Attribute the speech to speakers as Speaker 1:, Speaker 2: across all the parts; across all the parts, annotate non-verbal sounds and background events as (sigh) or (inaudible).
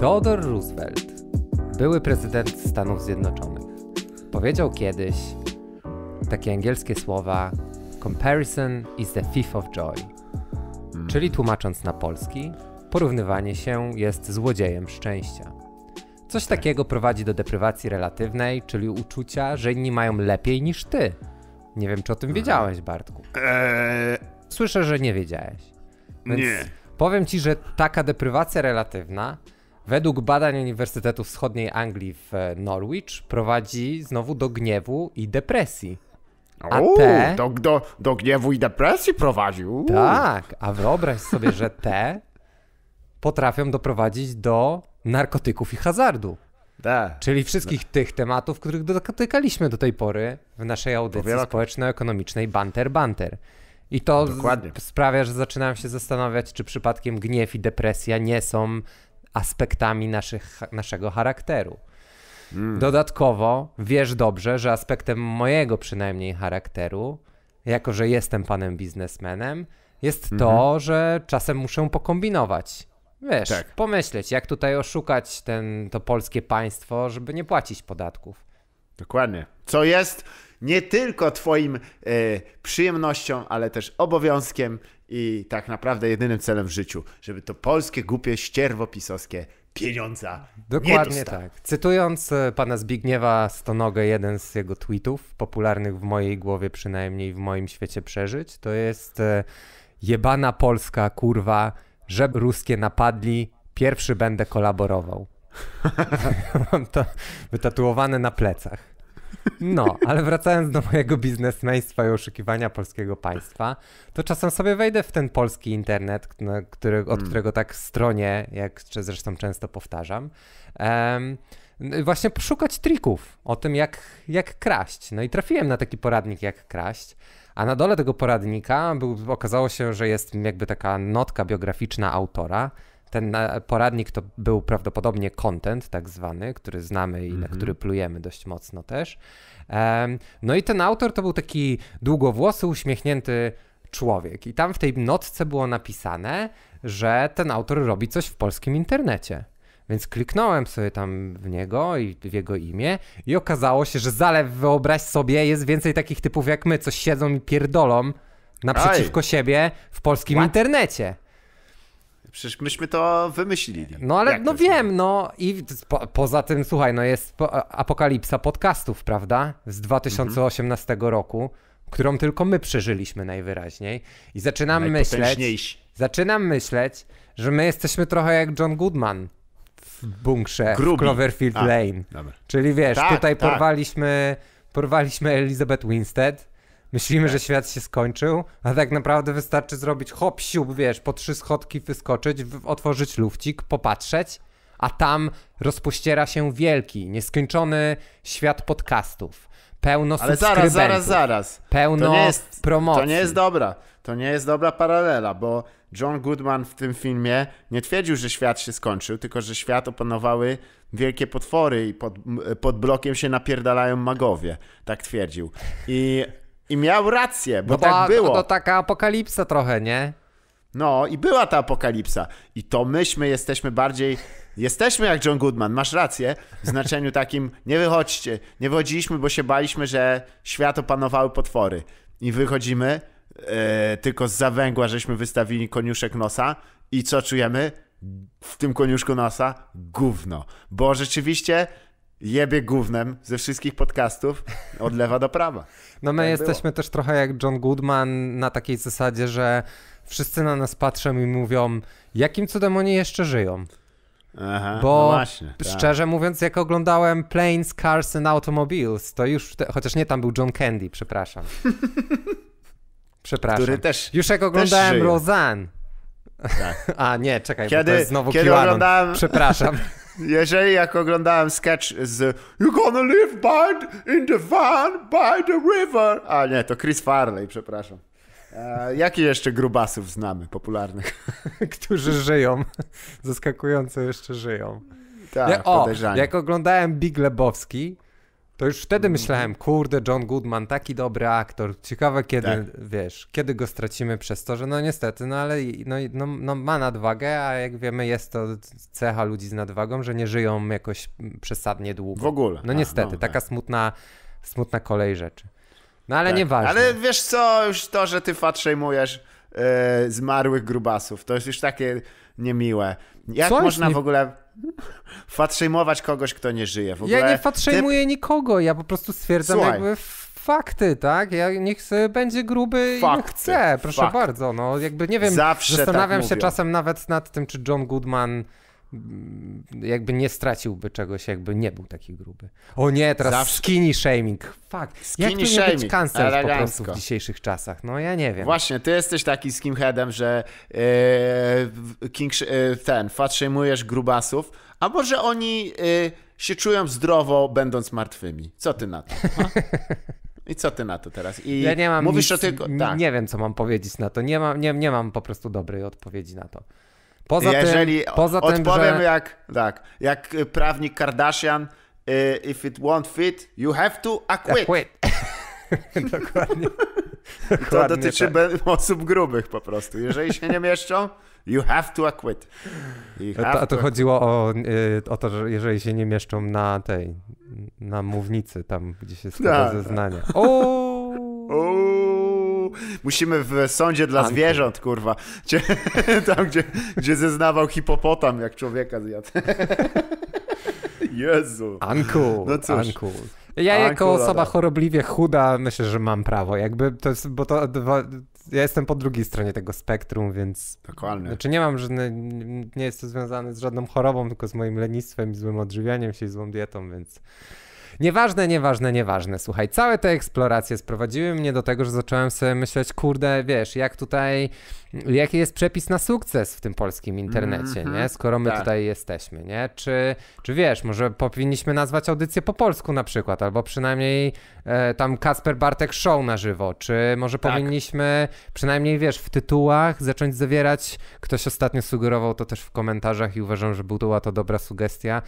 Speaker 1: Theodore Roosevelt, były prezydent Stanów Zjednoczonych, powiedział kiedyś takie angielskie słowa: Comparison is the thief of joy. Mm. Czyli tłumacząc na polski, porównywanie się jest złodziejem szczęścia. Coś tak. takiego prowadzi do deprywacji relatywnej, czyli uczucia, że inni mają lepiej niż ty. Nie wiem, czy o tym mhm. wiedziałeś, Bartku. E, Słyszę, że nie wiedziałeś. Więc nie. Powiem ci, że taka deprywacja relatywna według badań Uniwersytetu Wschodniej Anglii w e, Norwich prowadzi znowu do gniewu i depresji. A Uuu, te... do, do, do gniewu i depresji prowadził. Tak, a wyobraź sobie, że te potrafią doprowadzić do narkotyków i hazardu. Da. Czyli wszystkich da. tych tematów, których dotykaliśmy do tej pory w naszej audycji społeczno-ekonomicznej Banter Banter. I to sprawia, że zaczynam się zastanawiać, czy przypadkiem gniew i depresja nie są aspektami naszych, naszego charakteru. Mm. Dodatkowo wiesz dobrze, że aspektem mojego przynajmniej charakteru, jako że jestem panem biznesmenem, jest mm -hmm. to, mhm. że czasem muszę pokombinować. Wiesz, tak. pomyśleć, jak tutaj oszukać ten, to polskie państwo,
Speaker 2: żeby nie płacić podatków. Dokładnie. Co jest nie tylko Twoim y, przyjemnością, ale też obowiązkiem i tak naprawdę jedynym celem w życiu, żeby to polskie głupie ścierwo pisowskie pieniądza Dokładnie tak. Cytując
Speaker 1: e, pana Zbigniewa Stonogę, jeden z jego tweetów, popularnych w mojej głowie przynajmniej, w moim świecie przeżyć, to jest e, jebana Polska, kurwa, żeby ruskie napadli, pierwszy będę kolaborował. (laughs) (laughs) Mam to wytatuowane na plecach. No, ale wracając do mojego biznesmeństwa i oszukiwania polskiego państwa, to czasem sobie wejdę w ten polski internet, który, od hmm. którego tak stronie, jak zresztą często powtarzam, um, właśnie poszukać trików o tym, jak, jak kraść. No i trafiłem na taki poradnik, jak kraść. A na dole tego poradnika był, okazało się, że jest jakby taka notka biograficzna autora, ten e, poradnik to był prawdopodobnie content tak zwany, który znamy i na mhm. który plujemy dość mocno też. No i ten autor to był taki długowłosy, uśmiechnięty człowiek. I tam w tej notce było napisane, że ten autor robi coś w polskim internecie. Więc kliknąłem sobie tam w niego i w jego imię i okazało się, że zalew, wyobraź sobie, jest więcej takich typów jak my, co siedzą i pierdolą naprzeciwko Aj. siebie w polskim What? internecie.
Speaker 2: Przecież myśmy to wymyślili.
Speaker 1: No ale no wiem, mówi? no i po, poza tym, słuchaj, no jest po, apokalipsa podcastów, prawda? Z 2018 roku, którą tylko my przeżyliśmy najwyraźniej. I zaczynam myśleć. Zaczynam myśleć, że my jesteśmy trochę jak John Goodman w bunkrze Grubi. w Cloverfield A, Lane. Dobra. Czyli wiesz, tak, tutaj tak. porwaliśmy porwaliśmy Elizabeth Winstead Myślimy, tak. że świat się skończył, a tak naprawdę wystarczy zrobić hop, siup, wiesz, po trzy schodki wyskoczyć, otworzyć lufcik, popatrzeć, a tam rozpościera się wielki, nieskończony świat podcastów. Pełno Ale zaraz, zaraz, zaraz. Pełno to jest, promocji. To nie jest
Speaker 2: dobra. To nie jest dobra paralela, bo John Goodman w tym filmie nie twierdził, że świat się skończył, tylko że świat opanowały wielkie potwory i pod, pod blokiem się napierdalają magowie. Tak twierdził. I i miał rację, bo, no tak bo tak było. No, taka apokalipsa trochę, nie? No i była ta apokalipsa. I to myśmy jesteśmy bardziej. Jesteśmy jak John Goodman, masz rację, w znaczeniu takim nie wychodźcie. Nie wychodziliśmy, bo się baliśmy, że świat opanowały potwory. I wychodzimy, e, tylko z zawęgła żeśmy wystawili koniuszek nosa i co czujemy? W tym koniuszku nosa gówno. Bo rzeczywiście jebie głównym ze wszystkich podcastów od lewa do prawa.
Speaker 1: No my tak jesteśmy było. też trochę jak John Goodman na takiej zasadzie, że wszyscy na nas patrzą i mówią, jakim cudem oni jeszcze żyją. Aha, Bo no właśnie, tak. szczerze tak. mówiąc, jak oglądałem Planes, Cars and Automobiles, to już, te, chociaż nie, tam był John Candy, przepraszam. (laughs) przepraszam. Który też Już jak oglądałem Rozan. Tak. (laughs) A nie, czekaj, kiedy, bo to jest znowu kiedy oglądałem... Przepraszam.
Speaker 2: (laughs) Jeżeli jak oglądałem sketch z You're gonna live by, in the van by the river. A nie, to Chris Farley, przepraszam. E, Jakie jeszcze grubasów znamy popularnych? (laughs) Którzy
Speaker 1: żyją. Zaskakująco jeszcze żyją. Tak, ja, o, jak oglądałem Big Lebowski, to już wtedy mhm. myślałem, kurde, John Goodman, taki dobry aktor. Ciekawe kiedy, tak. wiesz, kiedy go stracimy przez to, że no niestety, no ale no, no, no, ma nadwagę, a jak wiemy jest to cecha ludzi z nadwagą, że nie żyją jakoś przesadnie długo. W ogóle. No a, tak, niestety, no, taka tak. smutna, smutna kolej rzeczy. No ale tak. nieważne. Ale
Speaker 2: wiesz co, już to, że ty fat przejmujesz yy, e, zmarłych grubasów, to jest już takie niemiłe. Jak Coś można nie... w ogóle (laughs) fatrzejmować kogoś, kto nie żyje. W ogóle ja nie fatrzejmuję
Speaker 1: nikogo, ja po prostu stwierdzam Słuchaj. jakby fakty, tak? Ja niech będzie gruby fakty. i chce, proszę bardzo. No, jakby nie wiem, Zawsze tak zastanawiam tak się mówią. czasem nawet nad tym, czy John Goodman jakby nie straciłby czegoś, jakby nie był taki gruby. O nie, teraz Zawsze. skinny shaming. Fuck. Skinny Jak to shaming. być po prostu w
Speaker 2: dzisiejszych czasach? No ja nie wiem. Właśnie, ty jesteś taki skinheadem, że yy, king, yy, ten, fat grubasów, a może oni yy, się czują zdrowo będąc martwymi. Co ty na to? I co ty na to teraz? I ja nie mam mówisz nic, o tylko... Tak.
Speaker 1: Nie wiem, co mam powiedzieć na to. Nie mam, nie, nie mam po prostu dobrej odpowiedzi na to.
Speaker 2: Poza Jeżeli tym, poza odpowiem tym, że... jak, tak, jak y, prawnik Kardashian, y, if it won't fit, you have to acquit. acquit. (laughs) Dokładnie. Dokładnie. To dotyczy tak. osób grubych po prostu. Jeżeli się nie mieszczą, you have to acquit. Have a to, to
Speaker 1: chodziło o, y, o to, że jeżeli się nie mieszczą na tej, na mównicy, tam gdzie się składa tak. zeznania. (laughs) O!
Speaker 2: o! musimy w sądzie dla Anki. zwierząt, kurwa. Gdzie, (laughs) tam, gdzie, gdzie zeznawał hipopotam, jak człowieka zjadł. (laughs) Jezu. Anku, no cóż. Anku. Ja Anku, jako osoba lada.
Speaker 1: chorobliwie chuda myślę, że mam prawo. Jakby to jest, bo to dwa, ja jestem po drugiej stronie tego spektrum, więc. Dokładnie. Znaczy nie mam żadne, nie jest to związane z żadną chorobą, tylko z moim lenistwem i złym odżywianiem się i złą dietą, więc. Nieważne, nieważne, nieważne. Słuchaj, całe te eksploracje sprowadziły mnie do tego, że zacząłem sobie myśleć, kurde, wiesz, jak tutaj jaki jest przepis na sukces w tym polskim internecie, mm -hmm. nie? Mhm, Skoro my tak. tutaj jesteśmy, nie? Czy, czy wiesz, może powinniśmy nazwać audycję po polsku na przykład, albo przynajmniej e, tam Kasper Bartek Show na żywo, czy może tak. powinniśmy przynajmniej, wiesz, w tytułach zacząć zawierać, ktoś ostatnio sugerował to też w komentarzach i uważam, że była to dobra sugestia,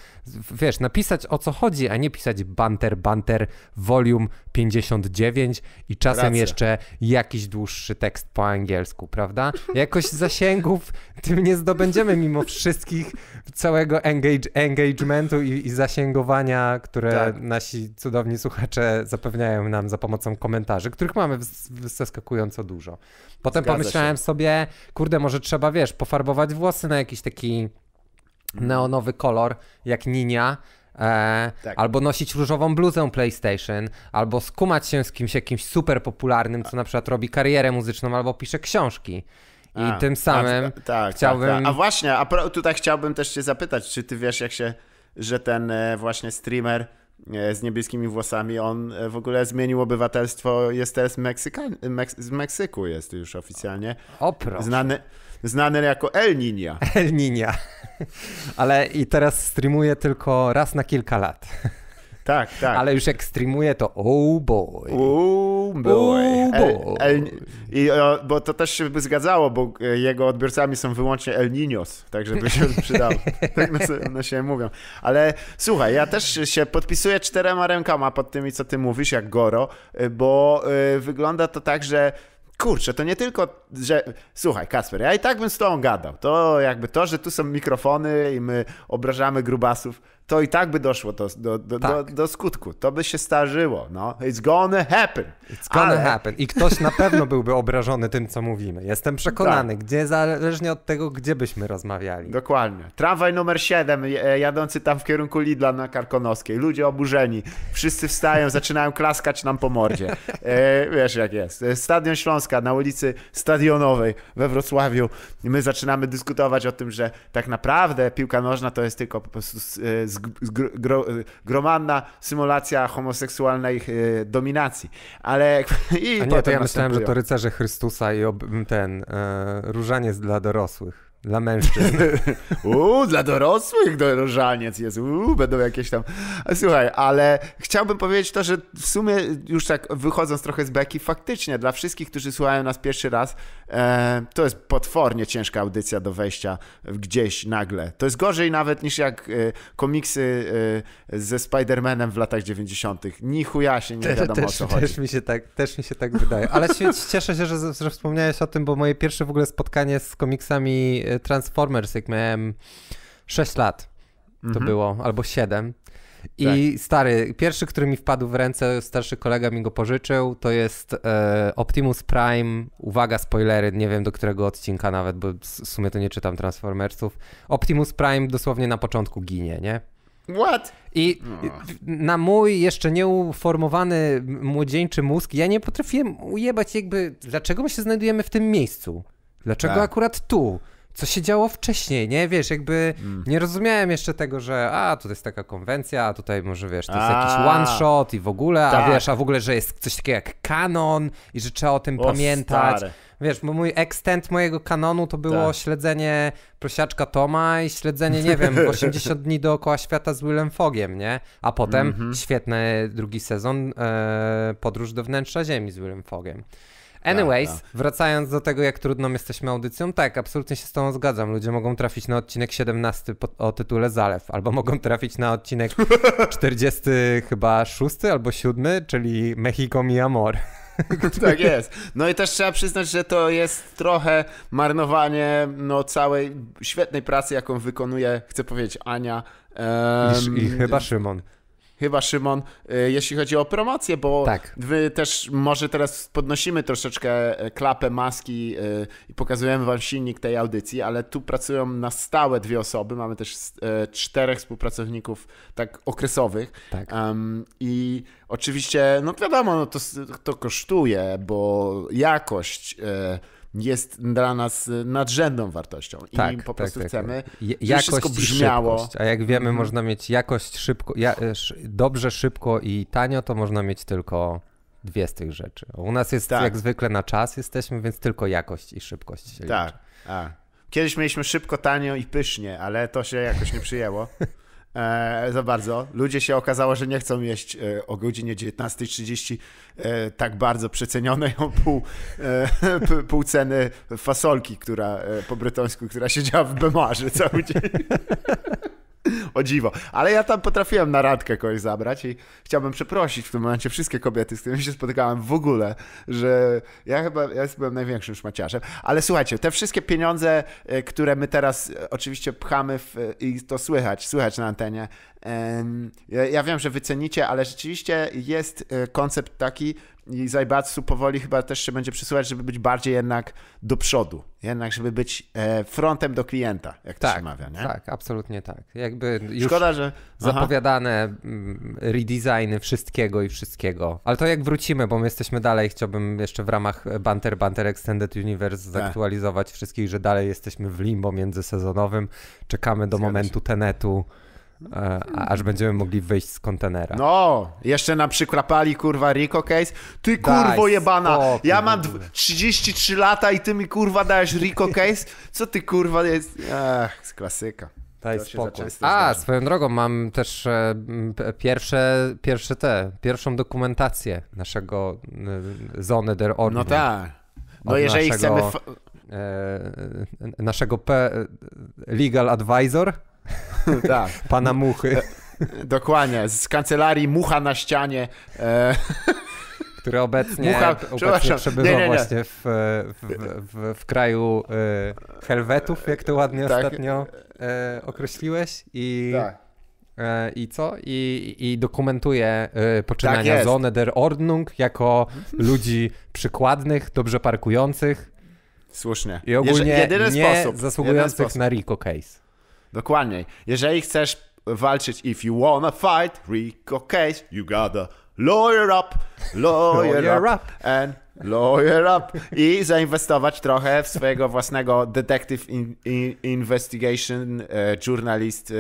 Speaker 1: wiesz, napisać o co chodzi, a nie pisać banter, banter, volume 59 i czasem Racja. jeszcze jakiś dłuższy tekst po angielsku, prawda? Jakość jakoś zasięgów, tym nie zdobędziemy mimo wszystkich całego engage, engagementu i, i zasięgowania, które tak. nasi cudowni słuchacze zapewniają nam za pomocą komentarzy, których mamy zaskakująco dużo. Potem Zgadza pomyślałem się. sobie, kurde, może trzeba, wiesz, pofarbować włosy na jakiś taki neonowy kolor, jak Ninia, E, tak. Albo nosić różową bluzę PlayStation, albo skumać się z kimś jakimś super popularnym, co na przykład robi karierę muzyczną, albo pisze książki. I a, tym samym a, tak, tak, chciałbym. Tak, a
Speaker 2: właśnie, a pro, tutaj chciałbym też Cię zapytać, czy Ty wiesz, jak się, że ten e, właśnie streamer e, z niebieskimi włosami, on e, w ogóle zmienił obywatelstwo, jest teraz Meksykan, Meks, z Meksyku, jest już oficjalnie. O, proszę. Znany, znane jako El Niño. (laughs) El Niño. Ale i teraz streamuje tylko raz na kilka lat. Tak, tak. Ale już jak streamuje, to oh boy. Oh boy. Oh boy. El, El, i, bo to też się by zgadzało, bo jego odbiorcami są wyłącznie El Niños, także by się (laughs) przydało. tak na, na się mówią. Ale słuchaj, ja też się podpisuję czterema rękoma pod tymi, co ty mówisz, jak Goro, bo y, wygląda to tak, że kurczę, to nie tylko, że. Słuchaj, Kasper, ja i tak bym z tobą gadał. To jakby to, że tu są mikrofony i my obrażamy grubasów, to i tak by doszło do, do, tak. do, do, skutku. To by się starzyło. No. It's gonna happen. It's
Speaker 1: gonna Ale... happen. I ktoś na pewno byłby obrażony tym, co mówimy. Jestem przekonany, tak. gdzie zależnie od tego, gdzie byśmy
Speaker 2: rozmawiali. Dokładnie. Tramwaj numer 7, jadący tam w kierunku Lidla na Karkonoskiej. Ludzie oburzeni. Wszyscy wstają, (laughs) zaczynają klaskać nam po mordzie. E, wiesz jak jest. E, Stadion Śląska na ulicy Stadionowej we Wrocławiu. My zaczynamy dyskutować o tym, że tak naprawdę piłka nożna to jest tylko po prostu e, z gro, e, gromanna symulacja homoseksualnej e, dominacji. Ale (laughs) i A nie, to ja myślałem, że to
Speaker 1: rycerze Chrystusa i ten e, różaniec dla dorosłych. Dla mężczyzn.
Speaker 2: (laughs) Uuu, dla dorosłych dorożaniec jest. Uuu, będą jakieś tam. Słuchaj, ale chciałbym powiedzieć to, że w sumie już tak wychodząc trochę z beki, faktycznie dla wszystkich, którzy słuchają nas pierwszy raz, e, to jest potwornie ciężka audycja do wejścia gdzieś nagle. To jest gorzej nawet niż jak e, komiksy e, ze Spider-Manem w latach 90. Ni chuja się nie wiadomo też, o co też chodzi. Też mi się tak, też mi się tak wydaje. Ale
Speaker 1: cieszę się, że, że wspomniałeś o tym, bo moje pierwsze w ogóle spotkanie z komiksami e, Y, Transformers, jak miałem 6 lat. To mhm. było, albo 7. I tak. stary, pierwszy, który mi wpadł w ręce, starszy kolega mi go pożyczył, to jest e, Optimus Prime. Uwaga, spoilery, nie wiem do którego odcinka nawet, bo w sumie to nie czytam Transformersów. Optimus Prime dosłownie na początku ginie, nie?
Speaker 2: What? I no.
Speaker 1: na mój jeszcze nieuformowany młodzieńczy mózg, ja nie potrafiłem ujebać jakby, dlaczego my się znajdujemy w tym miejscu? Dlaczego tak. akurat tu? co się działo wcześniej, nie? Wiesz, jakby mm. nie rozumiałem jeszcze tego, że a, tutaj jest taka konwencja, a tutaj może, wiesz, to jest a, jakiś one shot i w ogóle, tak. a wiesz, a w ogóle, że jest coś takiego jak kanon i że trzeba o tym o, pamiętać. Stary. Wiesz, bo mój extent mojego kanonu to było tak. śledzenie prosiaczka Toma i śledzenie, nie wiem, 80 (laughs) dni dookoła świata z Willem Fogiem, nie? A potem mm -hmm. świetny drugi sezon e, Podróż do wnętrza Ziemi z Willem Fogiem. Tak, Anyways, tak, wracając do tego, jak trudną jesteśmy audycją, tak, absolutnie się z tą zgadzam. Ludzie mogą trafić na odcinek 17 po, o tytule Zalew, albo mogą trafić na odcinek 40 (laughs) chyba 6 albo 7, czyli Mexico mi amor. (laughs) tak jest.
Speaker 2: No i też trzeba przyznać, że to jest trochę marnowanie no, całej świetnej pracy, jaką wykonuje, chcę powiedzieć, Ania. Um, I, I chyba Szymon chyba Szymon, e, jeśli chodzi o promocję, bo tak. wy też może teraz podnosimy troszeczkę e, klapę maski e, i pokazujemy wam silnik tej audycji, ale tu pracują na stałe dwie osoby, mamy też czterech współpracowników tak okresowych tak. Um, i oczywiście, no wiadomo, no to, to kosztuje, bo jakość... Y, jest dla nas y, nadrzędną wartością i tak, po tak, prostu tak, chcemy, tak. żeby jakość wszystko brzmiało. Szybkość. A jak wiemy, mhm. można
Speaker 1: mieć jakość szybko, ja, y, dobrze, szybko i tanio, to można mieć tylko dwie z tych rzeczy. U nas jest tak. jak zwykle na czas jesteśmy, więc tylko jakość i szybkość się Tak,
Speaker 2: Kiedyś mieliśmy szybko, tanio i pysznie, ale to się jakoś nie przyjęło. (laughs) E, za bardzo. Ludzie się okazało, że nie chcą jeść e, o godzinie 19.30 e, tak bardzo przecenionej o pół, e, (laughs) p, pół ceny fasolki, która e, po brytońsku, która siedziała w Bemarze cały dzień. (laughs) (laughs) O dziwo. Ale ja tam potrafiłem na randkę kogoś zabrać i chciałbym przeprosić w tym momencie wszystkie kobiety, z którymi się spotykałem w ogóle, że ja chyba ja byłem największym szmaciarzem. Ale słuchajcie, te wszystkie pieniądze, e, które my teraz e, oczywiście pchamy w, e, i to słychać, słychać na antenie, ja wiem, że wycenicie, ale rzeczywiście jest koncept taki, i Zajbatsu powoli chyba też się będzie przesuwać, żeby być bardziej jednak do przodu, jednak żeby być e, frontem do klienta, jak tak, to się tak, mawia, nie? Tak, absolutnie tak. Jakby już Szkoda, że... Aha.
Speaker 1: zapowiadane mm, redesigny wszystkiego i wszystkiego, ale to jak wrócimy, bo my jesteśmy dalej, chciałbym jeszcze w ramach Banter Banter Extended Universe tak. zaktualizować tak. wszystkich, że dalej jesteśmy w limbo międzysezonowym, czekamy do Zgadza momentu się. Tenetu, E, a, aż będziemy mogli wyjść z kontenera.
Speaker 2: No, jeszcze na przykrapali, kurwa, Rico Case. Ty, kurwo Daj, jebana, ja mam 33 lata i ty mi, kurwa, dajesz Rico Case? Co ty, kurwa, jest... Ach, klasyka. Daj spokój. A,
Speaker 1: swoją drogą, mam też e, pierwsze, pierwsze te, pierwszą dokumentację naszego e, Zony der Orbe. No tak. No jeżeli naszego, chcemy... E, naszego P, e,
Speaker 2: Legal Advisor, (laughs) tak. Pana Muchy. E, dokładnie, z kancelarii Mucha na ścianie. E... Który obecnie, Mucha, obecnie przebywa nie, nie, nie. właśnie
Speaker 1: w, e, w, w, w kraju e, Helwetów, jak to ładnie tak. ostatnio określiłeś. I, tak. I co? I, i dokumentuje poczynania tak Zone der Ordnung jako ludzi przykładnych, dobrze parkujących. Słusznie. I ogólnie Jeż, nie sposób. zasługujących na Rico
Speaker 2: Case. Dokładnie. Jeżeli chcesz walczyć, if you wanna fight, Rico Case, you gotta lawyer up, lawyer, lawyer up, up, and lawyer up. I zainwestować trochę w swojego własnego detective in, in, investigation, e, journalist. E,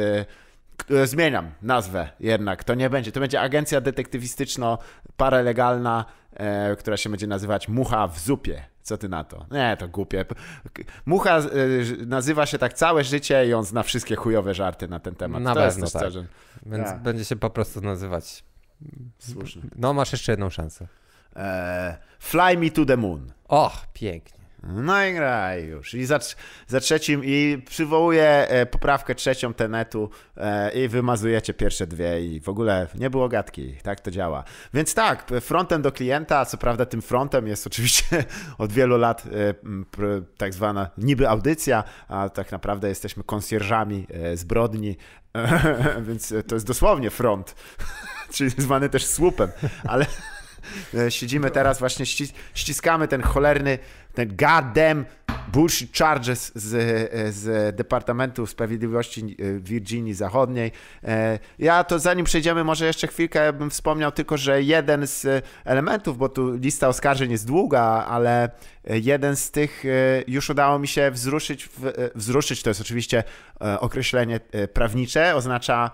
Speaker 2: e zmieniam nazwę jednak. To nie będzie. To będzie agencja detektywistyczno-paralegalna e, która się będzie nazywać Mucha w zupie. Co ty na to? Nie, to głupie. Mucha e, nazywa się tak całe życie i on zna wszystkie chujowe żarty na ten temat. Na to pewno, jest tak. Więc tak. będzie się po prostu nazywać. Słusznie. No, masz jeszcze jedną szansę. E, fly me to the moon. Och, pięknie. No i graj już. I za, za trzecim, i przywołuję e, poprawkę trzecią tenetu e, i wymazujecie pierwsze dwie i w ogóle nie było gadki. Tak to działa. Więc tak, frontem do klienta, co prawda tym frontem jest oczywiście (laughs) od wielu lat e, tak zwana niby audycja, a tak naprawdę jesteśmy konsjerżami zbrodni, (laughs) więc to jest dosłownie front, (laughs) czyli zwany też słupem, ale siedzimy teraz właśnie, ściskamy ten cholerny ten goddamn bullshit charges z, z Departamentu Sprawiedliwości Virginii e, Zachodniej. E, ja to zanim przejdziemy, może jeszcze chwilkę ja bym wspomniał tylko, że jeden z elementów, bo tu lista oskarżeń jest długa, ale jeden z tych e, już udało mi się wzruszyć, wzruszyć to jest oczywiście określenie prawnicze, oznacza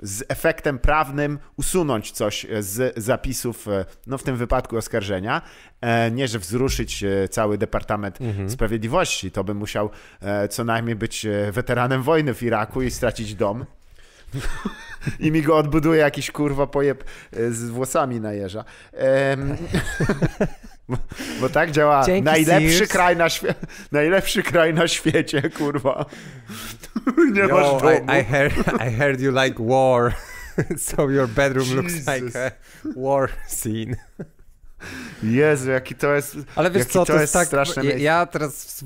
Speaker 2: z efektem prawnym usunąć coś e, z zapisów, e, no w tym wypadku oskarżenia. E, nie, że wzruszyć cały Departament mhm. Sprawiedliwości, to by musiał co najmniej być weteranem wojny w Iraku i stracić dom. I mi go odbuduje jakiś kurwa pojeb z włosami na jeża. Ehm. (laughs) Bo, tak działa Dzięki najlepszy Sears. kraj na świecie. Najlepszy kraj na świecie, kurwa. (laughs) Nie Yo, masz domu. I, I, heard,
Speaker 1: I heard you like war. (laughs) So your bedroom Jesus. looks like a war scene. Jezu, jaki to jest. Ale wiesz co, to, jest, tak. Straszne ja, ja teraz,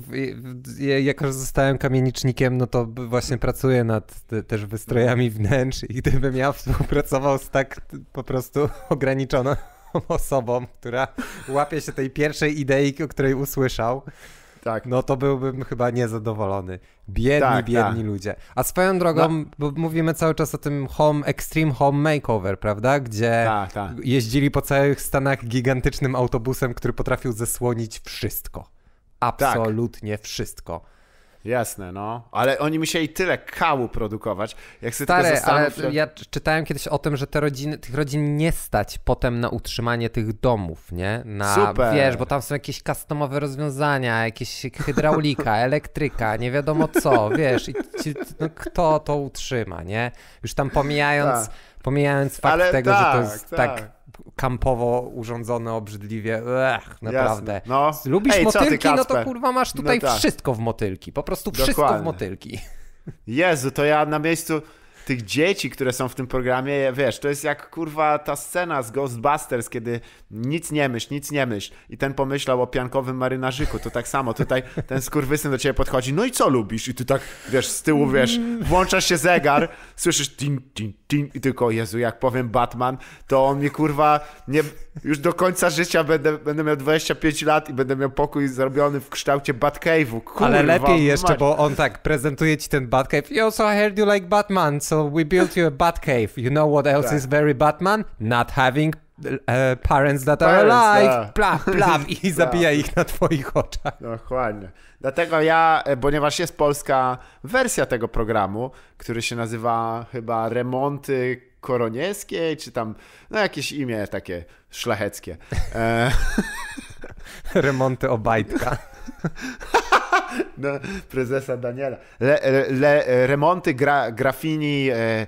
Speaker 1: jako że zostałem kamienicznikiem, no to właśnie pracuję nad te, też wystrojami wnętrz i gdybym ja współpracował z tak po prostu (laughs) ograniczoną (laughs) osobą, która łapie się tej pierwszej idei, o której usłyszał, tak. no to byłbym chyba niezadowolony. Biedni, tak, biedni tak. ludzie. A swoją drogą, no. bo mówimy cały czas o tym home, extreme home makeover, prawda? Gdzie tak, tak. jeździli po całych Stanach gigantycznym autobusem, który potrafił zesłonić wszystko. Tak.
Speaker 2: Absolutnie wszystko. Jasne, no. Ale oni musieli tyle kału produkować, jak sobie Stare, tylko ale że... ja
Speaker 1: czytałem kiedyś o tym, że te rodziny, tych rodzin nie stać potem na utrzymanie tych domów, nie? Na, Super. Wiesz, bo tam są jakieś customowe rozwiązania, jakieś hydraulika, (laughs) elektryka, nie wiadomo co, wiesz. I ci, no, kto to utrzyma, nie? Już tam pomijając, tak. pomijając fakt ale tego, tak, że to tak, jest tak, tak kampowo urządzone obrzydliwie. Ech, naprawdę.
Speaker 2: no. Lubisz Ej, motylki, ty, no to kurwa masz tutaj no tak. wszystko
Speaker 1: w motylki. Po prostu wszystko Dokładnie. w motylki.
Speaker 2: Jezu, to ja na miejscu tych dzieci, które są w tym programie, wiesz, to jest jak kurwa ta scena z Ghostbusters, kiedy nic nie myśl, nic nie myśl i ten pomyślał o piankowym marynarzyku, to tak samo, tutaj ten skurwysyn do ciebie podchodzi, no i co lubisz? I ty tak, wiesz, z tyłu, wiesz, włączasz się zegar, słyszysz tin, tin, tin i tylko, Jezu, jak powiem Batman, to on mnie kurwa, nie, już do końca życia będę, będę miał 25 lat i będę miał pokój zrobiony w kształcie Batcave'u, kurwa. Ale lepiej jeszcze, bo
Speaker 1: on tak prezentuje ci ten Batcave, yo, so I heard you like Batman, so we built you a bat cave. You know what else tak. is very Batman? Not having uh, parents that parents, are alive. Plaw, tak. plaw i (laughs) tak. zabija ich na twoich oczach.
Speaker 2: Dokładnie. Dlatego ja, e, ponieważ jest polska wersja tego programu, który się nazywa chyba Remonty Koronieskiej, czy tam, no jakieś imię takie szlacheckie. E. (laughs) Remonty Obajtka. (laughs) (laughs) no, prezesa Daniela. Le, le, remonty gra, grafini e, e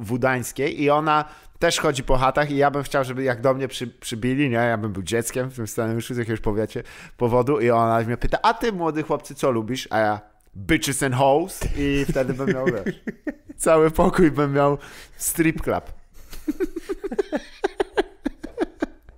Speaker 2: wudańskiej i ona też chodzi po chatach i ja bym chciał, żeby jak do mnie przy, przybili, nie? Ja bym był dzieckiem w tym już z jakiegoś powiecie powodu i ona mnie pyta, a ty młody chłopcy co lubisz? A ja bitches and hoes i wtedy bym miał, wiesz, (laughs) cały pokój bym miał strip club. (laughs)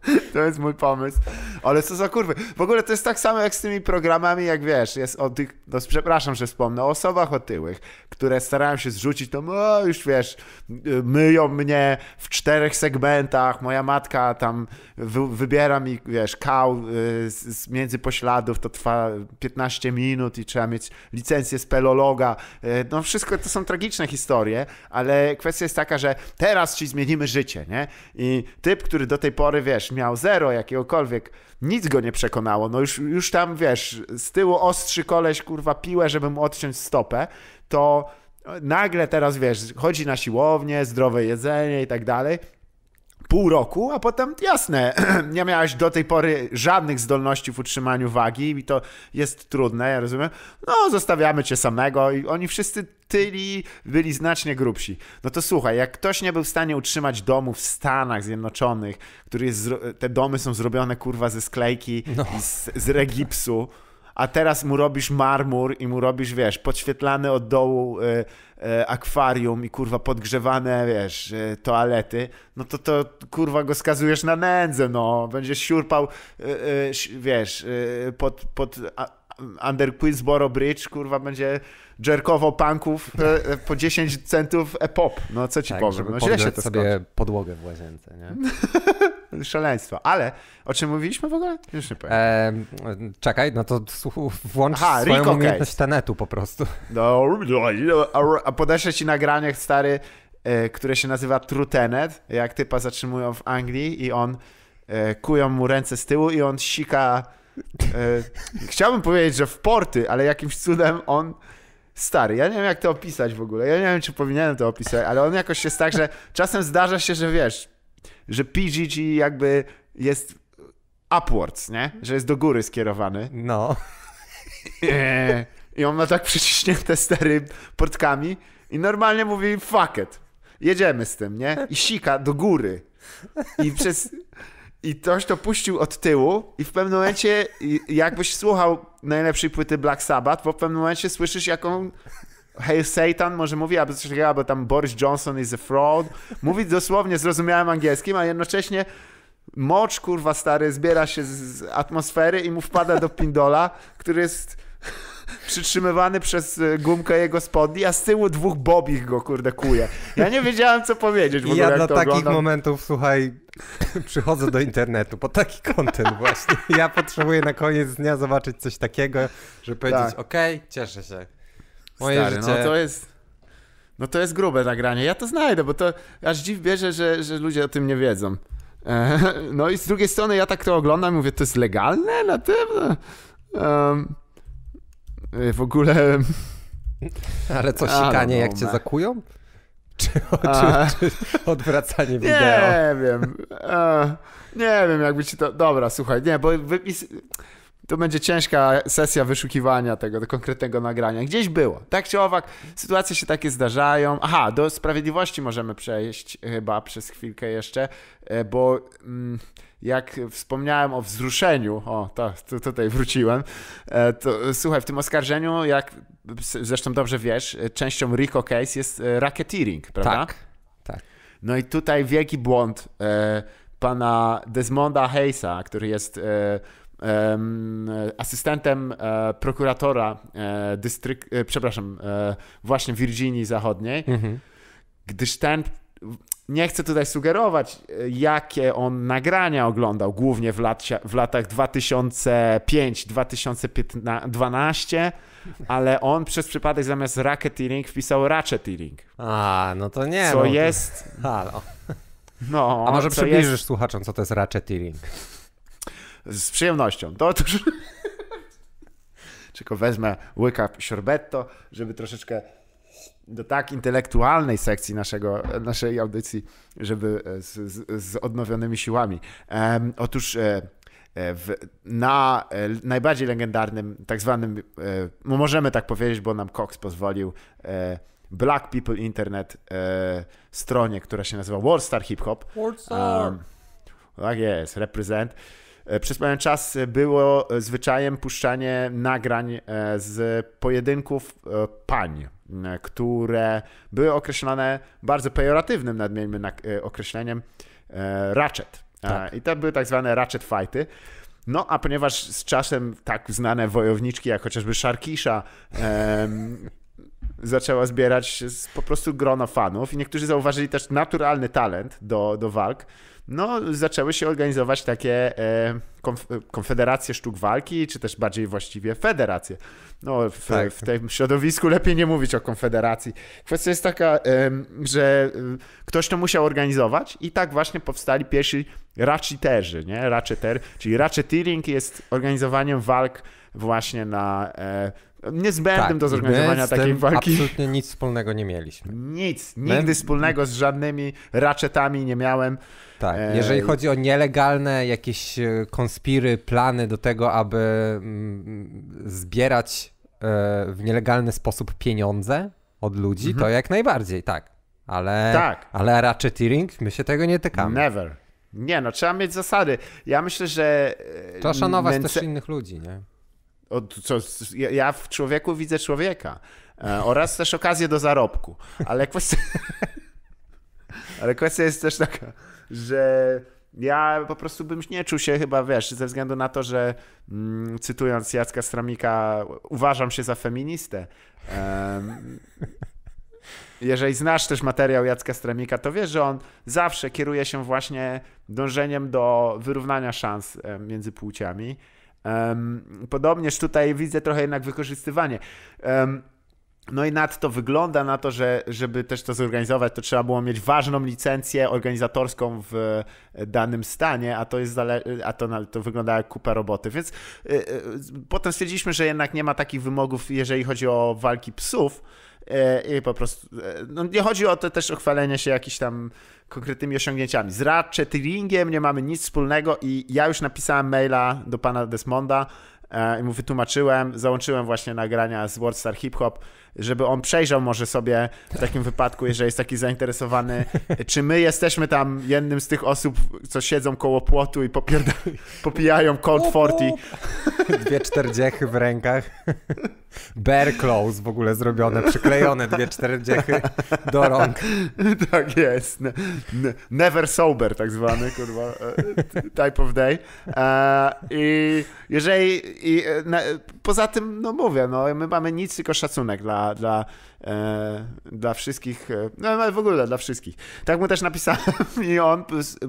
Speaker 2: (laughs) To jest mój pomysł. Ale co za kurwy. W ogóle to jest tak samo jak z tymi programami, jak wiesz, jest o tych, no przepraszam, że wspomnę, o osobach otyłych, które starają się zrzucić to, no już wiesz, y, myją mnie w czterech segmentach, moja matka tam wy, wybiera mi, wiesz, kał y, z, z między pośladów, to trwa 15 minut i trzeba mieć licencję spelologa. Y, no wszystko to są tragiczne historie, ale kwestia jest taka, że teraz ci zmienimy życie, nie? I typ, który do tej pory, wiesz, miał zero jakiegokolwiek, nic go nie przekonało. No już, już tam, wiesz, z tyłu ostrzy koleś, kurwa, piłę, żeby mu odciąć stopę, to nagle teraz, wiesz, chodzi na siłownię, zdrowe jedzenie i tak dalej pół roku, a potem jasne, (clears throat) nie miałaś do tej pory żadnych zdolności w utrzymaniu wagi i to jest trudne, ja rozumiem. No, zostawiamy cię samego i oni wszyscy tyli byli znacznie grubsi. No to słuchaj, jak ktoś nie był w stanie utrzymać domu w Stanach Zjednoczonych, który jest, te domy są zrobione kurwa ze sklejki no. z, z regipsu, a teraz mu robisz marmur i mu robisz, wiesz, podświetlane od dołu y, y, akwarium i kurwa podgrzewane, wiesz, y, toalety, no to to kurwa go skazujesz na nędzę, no. Będziesz siurpał, wiesz, pod, pod a, Under Queensboro Bridge, kurwa, będzie jerkowo punków e, e, po 10 centów e-pop. No co ci tak, powiem? No źle się to sobie skończy.
Speaker 1: podłogę w łazience, nie? (laughs)
Speaker 2: Szaleństwo. Ale o czym mówiliśmy w ogóle? Już nie
Speaker 1: czekaj, no to
Speaker 2: włącz Aha, swoją Rico umiejętność
Speaker 1: case. tenetu po prostu.
Speaker 2: No, a podeszę ci nagranie, stary, e, które się nazywa Trutenet, jak typa zatrzymują w Anglii i on kują mu ręce z tyłu i on sika E, chciałbym powiedzieć, że w porty, ale jakimś cudem on. Stary, ja nie wiem jak to opisać w ogóle. Ja nie wiem, czy powinienem to opisać, ale on jakoś jest tak, że czasem zdarza się, że wiesz, że PG jakby jest upwards, nie? Że jest do góry skierowany. No. E, I on ma tak przyciśnięte stery portkami i normalnie mówi fuck it. Jedziemy z tym, nie? I sika do góry. I przez i ktoś to puścił od tyłu i w pewnym momencie, jakbyś słuchał najlepszej płyty Black Sabbath, bo w pewnym momencie słyszysz, jaką Hail Satan może mówi, albo coś takiego, albo tam Boris Johnson is a fraud. Mówi dosłownie zrozumiałym angielskim, a jednocześnie mocz, kurwa, stary, zbiera się z atmosfery i mu wpada do pindola, który jest przytrzymywany przez y, gumkę jego spodni, a z tyłu dwóch bobich go, kurde, kuje. Ja nie wiedziałem, co powiedzieć w ogóle, Ja dla takich oglądam.
Speaker 1: momentów, słuchaj, (laughs) przychodzę do internetu po taki kontent właśnie. (laughs) Ja potrzebuję na koniec dnia zobaczyć coś takiego, żeby powiedzieć, tak. okej,
Speaker 2: okay, cieszę się. Moje Stary, no życie... No to jest... No to jest grube nagranie. Ja to znajdę, bo to aż dziw bierze, że, że ludzie o tym nie wiedzą. E, (laughs) no i z drugiej strony ja tak to oglądam i mówię, to jest legalne na tym? Um, Y, w ogóle... (laughs) Ale co, sikanie jak cię zakują? (laughs) Czy, A... czy, czy, odwracanie wideo? Nie wiem. nie wiem, jakby ci to... Dobra, słuchaj, nie, bo wypis... To będzie ciężka sesja wyszukiwania tego do konkretnego nagrania. Gdzieś było. Tak czy owak, sytuacje się takie zdarzają. Aha, do sprawiedliwości możemy przejść chyba przez chwilkę jeszcze, e, bo... Mm, jak wspomniałem o wzruszeniu, o, to, to tutaj wróciłem, e, to słuchaj, w tym oskarżeniu, jak zresztą dobrze wiesz, e, częścią RICO case jest e, racketeering, prawda? Tak, tak. No i tutaj wielki błąd e, pana Desmonda Hayesa, który jest e, e, asystentem prokuratora dystryk, przepraszam, właśnie Virginii Zachodniej, mhm. gdyż ten nie chcę tutaj sugerować, e, jakie on nagrania oglądał, głównie w, w latach 2005-2012, ale on przez przypadek zamiast racketeering wpisał ratcheteering. A, no to nie. Co no jest... Halo. No, A może przybliżysz jest... słuchaczom, co to jest ratcheteering? Z przyjemnością. To otóż... (laughs) Tylko wezmę łyka siorbeto, żeby troszeczkę do tak intelektualnej sekcji naszego, naszej audycji, żeby e, z, z, z odnowionymi siłami. otóż e, e, w, na e, najbardziej legendarnym, tak zwanym, e, no możemy tak powiedzieć, bo nam Cox pozwolił, e, Black People Internet stronie, która się nazywa Worldstar Hip Hop. Worldstar. Star. tak jest, represent. Przez pewien czas było zwyczajem puszczanie nagrań z pojedynków pań które były określane bardzo pejoratywnym, nadmieńmy e, określeniem, e, ratchet. Tak. I to były tak zwane ratchet fighty. No, a ponieważ z czasem tak znane wojowniczki, jak chociażby Szarkisza, em, (laughs) zaczęła zbierać po prostu grono fanów i niektórzy zauważyli też naturalny talent do, do walk, no, zaczęły się organizować takie e, konf e, konfederacje sztuk walki, czy też bardziej właściwie federacje. No, w, tak. w tym środowisku lepiej nie mówić o konfederacji. Kwestia jest taka, e, że e, ktoś to musiał organizować i tak właśnie powstali pierwsi racziterzy, nie? Raczeter, czyli raczeteering jest organizowaniem walk właśnie na e, niezbędnym tak, do zorganizowania takiej walki. Absolutnie
Speaker 1: nic wspólnego nie mieliśmy. Nic, nigdy my... wspólnego
Speaker 2: z żadnymi raczetami nie miałem. Tak,
Speaker 1: e, jeżeli chodzi o nielegalne jakieś e, konspiry, plany do tego, aby mm, zbierać e, w nielegalny sposób pieniądze od ludzi, mhm. to jak najbardziej, tak. Ale, tak. ale Ratchet my się tego nie tykamy. Never.
Speaker 2: Nie, no trzeba mieć zasady. Ja myślę, że... Trzeba szanować męce... też innych ludzi, nie? O, co, ja w człowieku widzę człowieka. E, oraz też okazję do zarobku. Ale kwestia... (laughs) ale kwestia jest też taka że ja po prostu bym nie czuł się chyba, wiesz, ze względu na to, że mm, cytując Jacka Stramika, uważam się za feministę. Um, jeżeli znasz też materiał Jacka Stramika, to wiesz, że on zawsze kieruje się właśnie dążeniem do wyrównania szans e, między płciami. Um, podobnież tutaj widzę trochę jednak wykorzystywanie. Um, no i nadto wygląda na to, że żeby też to zorganizować, to trzeba było mieć ważną licencję organizatorską w e, danym stanie, a to jest a to, to wygląda jak kupa roboty. Więc yy, yy, potem stwierdziliśmy, że jednak nie ma takich wymogów, jeżeli chodzi o walki psów. I po prostu, no nie chodzi o to też o chwalenie się jakichś tam konkretnymi osiągnięciami. Z ratchettingiem nie mamy nic wspólnego i ja już napisałem maila do pana Desmonda i mu wytłumaczyłem, załączyłem właśnie nagrania z World Star Hip Hop żeby on przejrzał może sobie w takim wypadku, jeżeli jest taki zainteresowany, czy my jesteśmy tam jednym z tych osób, co siedzą koło płotu i popijają Cold forty Dwie czterdziechy w rękach. Bear Clothes w ogóle zrobione, przyklejone dwie czterdziechy do rąk. Tak jest. Never sober tak zwany, kurwa, e, type of day. E, I jeżeli, i, e, poza tym, no mówię, no my mamy nic, tylko szacunek dla dla, dla, e, dla wszystkich, e, no ale no, w ogóle dla wszystkich. Tak mu też napisałem (laughs) i on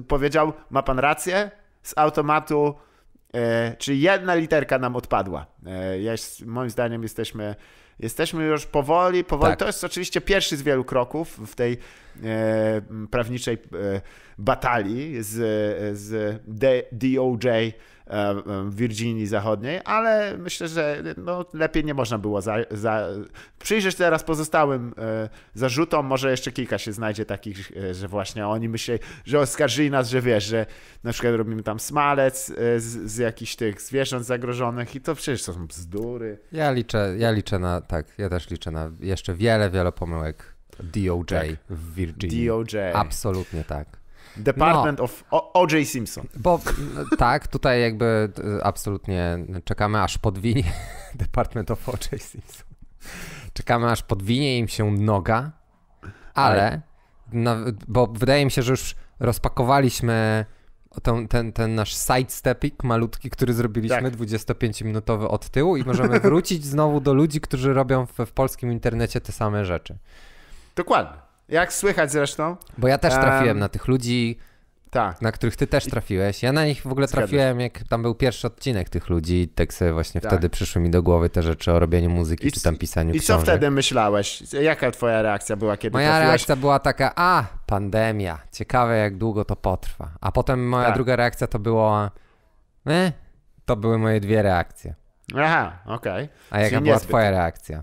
Speaker 2: powiedział, ma pan rację, z automatu e, czy jedna literka nam odpadła. E, jest, moim zdaniem jesteśmy, jesteśmy już powoli, powoli. Tak. To jest oczywiście pierwszy z wielu kroków w tej E, prawniczej e, batalii z, z DOJ e, w Virginii Zachodniej, ale myślę, że no, lepiej nie można było za, za... przyjrzeć teraz pozostałym zarzutom. Może jeszcze kilka się znajdzie takich, że właśnie oni myśleli, że oskarżyli nas, że wiesz, że na przykład robimy tam smalec z, z jakichś tych zwierząt zagrożonych i to przecież to są bzdury.
Speaker 1: Ja liczę, ja liczę na, tak, ja też liczę na jeszcze wiele, wiele pomyłek DOJ tak. w Virginii. DOJ. Absolutnie tak.
Speaker 2: Department no, of O.J. Simpson.
Speaker 1: Bo (laughs) tak, tutaj jakby e, absolutnie czekamy aż podwinie (laughs) Department of O.J. Simpson. Czekamy aż podwinie im się noga, ale, no, bo wydaje mi się, że już rozpakowaliśmy ten, ten, ten nasz sidestepik malutki, który zrobiliśmy, tak. 25-minutowy od tyłu i możemy (laughs) wrócić znowu do ludzi, którzy robią w, w polskim internecie te same rzeczy.
Speaker 2: Dokładnie. Jak słychać zresztą. Bo ja też trafiłem um, na
Speaker 1: tych ludzi, tak. na których ty też trafiłeś. Ja na nich w ogóle trafiłem, jak tam był pierwszy odcinek tych ludzi. Tak sobie właśnie tak. wtedy przyszły mi do głowy te rzeczy o robieniu muzyki, I, czy tam pisaniu I książek. co wtedy
Speaker 2: myślałeś? Jaka twoja reakcja była, kiedy Moja trafiłeś? reakcja była taka, a, pandemia. Ciekawe, jak długo
Speaker 1: to potrwa. A potem moja tak. druga reakcja to było, e, to były moje dwie reakcje.
Speaker 2: Aha, okej. Okay. A jaka Czyli była twoja reakcja?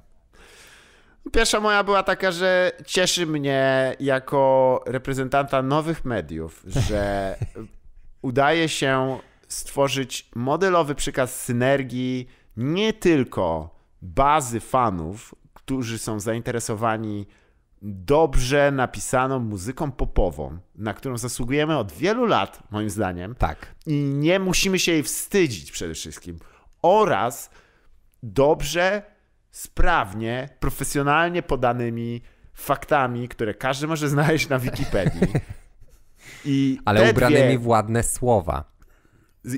Speaker 2: Pierwsza moja była taka, że cieszy mnie jako reprezentanta nowych mediów, że (laughs) udaje się stworzyć modelowy przykaz synergii nie tylko bazy fanów, którzy są zainteresowani dobrze napisaną muzyką popową, na którą zasługujemy od wielu lat, moim zdaniem. Tak. I nie musimy się jej wstydzić przede wszystkim. Oraz dobrze sprawnie, profesjonalnie podanymi faktami, które każdy może znaleźć na Wikipedii. (laughs) I Ale ubranymi dwie... w
Speaker 1: ładne słowa.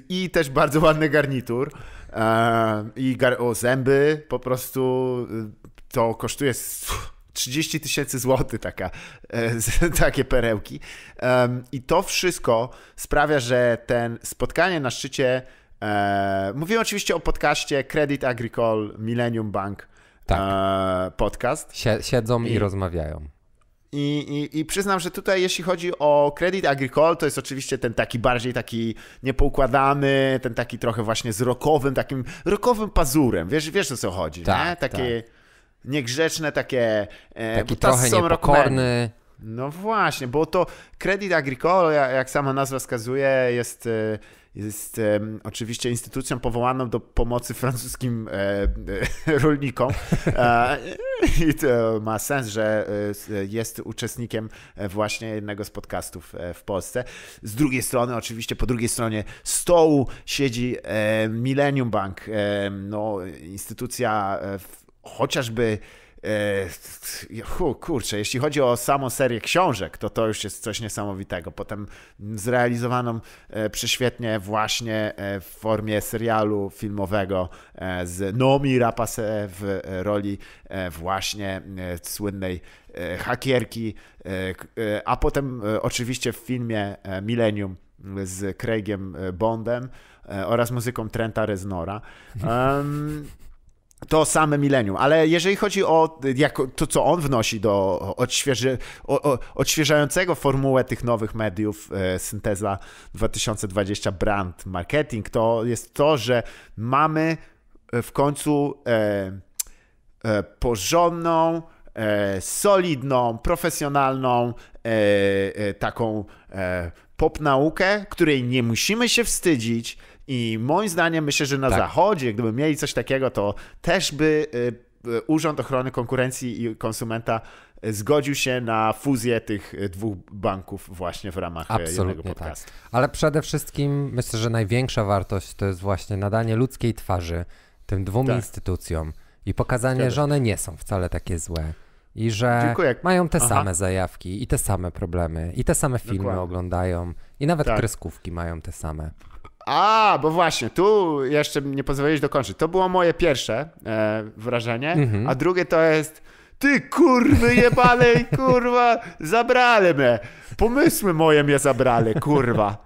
Speaker 2: I też bardzo ładny garnitur. E, I gar... o, zęby po prostu y, to kosztuje 30 tysięcy złotych taka, e, (laughs) takie perełki. I to wszystko sprawia, że ten spotkanie na szczycie E, mówię oczywiście o podcaście Credit Agricole Millennium Bank tak. e, podcast. Siedzą i, i rozmawiają. I, i, I, przyznam, że tutaj jeśli chodzi o Credit Agricole, to jest oczywiście ten taki bardziej taki niepoukładany, ten taki trochę właśnie z rokowym, takim rokowym pazurem. Wiesz, wiesz o co chodzi, tak, nie? Takie tak. niegrzeczne, takie... E, taki trochę niepokorny. No właśnie, bo to Credit Agricole, jak sama nazwa wskazuje, jest... E, jest oczywiście instytucją powołaną do pomocy francuskim e, (laughs) rolnikom. E, I to ma sens, że e, jest uczestnikiem e, właśnie jednego z podcastów e, w Polsce. Z drugiej strony, oczywiście po drugiej stronie stołu siedzi e, Millennium Bank, no, instytucja chociażby E, Hu, kurczę, jeśli chodzi o samą serię książek, to to już jest coś niesamowitego. Potem zrealizowaną e, prześwietnie właśnie e, w formie serialu filmowego z Nomi Rapace w roli właśnie słynnej hakierki, a potem oczywiście w filmie Millennium z Craigiem Bondem oraz muzyką Trenta Reznora. Um, to same milenium, ale jeżeli chodzi o to, co on wnosi do odświeży, o, o, odświeżającego formułę tych nowych mediów, e, synteza 2020 brand marketing, to jest to, że mamy e, w końcu e, e, porządną, e, solidną, profesjonalną, e, taką pop naukę, której nie musimy się wstydzić, i moim zdaniem myślę, że na tak. zachodzie, gdyby mieli coś takiego, to też by y, y, Urząd Ochrony Konkurencji i Konsumenta y, zgodził się na fuzję tych dwóch banków właśnie w ramach Absolutnie jednego tak. podcastu.
Speaker 1: Tak. Ale przede wszystkim myślę, że największa wartość to jest właśnie nadanie ludzkiej twarzy tym dwóm tak. instytucjom i pokazanie, Kiedy? że one nie są wcale takie złe i że Dziękuję. mają te Aha. same zajawki i te same problemy i te same filmy Dokładnie. oglądają i nawet tak. kreskówki mają te same.
Speaker 2: A, bo właśnie, tu jeszcze nie pozwoliłeś dokończyć. To było moje pierwsze e, wrażenie, mhm. a drugie to jest ty kurwy je i kurwa, zabrali mnie. Pomysły moje mnie zabrali, kurwa.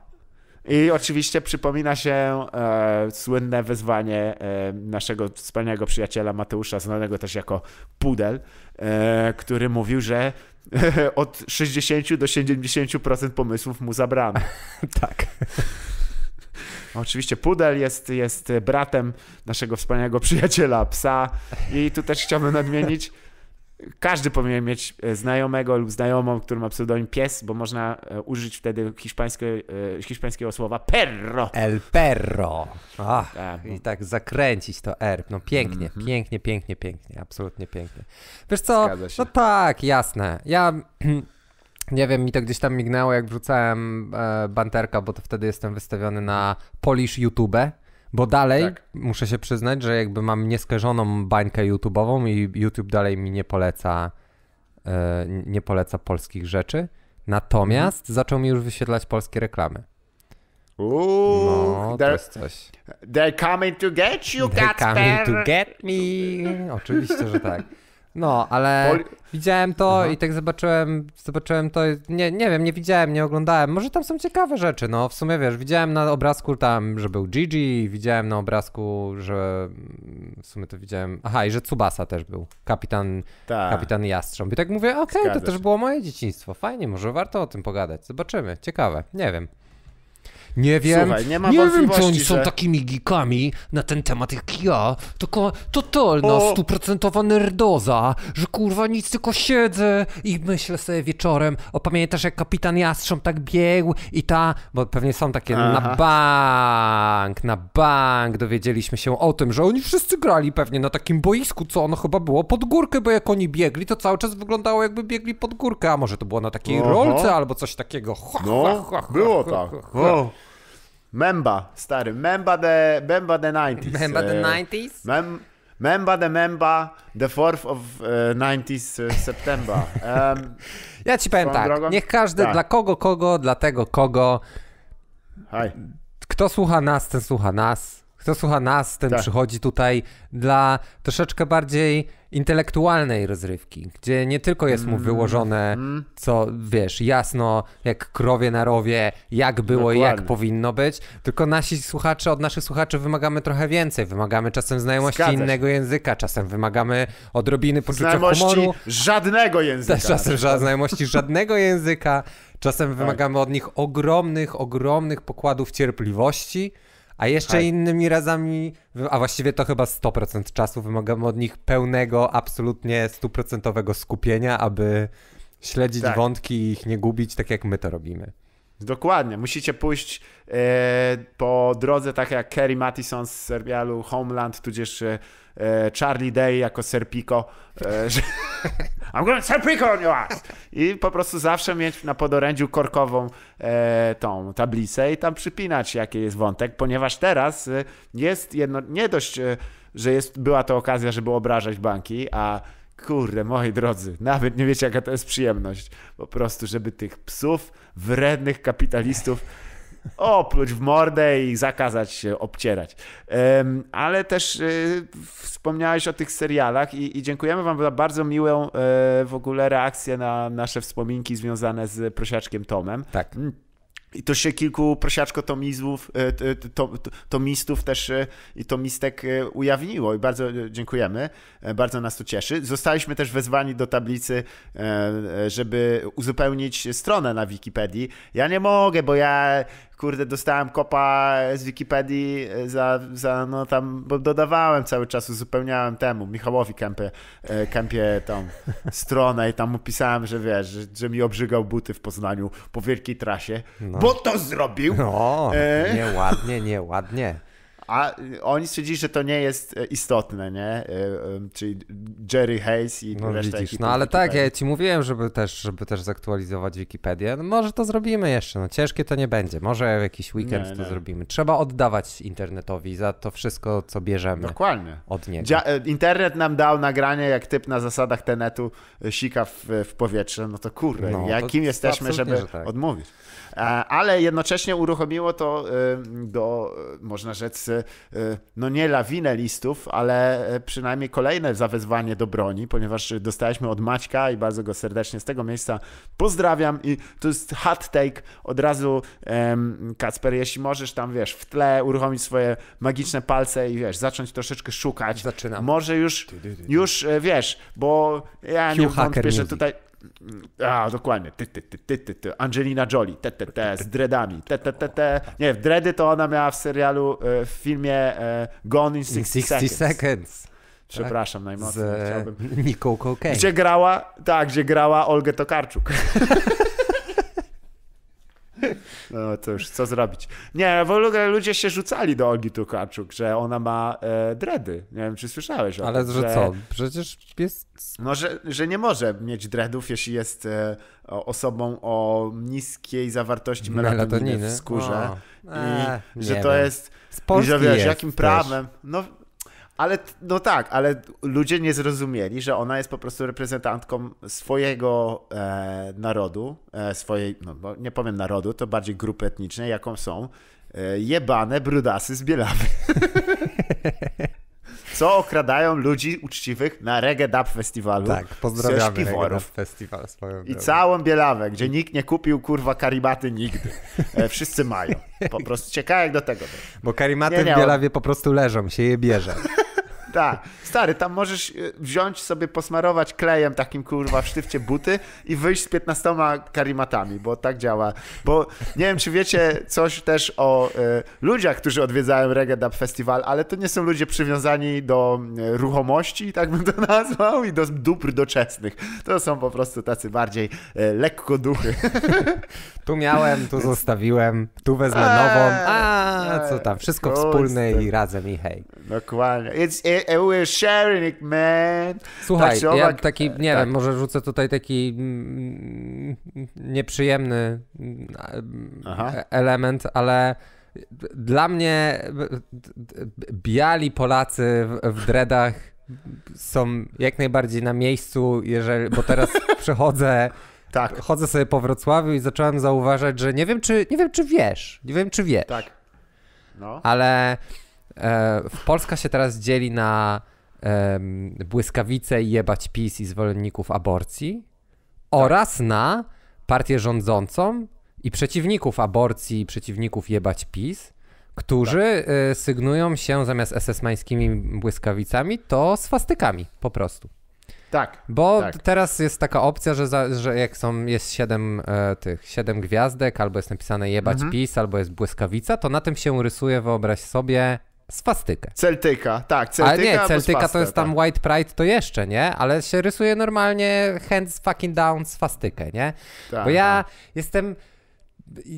Speaker 2: I oczywiście przypomina się e, słynne wezwanie e, naszego wspaniałego przyjaciela Mateusza, znanego też jako Pudel, e, który mówił, że (laughs) od 60 do 70% pomysłów mu zabrano. (laughs) tak. Oczywiście Pudel jest, jest bratem naszego wspaniałego (laughs) przyjaciela, psa. I tu też chciałbym nadmienić, każdy powinien mieć e, znajomego lub znajomą, który ma pseudonim pies, bo można e, użyć wtedy hiszpańskie, e, hiszpańskiego słowa perro. El perro. Ach, tak. No. I tak
Speaker 1: zakręcić to R. No pięknie, mm -hmm. pięknie, pięknie, pięknie. Absolutnie pięknie. Wiesz co? No tak, jasne. Ja... (clears throat) Nie wiem, mi to gdzieś tam mignęło, jak wrzucałem e, banterka, bo to wtedy jestem wystawiony na Polish YouTube. Bo dalej tak. muszę się przyznać, że jakby mam nieskojarzoną bańkę YouTube'ową i YouTube dalej mi nie poleca, e, nie poleca polskich rzeczy. Natomiast mhm. zaczął mi już wyświetlać polskie reklamy.
Speaker 2: Ooh, no, to jest coś. They're coming to get you, They're Kacper. coming to get me.
Speaker 1: Oczywiście, że tak. No, ale Poli... widziałem to Aha. i tak zobaczyłem, zobaczyłem to, nie, nie wiem, nie widziałem, nie oglądałem, może tam są ciekawe rzeczy, no w sumie wiesz, widziałem na obrazku tam, że był Gigi, widziałem na obrazku, że w sumie to widziałem, aha i że Tsubasa też był, kapitan, Ta. kapitan Jastrząb i tak mówię, okej, okay, to też było moje dzieciństwo, fajnie, może warto o tym pogadać, zobaczymy, ciekawe, nie wiem. Nie wiem, Słuchaj, nie, nie wiem, czy oni że... są takimi geekami na ten temat jak ja, tylko totalna, stuprocentowa nerdoza, że kurwa nic, tylko siedzę i myślę sobie wieczorem, o pamiętasz jak kapitan Jastrząb tak biegł i ta, bo pewnie są takie Aha. na bank, na bank dowiedzieliśmy się o tym, że oni wszyscy grali pewnie na takim boisku, co ono chyba było pod górkę, bo jak oni biegli, to cały
Speaker 2: czas wyglądało jakby biegli pod górkę, a może to było na takiej Aha. rolce albo coś takiego. Ho, no, ho, ho, było tak. Memba, stary, Memba the, Memba the 90s. Memba the 90s? E, Mem, memba the Memba, the 4th of uh, e, 90s e, September. Um, (laughs) ja ci powiem tak, drogą? niech każdy, tak. dla
Speaker 1: kogo, kogo, dla tego, kogo. Hi. Kto słucha nas, ten słucha nas. Kto słucha nas, ten tak. przychodzi tutaj dla troszeczkę bardziej intelektualnej rozrywki, gdzie nie tylko jest mu mhm. wyłożone, co wiesz, jasno, jak krowie na rowie, jak było Dokładnie. i jak powinno być, tylko nasi słuchacze, od naszych słuchaczy wymagamy trochę więcej. Wymagamy czasem znajomości Zgadza innego się. języka, czasem wymagamy odrobiny poczucia znajomości humoru.
Speaker 2: żadnego języka. czasem
Speaker 1: znajomości żadnego języka. Czasem tak. wymagamy od nich ogromnych, ogromnych pokładów cierpliwości. A jeszcze tak. innymi razami, a właściwie to chyba 100% czasu wymagamy od nich pełnego, absolutnie 100% skupienia, aby śledzić tak. wątki i ich nie gubić, tak jak my to robimy.
Speaker 2: Dokładnie. Musicie pójść e, po drodze tak jak Kerry Mattison z serialu Homeland, tudzież e, E, Charlie Day jako Serpico. E, (laughs) że... I'm going Serpico on your ass! I po prostu zawsze mieć na podorędziu korkową e, tą tablicę i tam przypinać, jaki jest wątek, ponieważ teraz jest jedno, nie dość, że jest, była to okazja, żeby obrażać banki, a Kurde, moi drodzy, nawet nie wiecie, jaka to jest przyjemność. Po prostu, żeby tych psów, wrednych kapitalistów opluć w mordę i zakazać się obcierać. Ale też e, wspomniałeś o tych serialach i, dziękujemy Wam za bardzo miłą e, w ogóle reakcję na nasze wspominki związane z prosiaczkiem Tomem. Tak. I to się kilku prosiaczko-tomizmów, e, tomistów też i tomistek ujawniło i bardzo dziękujemy, bardzo nas to cieszy. Zostaliśmy też wezwani do tablicy, żeby uzupełnić stronę na Wikipedii. Ja nie mogę, bo ja kurde, dostałem kopa z Wikipedii za, za no tam, bo dodawałem cały czas, uzupełniałem temu, Michałowi Kępie, Kępie tą stronę i tam opisałem, że wiesz, że, że, mi obrzygał buty w Poznaniu po wielkiej trasie, no. bo to zrobił! No, e... nieładnie, nieładnie. A y, oni stwierdzili, że to nie jest e, istotne, nie? E, e, czyli Jerry Hayes i no, reszta widzisz, No ale tak, ja
Speaker 1: ci mówiłem, żeby też, żeby też zaktualizować Wikipedię. No, może to zrobimy jeszcze, no ciężkie to nie będzie. Może w jakiś weekend nie, to nie. zrobimy. Trzeba oddawać internetowi za to wszystko, co bierzemy. Dokładnie. Od niego. Dzia
Speaker 2: internet nam dał nagranie, jak typ na zasadach tenetu sika w, w powietrze, no to kurde, no, jakim to jesteśmy, żeby tak. odmówić. E, ale jednocześnie uruchomiło to e, do, e, można rzec, no nie lawinę listów, ale przynajmniej kolejne zawezwanie do broni, ponieważ dostaliśmy od Maćka i bardzo go serdecznie z tego miejsca pozdrawiam i to jest hot take od razu Kacper, jeśli możesz tam, wiesz, w tle uruchomić swoje magiczne palce i wiesz, zacząć troszeczkę szukać. Zaczynam. Może już, już wiesz, bo ja nie wątpię, że tutaj... Music. A, dokładnie. Ty, ty, ty, ty, ty, ty. Angelina Jolie, te, te, te, z dreadami. Te, te, te, te. Nie, dready to ona miała w serialu, e, w filmie e, Gone in 60, in 60 Seconds. seconds. Przepraszam tak?
Speaker 1: najmocniej. Z Nicole Gdzie
Speaker 2: grała, tak, gdzie grała Olgę Tokarczuk. (laughs) (laughs) No to już co zrobić. Nie, w ogóle ludzie się rzucali do Olgi Tukaczuk że ona ma e, dredy. Nie wiem, czy słyszałeś o Ale tym, że, że co? Przecież jest... No, że, że nie może mieć dreadów, jeśli jest e, osobą o niskiej zawartości melatoniny, melatoniny? w skórze. O, e, I że to wiem. jest... Spolski I że wiesz, jakim prawem... No, ale no tak, ale ludzie nie zrozumieli, że ona jest po prostu reprezentantką swojego e, narodu, e, swojej, no nie powiem narodu, to bardziej grupy etnicznej, jaką są e, jebane brudasy z Bielawy. (laughs) co okradają ludzi uczciwych na Reggae Dub Festiwalu. Tak, pozdrawiamy Reggae Dub
Speaker 1: Festival. I
Speaker 2: całą Bielawę, gdzie nikt nie kupił kurwa karimaty nigdy. E, wszyscy mają. Po (laughs) prostu ciekawe jak do tego.
Speaker 1: Bo karimaty nie, nie, w Bielawie po prostu leżą, się je bierze. (laughs)
Speaker 2: Tak, stary, tam możesz e, wziąć sobie, posmarować klejem takim kurwa w sztywcie buty i wyjść z 15 karimatami, bo tak działa. Bo nie wiem, czy wiecie coś też o e, ludziach, którzy odwiedzają Reggae Dub Festival, ale to nie są ludzie przywiązani do y, ruchomości, tak bym to nazwał, i do dóbr doczesnych. To są po prostu tacy bardziej y, lekko duchy. (laughs) Tu miałem, tu zostawiłem,
Speaker 1: tu wezmę eee. nową, a, a eee. co tam, wszystko wspólne i razem i hej.
Speaker 2: Dokładnie we're sharing it, man. Słuchaj, tak ja taki, nie tak.
Speaker 1: wiem, może rzucę tutaj taki mm, nieprzyjemny Aha. E, element, ale dla mnie biali Polacy w, Dredach dreadach są jak najbardziej na miejscu, jeżeli, bo teraz (laughs) przechodzę tak. Chodzę sobie po Wrocławiu i zacząłem zauważać, że nie wiem, czy, nie wiem, czy wiesz. Nie wiem, czy wiesz. Tak. No. Ale E, Polska się teraz dzieli na błyskawice i jebać PiS i zwolenników aborcji oraz tak. na partię rządzącą i przeciwników aborcji i przeciwników jebać PiS, którzy tak. E, sygnują się zamiast esesmańskimi błyskawicami, to swastykami po prostu. Tak. Bo tak. teraz jest taka opcja, że, za, że jak są, jest siedem e, tych siedem gwiazdek, albo jest napisane jebać mhm. PiS, albo jest błyskawica, to na tym się rysuje, wyobraź sobie, Swastykę.
Speaker 2: Celtyka, tak, Celtyka. Ale nie, Celtyka swastę, to jest tam tak.
Speaker 1: White Pride, to jeszcze, nie? Ale się rysuje normalnie hands fucking down swastykę, nie? Tak, Bo ja tak. jestem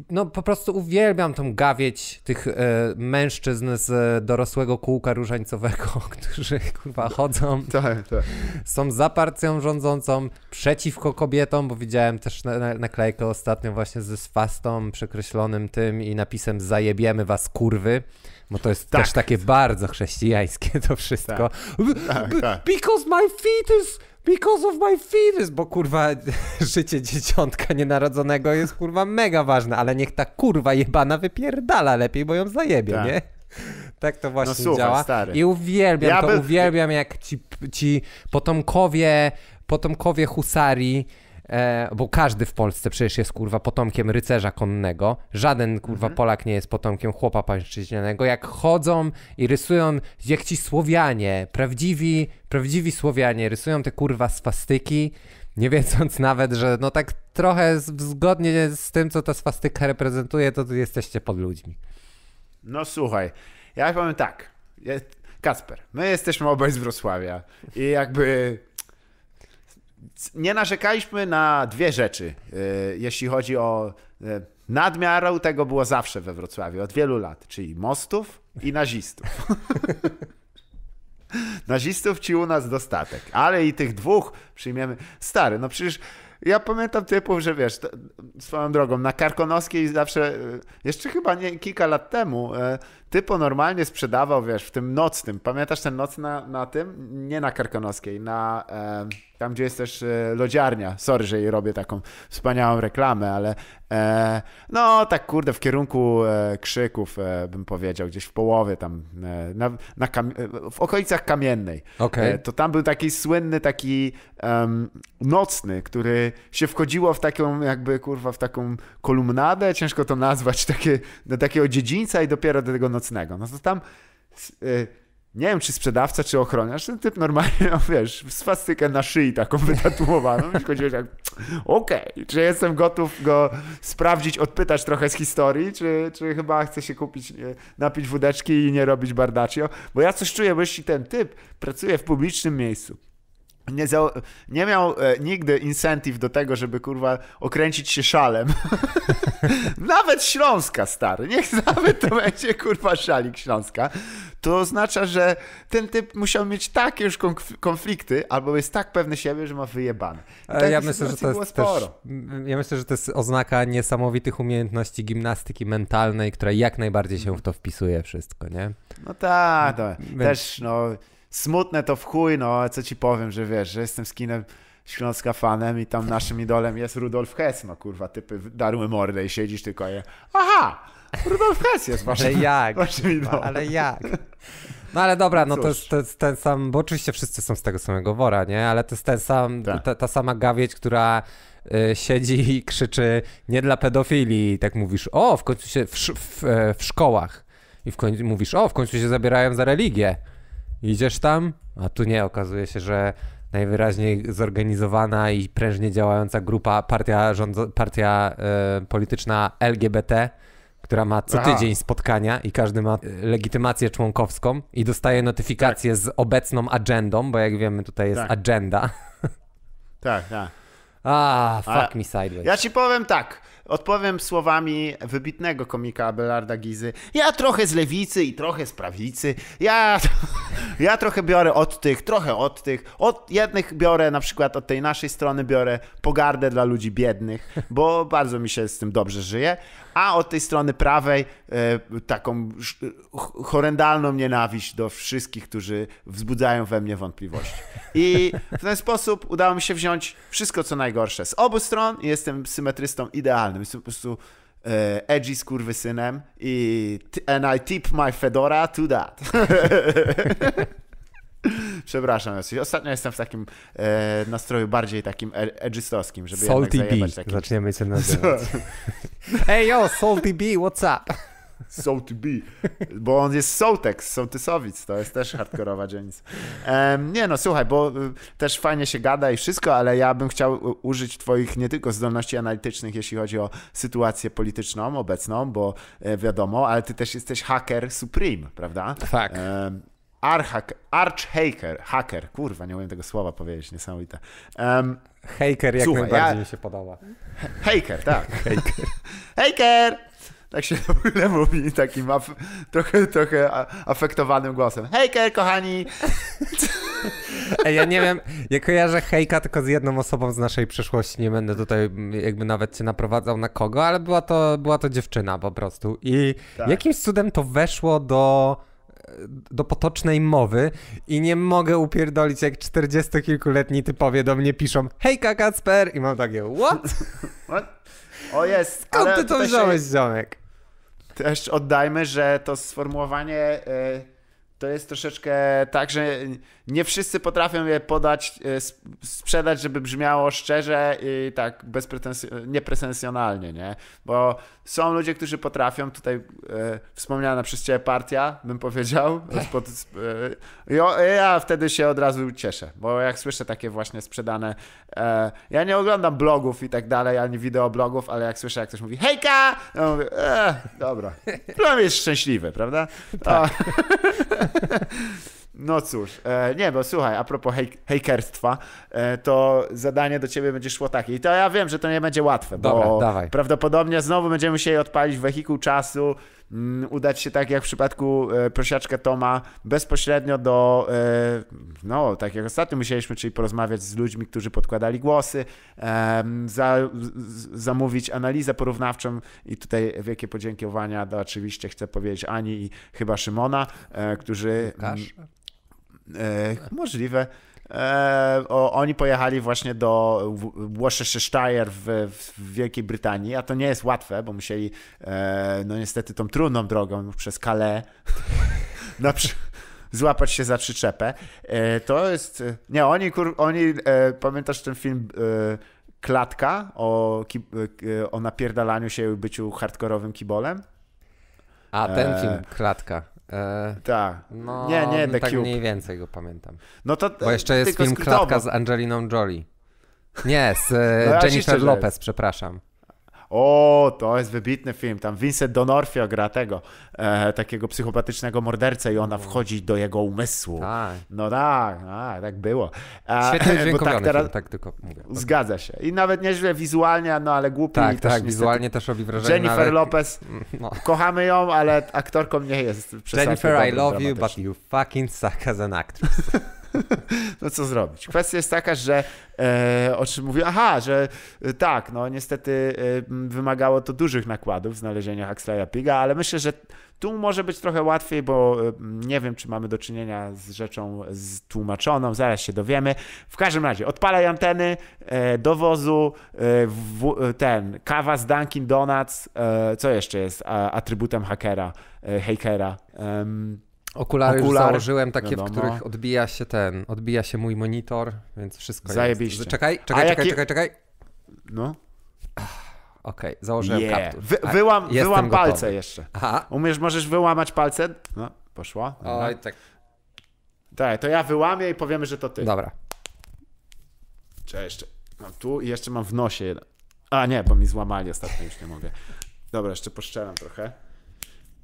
Speaker 1: no po prostu uwielbiam tą gawieć tych e, mężczyzn z e, dorosłego kółka różańcowego, (laughs) którzy kurwa chodzą, tak, tak. są za partią rządzącą, przeciwko kobietom, bo widziałem też na, na, naklejkę ostatnio właśnie ze swastą, przekreślonym tym i napisem zajebiemy was kurwy bo to jest tak. też takie bardzo chrześcijańskie to wszystko. Tak, tak, tak. Because my feet is... Because of my feet is... Bo kurwa (laughs) życie dzieciątka nienarodzonego jest kurwa mega ważne, ale niech ta kurwa jebana wypierdala lepiej, bo ją zajebie, tak. nie? Tak to właśnie no, super, działa. Stary. I uwielbiam ja to, by... uwielbiam jak ci, ci potomkowie, potomkowie husarii E, bo każdy w Polsce przecież jest kurwa potomkiem rycerza konnego. Żaden kurwa mhm. Polak nie jest potomkiem chłopa pańszczyźnianego. Jak chodzą i rysują, jak ci Słowianie, prawdziwi, prawdziwi Słowianie rysują te kurwa swastyki, nie wiedząc nawet, że no tak trochę zgodnie z tym, co ta swastyka reprezentuje,
Speaker 2: to jesteście pod ludźmi. No słuchaj, ja powiem tak. Kasper, my jesteśmy obaj z Wrocławia i jakby nie narzekaliśmy na dwie rzeczy, e, jeśli chodzi o e, nadmiarę, tego było zawsze we Wrocławiu od wielu lat, czyli mostów i nazistów. (laughs) nazistów ci u nas dostatek, ale i tych dwóch przyjmiemy. Stary, no przecież ja pamiętam typów, że wiesz, swoją drogą, na Karkonoskiej zawsze, e, jeszcze chyba nie kilka lat temu, Typo normalnie sprzedawał, wiesz, w tym nocnym. Pamiętasz ten noc na, na tym? Nie na Karkonoskiej, na e, tam, gdzie jest też e, lodziarnia. Sorry, że jej robię taką wspaniałą reklamę, ale e, no tak kurde, w kierunku e, krzyków e, bym powiedział, gdzieś w połowie tam, e, na, na w okolicach Kamiennej. Okay. to tam był taki słynny, taki um, nocny, który się wchodziło w taką jakby, kurwa, w taką kolumnadę, ciężko to nazwać, (laughs) takie, do takiego dziedzińca i dopiero do tego nocnego nocnego. No to tam y, nie wiem, czy sprzedawca, czy ochroniarz, ten typ normalnie, no wiesz, swastykę na szyi taką (laughs) wytatuowaną. Chodziłeś jak, okej, okay, czy jestem gotów go sprawdzić, odpytać trochę z historii, czy, czy chyba chce się kupić, napić wódeczki i nie robić bardaccio. Bo ja coś czuję, bo jeśli ten typ pracuje w publicznym miejscu, nie, za, nie miał e, nigdy incentyw do tego, żeby kurwa okręcić się szalem. (laughs) nawet Śląska, stary. Niech (laughs) nawet to będzie kurwa szalik Śląska. To oznacza, że ten typ musiał mieć takie już konflikty, albo jest tak pewny siebie, że ma wyjebane. Tak ja myślę, że to jest też,
Speaker 1: ja myślę, że to jest oznaka niesamowitych umiejętności gimnastyki mentalnej, która jak najbardziej się w to wpisuje wszystko, nie?
Speaker 2: No tak, no, też no smutne to w chuj, no co ci powiem, że wiesz, że jestem skinem Śląska fanem i tam naszym idolem jest Rudolf Hess, no kurwa, typy darły mordę i siedzisz tylko je, aha, Rudolf Hess jest waszym, ale jak, waszym idolem. Ale jak? No ale dobra, no to jest,
Speaker 1: to jest, ten sam, bo oczywiście wszyscy są z tego samego wora, nie? Ale to jest ten sam, tak. ta, ta sama gawieć, która y, siedzi i krzyczy nie dla pedofilii i tak mówisz, o, w końcu się, w, w, e, w szkołach. I w końcu mówisz, o, w końcu się zabierają za religię idziesz tam, a tu nie, okazuje się, że najwyraźniej zorganizowana i prężnie działająca grupa, partia, rządzo, partia y, polityczna LGBT, która ma co tydzień Aha. spotkania i każdy ma e, legitymację członkowską i dostaje notyfikację tak. z obecną agendą, bo jak wiemy tutaj jest tak. agenda.
Speaker 2: Tak, tak. Ah, (laughs) fuck A, me sideways. Ja ci powiem tak. Odpowiem słowami wybitnego komika Abelarda Gizy. Ja trochę z lewicy i trochę z prawicy. Ja, (laughs) ja trochę biorę od tych, trochę od tych. Od jednych biorę, na przykład od tej naszej strony biorę pogardę dla ludzi biednych, bo bardzo mi się z tym dobrze żyje a od tej strony prawej e, taką horrendalną nienawiść do wszystkich, którzy wzbudzają we mnie wątpliwości. I w ten sposób udało mi się wziąć wszystko, co najgorsze z obu stron jestem symetrystą idealnym. Jestem po prostu e, edgy synem i and I tip my fedora to that. (laughs) (laughs) Przepraszam, ostatnio jestem w takim e, nastroju bardziej takim e, edgystowskim, żeby Salty jednak B. Takim... Zaczniemy się nazywać. (laughs) Ej yo, Salty B, what's up? Salty B, bo on jest Sołtek z Sołtysowic, to jest też hardkorowa dzielnica. Um, nie no, słuchaj, bo y, też fajnie się gada i wszystko, ale ja bym chciał użyć twoich nie tylko zdolności analitycznych, jeśli chodzi o sytuację polityczną obecną, bo e, wiadomo, ale ty też jesteś haker supreme, prawda? Tak. Arch hacker, hacker, kurwa, nie umiem tego słowa powiedzieć, niesamowite. Um, Hacker, jak słuchaj, najbardziej ja... mi się podoba. Haker, tak. (laughs) Haker. Tak się (laughs) w ogóle mówi takim af... trochę, trochę afektowanym głosem. Haker, kochani! (laughs) Ej, ja nie wiem, ja kojarzę hejka tylko z jedną osobą z
Speaker 1: naszej przeszłości, nie będę tutaj jakby nawet cię naprowadzał na kogo, ale była to, była to dziewczyna po prostu. I tak. jakimś cudem to weszło do do potocznej mowy i nie mogę upierdolić, jak 40-kilkuletni typowie do mnie piszą Hejka
Speaker 2: Kacper! I mam takie, what? what? O jest! (laughs) Skąd ty to wziąłeś, się... ziomek? Też oddajmy, że to sformułowanie... Y, to jest troszeczkę tak, że nie wszyscy potrafią je podać, e, sprzedać, żeby brzmiało szczerze i tak niepresensjonalnie, nie? Bo są ludzie, którzy potrafią, tutaj e, wspomniana przez Ciebie partia, bym powiedział, spod, (laughs) e, ja wtedy się od razu cieszę, bo jak słyszę takie właśnie sprzedane, e, ja nie oglądam blogów i tak dalej, ani wideoblogów, ale jak słyszę, jak ktoś mówi hejka, to mówię, e, dobra, (laughs) problem jest szczęśliwy, prawda? Tak. (laughs) (laughs) No cóż, e, nie, bo słuchaj, a propos hej, hejkerstwa, e, to zadanie do ciebie będzie szło takie. I to ja wiem, że to nie będzie łatwe, Dobra, bo dawaj. prawdopodobnie znowu będziemy musieli odpalić wehikuł czasu, Mm, udać się tak jak w przypadku e, prosiaczka Toma bezpośrednio do, e, no tak jak ostatnio musieliśmy, czyli porozmawiać z ludźmi, którzy podkładali głosy, za, zamówić analizę porównawczą i tutaj wielkie podziękowania do oczywiście chcę powiedzieć Ani i chyba Szymona, e, którzy... Łukasz? Mm, możliwe. E, oni pojechali właśnie do Worcestershire w, Wielkiej Brytanii, a to nie jest łatwe, bo musieli, e, no niestety, tą trudną drogą przez Calais (laughs) na przykład złapać się za przyczepę. E, to jest. Nie, oni, kur... oni pamiętasz ten film Klatka o, o napierdalaniu się i byciu hardkorowym kibolem? A ten film, Klatka. E, tak.
Speaker 1: No, nie, nie, The tak Cube. mniej więcej go pamiętam. No to, Bo jeszcze jest film Klatka z Angeliną Jolie.
Speaker 2: Nie, z no e, Jennifer Lopez, przepraszam. O, to jest wybitny film. Tam Vincent Donorfio gra tego, e, takiego psychopatycznego mordercę i ona wchodzi do jego umysłu. Tak. No tak, a, tak było. E, Świetnie dźwiękowiony tak, teraz... tak tylko mówię. Zgadza się. I nawet nieźle wizualnie, no ale głupi. Tak, tak, niestety... wizualnie też robi wrażenie. No Jennifer ale... Lopez, no. kochamy ją, ale aktorką nie jest. Jennifer, I love you, but you fucking suck as an actress. (laughs) (laughs) no co zrobić? Kwestia jest taka, że e, o czym mówię, aha, że e, tak, no niestety e, wymagało to dużych nakładów znalezienia Huxleya Piga, ale myślę, że tu może być trochę łatwiej, bo e, nie wiem, czy mamy do czynienia z rzeczą tłumaczoną, zaraz się dowiemy. W każdym razie, odpalaj anteny, e, do wozu, e, w, ten, kawa z Dunkin Donuts, co jeszcze jest atrybutem hakera, hakera? Okulary, Okulary założyłem takie, wiadomo. w których
Speaker 1: odbija się ten, odbija się mój monitor, więc wszystko Zajebiście. jest. Czekaj, czekaj, czekaj, czekaj, czekaj. No. Okej, okay, założyłem yeah. kaptur. Wy, tak, wyłam, wyłam palce jeszcze. Aha.
Speaker 2: Umiesz, możesz wyłamać palce? No, poszło. Oj, tak. Tak, to ja wyłamię i powiemy, że to ty. Dobra. Cześć. Mam no, tu i jeszcze mam w nosie jeden. A nie, bo mi złamali ostatnio, już nie mogę. Dobra, jeszcze poszczelam trochę.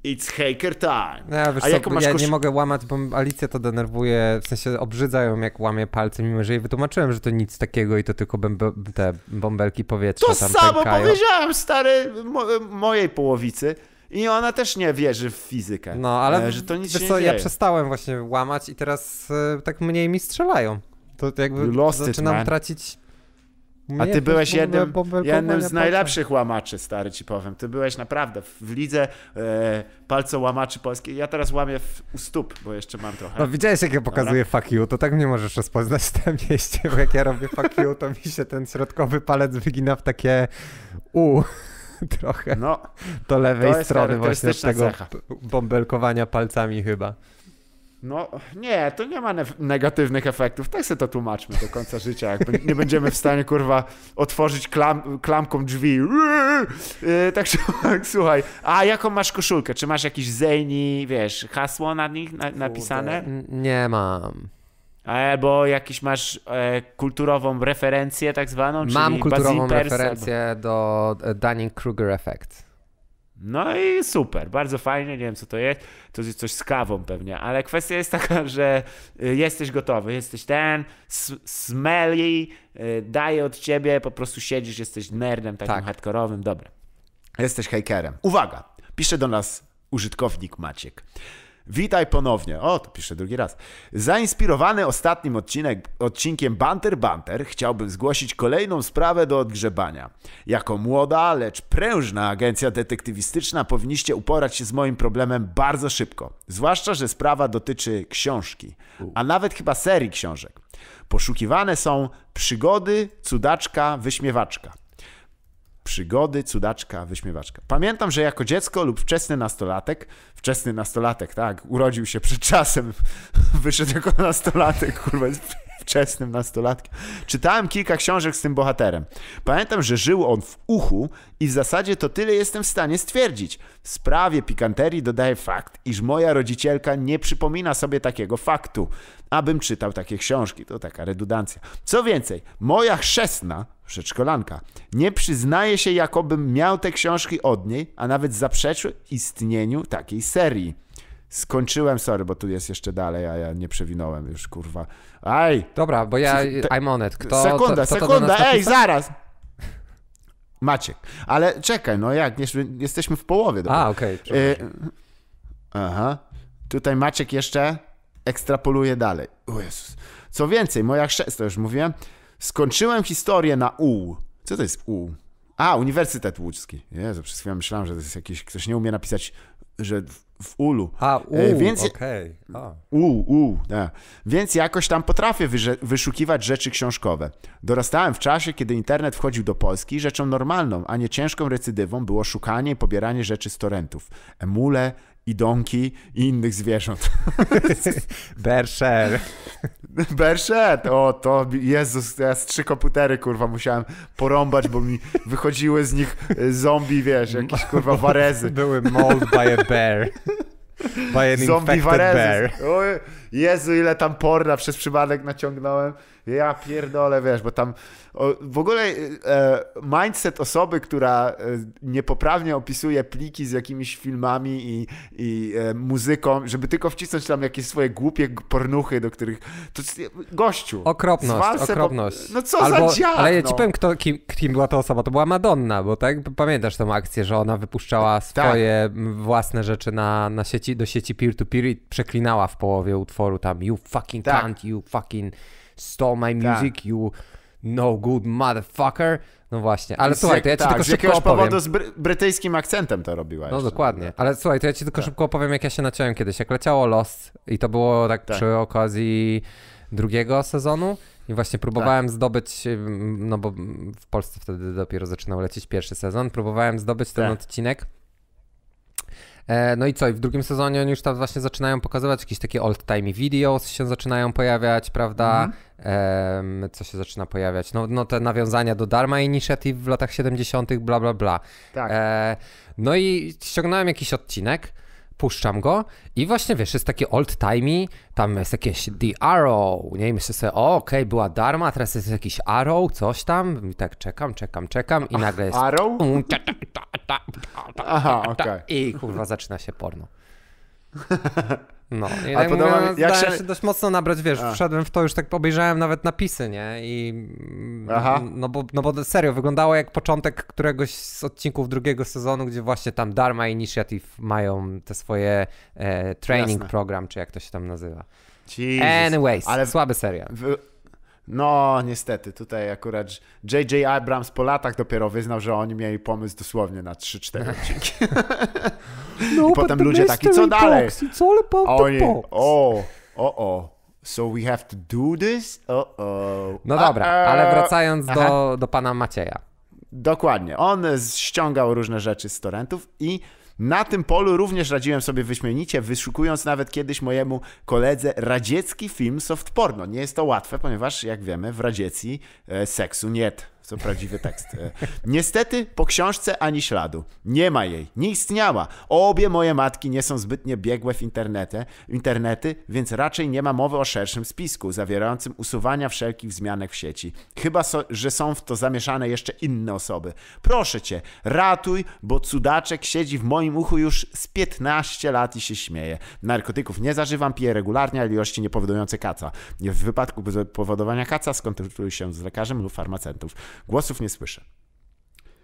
Speaker 2: It's hacker time. No ja, wiesz, A jaką ja kosz... nie mogę
Speaker 1: łamać, bo Alicja to denerwuje, w sensie obrzydzają jak łamie palce, mimo że jej wytłumaczyłem, że to nic takiego i to tylko te bąbelki powietrza to tam To samo pękają.
Speaker 2: powiedziałem, stary, mo mojej połowicy. I ona też nie wierzy w fizykę. No, ale e, że to nic wiesz, nie co, ja
Speaker 1: przestałem właśnie łamać i teraz y, tak mniej mi strzelają. To jakby zaczynam it, tracić a ty byłeś jednym, jednym z najlepszych
Speaker 2: łamaczy, stary ci powiem. Ty byłeś naprawdę w lidze e, łamaczy polskiej. Ja teraz łamię w, u stóp, bo jeszcze mam trochę. No widziałeś, jak ja pokazuję Dobra.
Speaker 1: fuck you, to tak mnie możesz rozpoznać w tym mieście, bo jak ja robię fuck you, to mi się ten środkowy palec wygina w takie u (laughs) trochę. No, to lewej to strony właśnie tego cecha. bąbelkowania palcami chyba.
Speaker 2: No nie, to nie ma ne negatywnych efektów. Tak sobie to tłumaczmy do końca życia. Jak nie będziemy w stanie, kurwa, otworzyć klam klamką drzwi. Yy, tak, (laughs) słuchaj. A jaką masz koszulkę? Czy masz jakiś zejni, wiesz, hasło na nich na napisane? Nie mam. Albo jakiś masz e, kulturową referencję tak zwaną? Mam kulturową referencję
Speaker 1: albo... do e, Dunning-Kruger Effect.
Speaker 2: No i super, bardzo fajnie, nie wiem co to jest, to jest coś z kawą pewnie, ale kwestia jest taka, (laughs) że y, jesteś gotowy, jesteś ten, smelly, daje od ciebie, po prostu siedzisz, jesteś nerdem takim tak. hardkorowym, Jesteś hejkerem. Uwaga, pisze do nas użytkownik Maciek. Witaj ponownie. O, to piszę drugi raz. Zainspirowany ostatnim odcinek, odcinkiem Banter Banter, chciałbym zgłosić kolejną sprawę do odgrzebania. Jako młoda, lecz prężna agencja detektywistyczna powinniście uporać się z moim problemem bardzo szybko. Zwłaszcza, że sprawa dotyczy książki, a nawet chyba serii książek. Poszukiwane są przygody, cudaczka, wyśmiewaczka przygody, cudaczka, wyśmiewaczka. Pamiętam, że jako dziecko lub wczesny nastolatek, wczesny nastolatek, tak, urodził się przed czasem, (laughs) wyszedł jako nastolatek, kurwa, jest wczesnym nastolatkiem. Czytałem kilka książek z tym bohaterem. Pamiętam, że żył on w uchu i w zasadzie to tyle jestem w stanie stwierdzić. W sprawie pikanterii dodaję fakt, iż moja rodzicielka nie przypomina sobie takiego faktu, abym czytał takie książki. To taka redundancja. Co więcej, moja chrzestna przedszkolanka. Nie przyznaje się, jakobym miał te książki od niej, a nawet zaprzeczył istnieniu takiej serii. Skończyłem, sorry, bo tu jest jeszcze dalej, a ja nie przewinąłem już, kurwa. Aj! Dobra, bo ja, I'm on it. Kto, sekunda, sekunda, ej, zaraz! Maciek. Ale czekaj, no jak, jesteśmy w połowie. Dobra. A, okej. Okay, y aha. Tutaj Maciek jeszcze ekstrapoluje dalej. O Jezus. Co więcej, moja to już mówiłem, skończyłem historię na U. Co to jest U? A, Uniwersytet Łódzki. Jezu, przez chwilę myślałem, że to jest jakiś, ktoś nie umie napisać, że w ulu. A, e, u, więc,
Speaker 1: okay. A.
Speaker 2: U, u, Więc jakoś tam potrafię wyszukiwać rzeczy książkowe. Dorastałem w czasie, kiedy internet wchodził do Polski i rzeczą normalną, a nie ciężką recydywą było szukanie i pobieranie rzeczy z torrentów. Emule, i donki i innych zwierząt. Bersher. (laughs) Bersher, (laughs) o to, Jezus, z trzy komputery, kurwa, musiałem porąbać, bo mi wychodziły z nich e, zombie, wiesz, jakieś, kurwa, warezy. Były mold by a bear. By an zombie infected warezy. bear. O, Jezu, ile tam porna przez przypadek naciągnąłem. Ja pierdolę, wiesz, bo tam o, w ogóle e, mindset osoby, która e, niepoprawnie opisuje pliki z jakimiś filmami i, i e, muzyką, żeby tylko wcisnąć tam jakieś swoje głupie pornuchy, do których... To, gościu. Okropność, okropność. Bo, no co Albo, za dziad, Ale ja ci no. powiem,
Speaker 1: kto, kim, kim, była ta osoba. To była Madonna, bo tak pamiętasz tą akcję, że ona wypuszczała tak. swoje tak. własne rzeczy na, na sieci, do sieci peer-to-peer i przeklinała w połowie utworu tam you fucking tak. you fucking stole my tak. music, tak. you no good motherfucker. No właśnie, ale z, słuchaj, to ja ci tak, tylko szybko opowiem. powodu z
Speaker 2: brytyjskim akcentem to robiłaś. No
Speaker 1: dokładnie, ale słuchaj, to ja ci tylko tak. szybko opowiem, jak ja się naciąłem kiedyś, jak leciało Lost i to było tak, tak. przy okazji drugiego sezonu i właśnie próbowałem tak. zdobyć, mm, no bo w Polsce wtedy dopiero zaczynał lecieć pierwszy sezon, próbowałem zdobyć ten tak. odcinek E, no i co, i w drugim sezonie oni już tam właśnie zaczynają pokazywać jakieś takie old-timey videos się zaczynają pojawiać, prawda? Mm co się zaczyna pojawiać? No, no te nawiązania do Dharma Initiative w latach 70., bla, bla, bla. Tak. E, no i ściągnąłem jakiś odcinek puszczam go i właśnie wiesz, jest takie old timey, tam jest jakieś The Arrow, nie? I myślę sobie, okej, okay, była darma, teraz jest jakiś Arrow, coś tam. I tak czekam, czekam, czekam i nagle jest... Arrow? (laughs) Aha, okej. Okay. I kurwa, zaczyna się porno. (laughs) No, i tak mówię, no, jak się... się... dość mocno nabrać, wiesz, A. wszedłem w to, już tak obejrzałem nawet napisy, nie? I Aha. No, bo, no bo serio, wyglądało jak początek któregoś z odcinków drugiego sezonu, gdzie właśnie tam Dharma Initiative mają te swoje e, training Jasne. program, czy jak to się tam nazywa.
Speaker 2: Jesus. Anyways, ale słaby serial. W... No, niestety, tutaj akurat J.J. Abrams po latach dopiero wyznał, że oni mieli pomysł dosłownie na 3-4 odcinki. (laughs) No, I potem ludzie taki, co dalej? Box,
Speaker 1: it's all about Oni, the box.
Speaker 2: O, o, o. So we have to do this? Uh -oh. No dobra, ale wracając do, do pana Macieja. Dokładnie. On e, ściągał różne rzeczy z torrentów i na tym polu również radziłem sobie wyśmienicie, wyszukując nawet kiedyś mojemu koledze radziecki film soft porno. Nie jest to łatwe, ponieważ jak wiemy w Radziecji e, seksu nie są prawdziwy tekst. E, niestety po książce ani śladu. Nie ma jej, nie istniała. Obie moje matki nie są zbytnie biegłe w internety, internety, więc raczej nie ma mowy o szerszym spisku zawierającym usuwania wszelkich wzmianek w sieci. Chyba, so, że są w to zamieszane jeszcze inne osoby. Proszę cię, ratuj, bo cudaczek siedzi w moim uchu już z 15 lat i się śmieje. Narkotyków nie zażywam, piję regularnie, ale ilości niepowodujące kaca. W wypadku powodowania kaca skontaktuj się z lekarzem lub farmaceutów. Głosów nie słyszę.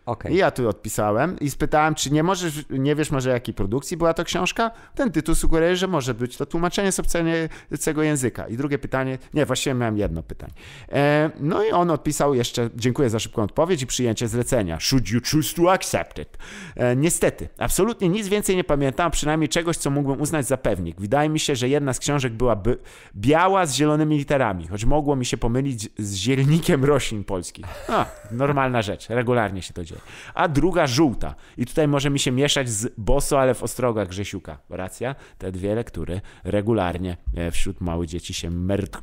Speaker 2: Okay. I ja tu odpisałem i spytałem, czy nie możesz, nie wiesz może jakiej produkcji była to książka? Ten tytuł sugeruje, że może być to tłumaczenie z obcego języka. I drugie pytanie, nie, właściwie miałem jedno pytanie. E, no i on odpisał jeszcze, dziękuję za szybką odpowiedź i przyjęcie zlecenia. Should you choose to accept it? E, niestety, absolutnie nic więcej nie pamiętam, przynajmniej czegoś, co mógłbym uznać za pewnik. Wydaje mi się, że jedna z książek była biała z zielonymi literami, choć mogło mi się pomylić z zielnikiem roślin polskich. A, normalna rzecz, regularnie się to dzieje. A druga żółta. I tutaj może mi się mieszać z Boso, ale w Ostrogach Grzesiuka. Racja? Te dwie lektury regularnie e, wśród małych dzieci się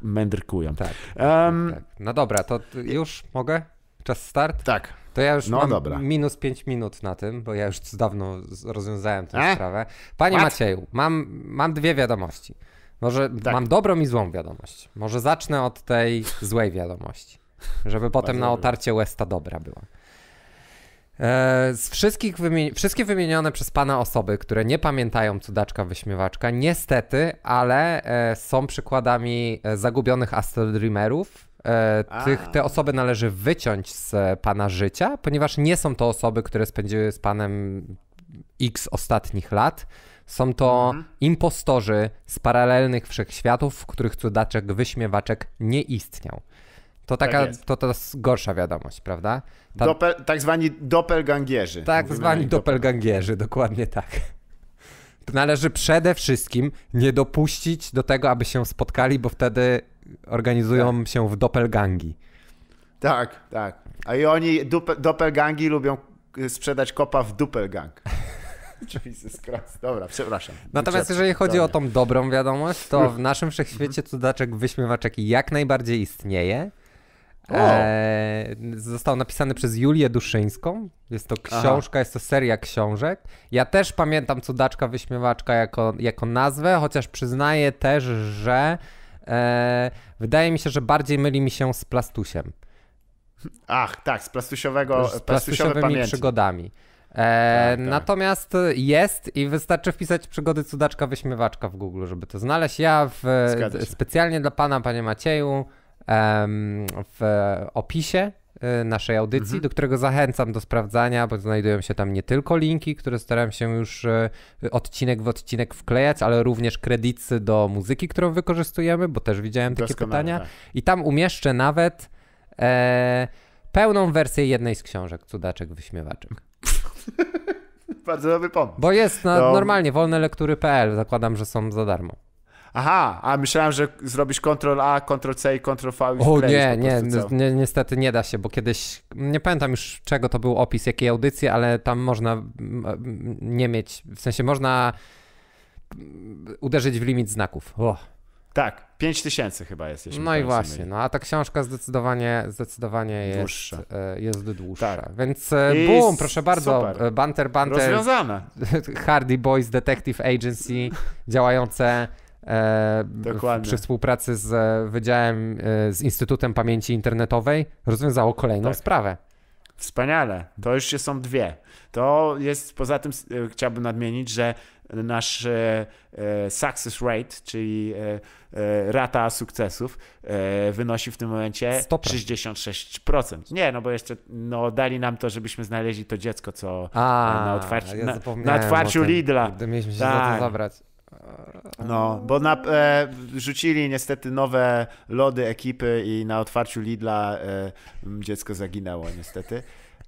Speaker 2: mędrkują. Tak, um, tak. No dobra, to już mogę? Czas
Speaker 1: start? Tak. To ja już no, mam dobra. minus 5 minut na tym, bo ja już dawno rozwiązałem tę e? sprawę. Panie What? Macieju, mam, mam dwie wiadomości. Może tak. mam dobrą i złą wiadomość. Może zacznę od tej złej wiadomości, żeby potem na otarcie Westa dobra była. E, z wszystkich wymien wszystkie wymienione przez pana osoby, które nie pamiętają cudaczka wyśmiewaczka, niestety, ale e, są przykładami e, zagubionych Astral E, tych, te osoby należy wyciąć z e, pana życia, ponieważ nie są to osoby, które spędziły z panem x ostatnich lat. Są to mhm. impostorzy z paralelnych wszechświatów, w których cudaczek wyśmiewaczek nie istniał. To taka, tak to, to jest gorsza wiadomość, prawda? Ta... Dopel,
Speaker 2: tak zwani doppelgangierzy. Tak Mówimy zwani
Speaker 1: doppelgangierzy, dokładnie tak. Należy przede wszystkim nie dopuścić do tego, aby się spotkali, bo wtedy organizują tak. się w doppelgangi.
Speaker 2: Tak, tak. A i oni, dupe, doppelgangi lubią y, sprzedać kopa w duppelgang. (laughs) Jesus Christ. Dobra, przepraszam. Natomiast jeżeli chodzi o
Speaker 1: tą dobrą wiadomość, to w (laughs) naszym wszechświecie cudaczek wyśmiewaczek jak najbardziej istnieje. E, został napisany przez Julię Duszyńską. Jest to książka, Aha. jest to seria książek. Ja też pamiętam cudaczka wyśmiewaczka jako, jako nazwę, chociaż przyznaję też, że e, wydaje mi się, że bardziej myli mi się z Plastusiem.
Speaker 2: Ach, tak, z plastusiowego z plastusiowymi pamięci.
Speaker 1: przygodami. E, tak, tak. Natomiast jest i wystarczy wpisać przygody cudaczka wyśmiewaczka w Google, żeby to znaleźć. Ja w, specjalnie dla pana, panie Macieju, w opisie y, naszej audycji, mhm. do którego zachęcam do sprawdzania, bo znajdują się tam nie tylko linki, które staram się już y, odcinek w odcinek wklejać, ale również kredyty do muzyki, którą wykorzystujemy, bo też widziałem takie pytania. Tak. I tam umieszczę nawet e, pełną wersję jednej z książek Cudaczek Wyśmiewaczek.
Speaker 2: (laughs) Bardzo dobry pomysł. Bo jest na, no. normalnie
Speaker 1: wolnelektury.pl, zakładam, że są za darmo.
Speaker 2: Aha, a myślałem, że zrobisz Ctrl A, Ctrl C i Ctrl V. I o nie, nie,
Speaker 1: ni niestety nie da się, bo kiedyś, nie pamiętam już czego to był opis, jakiej audycji, ale tam można nie mieć, w sensie można uderzyć w limit znaków. O.
Speaker 2: Tak, 5000 chyba jest. Jeśli no i właśnie,
Speaker 1: no a ta książka zdecydowanie, zdecydowanie jest dłuższa. E, jest dłuższa. Tak. Więc e, I boom, proszę bardzo, super. E, banter Banter. Rozwiązane. (laughs) Hardy Boys Detective Agency działające E, w, przy współpracy z e, Wydziałem, e, z Instytutem Pamięci Internetowej rozwiązało kolejną tak.
Speaker 2: sprawę. Wspaniale. To już się są dwie. To jest, poza tym chciałbym nadmienić, że nasz e, success rate, czyli e, e, rata sukcesów, wynosi w tym momencie 100%. 66%. Nie, no bo jeszcze no, dali nam to, żebyśmy znaleźli to dziecko, co A, na otwarciu, ja na, na otwarciu Lidla. Mieliśmy się tak. za to tak. zabrać. No, bo na, e, rzucili niestety nowe lody ekipy i na otwarciu Lidla e, mm, dziecko zaginęło niestety.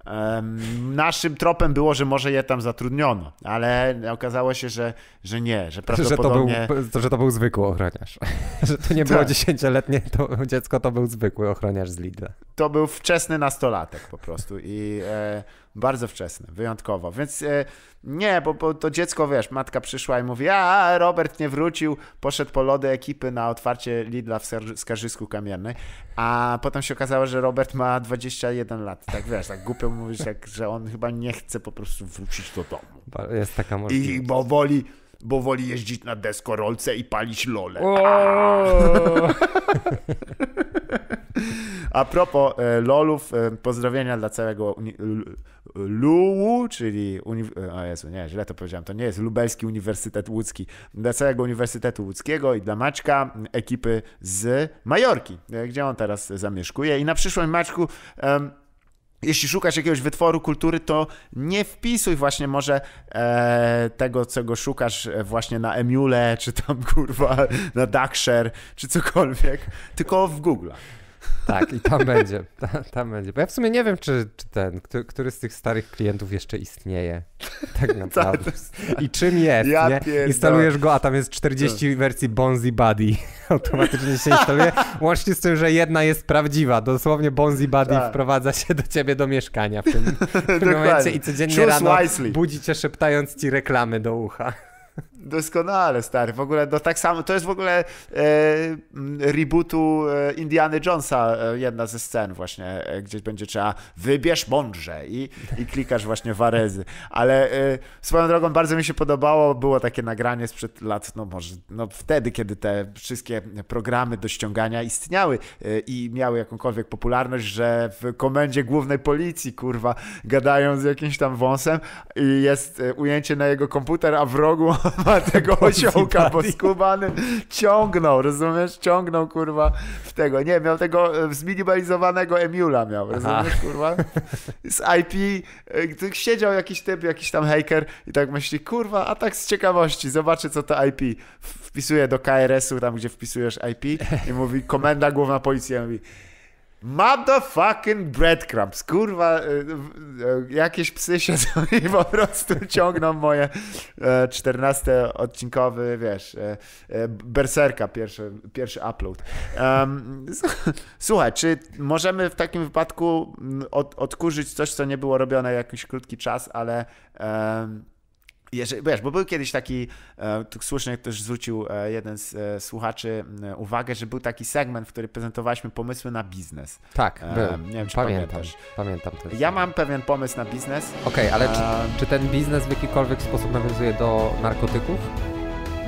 Speaker 2: E, naszym tropem było, że może je tam zatrudniono, ale okazało się, że, że nie, że prawdopodobnie... (laughs) Że to,
Speaker 1: był, że to był zwykły ochroniarz. (laughs) że to nie było tak. dziesięcioletnie to dziecko, to był zwykły ochroniarz z Lidla.
Speaker 2: To był wczesny nastolatek po prostu i... E, bardzo wczesne, wyjątkowo. Więc e, nie, bo, bo, to dziecko, wiesz, matka przyszła i mówi, a Robert nie wrócił, poszedł po lody ekipy na otwarcie Lidla w Skarżysku Kamiennej, a potem się okazało, że Robert ma 21 lat. Tak wiesz, tak głupio mówisz, jak, że on chyba nie chce po prostu wrócić do
Speaker 1: domu. Jest taka możliwość. I
Speaker 2: bo woli bo woli jeździć na deskorolce i palić lole. (laughs) (laughs) A propos e, LOLów, e, pozdrowienia dla całego LUU, czyli. Uni o Jezu, nie, źle to powiedziałem. To nie jest Lubelski Uniwersytet Łódzki. Dla całego Uniwersytetu Łódzkiego i dla Maćka, ekipy z Majorki, e, gdzie on teraz zamieszkuje. I na przyszłość, Maćku. jeśli szukasz jakiegoś wytworu kultury, to nie wpisuj właśnie może e, tego, czego szukasz e, właśnie na Emule, czy tam (laughs) kurwa na Daxer, czy cokolwiek, tylko w Google. Tak, i tam będzie. Tam, tam będzie. Bo ja w sumie nie wiem, czy,
Speaker 1: czy ten, który, który z tych starych klientów jeszcze istnieje. Tak, (laughs) tak. naprawdę. I czym jest? Ja nie? Instalujesz go, a tam jest 40 wersji Bonzi Buddy. (laughs) Automatycznie się instaluje. Łącznie z tym, że jedna jest prawdziwa. Dosłownie Bonzi Buddy tak. wprowadza się do ciebie do mieszkania w tym, w tym (laughs) momencie i codziennie Choose rano wisely. budzi cię szeptając ci reklamy do ucha.
Speaker 2: Doskonale, stary. W ogóle no, tak samo. To jest w ogóle e, mm, rebootu e, Indiana Jonesa e, jedna ze scen właśnie, e, gdzie będzie trzeba wybierz mądrze i, i klikasz właśnie warezy. Ale e, swoją drogą bardzo mi się podobało. Było takie nagranie sprzed lat, no może no, wtedy, kiedy te wszystkie programy do ściągania istniały e, i miały jakąkolwiek popularność, że w komendzie głównej policji, kurwa, gadają z jakimś tam wąsem i jest e, ujęcie na jego komputer, a w rogu (laughs) ma kurwa tego osiołka, bo skubany ciągnął, rozumiesz? Ciągnął kurwa w tego, nie, miał tego e, zminimalizowanego Emula miał, rozumiesz kurwa? Z IP, e, siedział jakiś typ, jakiś tam haker i tak myśli, kurwa, a tak z ciekawości, zobaczę co to IP. Wpisuje do KRS-u, tam gdzie wpisujesz IP i mówi, komenda główna policji, mówi, Motherfucking breadcrumbs. Kurwa, y, y, y, jakieś psy się i po prostu (laughs) ciągną moje 14-odcinkowy, e, wiesz, e, e, berserka, pierwszy, pierwszy upload. (laughs) Słuchaj, czy możemy w takim wypadku od, odkurzyć coś, co nie było robione jakiś krótki czas, ale. Um, jeżeli, wiesz, bo był kiedyś taki, e, tu słusznie też zwrócił e, jeden z e, słuchaczy uwagę, że był taki segment, w którym prezentowaliśmy pomysły na biznes. Tak, e, nie wiem, czy pamiętam, pamiętasz. Pamiętam to. Ja mam pewien pomysł na biznes. Okej, okay, ale
Speaker 1: czy, czy ten biznes w jakikolwiek sposób nawiązuje do narkotyków?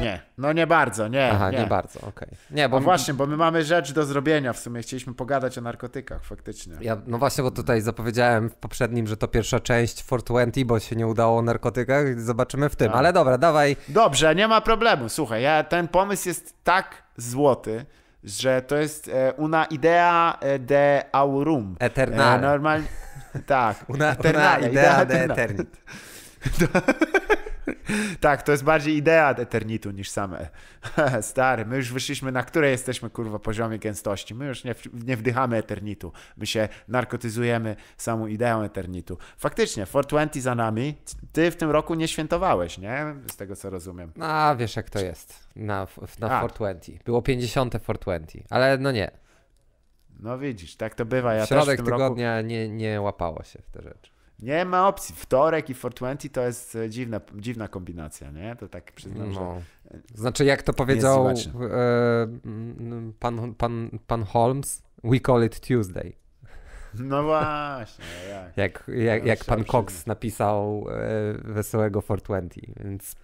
Speaker 2: Nie, no nie bardzo, nie. Aha, nie, nie bardzo, okej. Okay. Nie, bo... No właśnie, bo my mamy rzecz do zrobienia w sumie, chcieliśmy pogadać o narkotykach faktycznie.
Speaker 1: Ja, no właśnie, bo tutaj zapowiedziałem w poprzednim, że to pierwsza część Wenty, bo się nie udało o narkotykach, zobaczymy w tym, tak. ale dobra,
Speaker 2: dawaj. Dobrze, nie ma problemu, słuchaj, ja, ten pomysł jest tak złoty, że to jest e, una idea e, de aurum. Eternale. Normalnie, tak. (laughs) Una, una idea, idea de eternit. (laughs) (laughs) tak, to jest bardziej idea Eternitu niż same. (laughs) Stary, my już wyszliśmy na które jesteśmy, kurwa, poziomie gęstości. My już nie, nie wdychamy Eternitu. My się narkotyzujemy samą ideą Eternitu. Faktycznie, 420 za nami. Ty w tym roku nie świętowałeś, nie? Z tego, co rozumiem.
Speaker 1: No, wiesz jak to jest na, na 420. Tak. Było 50 420,
Speaker 2: ale no nie. No widzisz, tak to bywa. Ja w Środek też w tym tygodnia roku... nie, nie łapało się w te rzeczy. Nie ma opcji. Wtorek i 420 to jest e, dziwna, dziwna kombinacja, nie? To tak przyznam, no. że... Znaczy, jak to powiedział e,
Speaker 1: pan, pan, pan Holmes, we call it Tuesday.
Speaker 2: No właśnie. (laughs) Jak, jak, jak, jak pan
Speaker 1: Cox napisał e, wesołego 420, więc...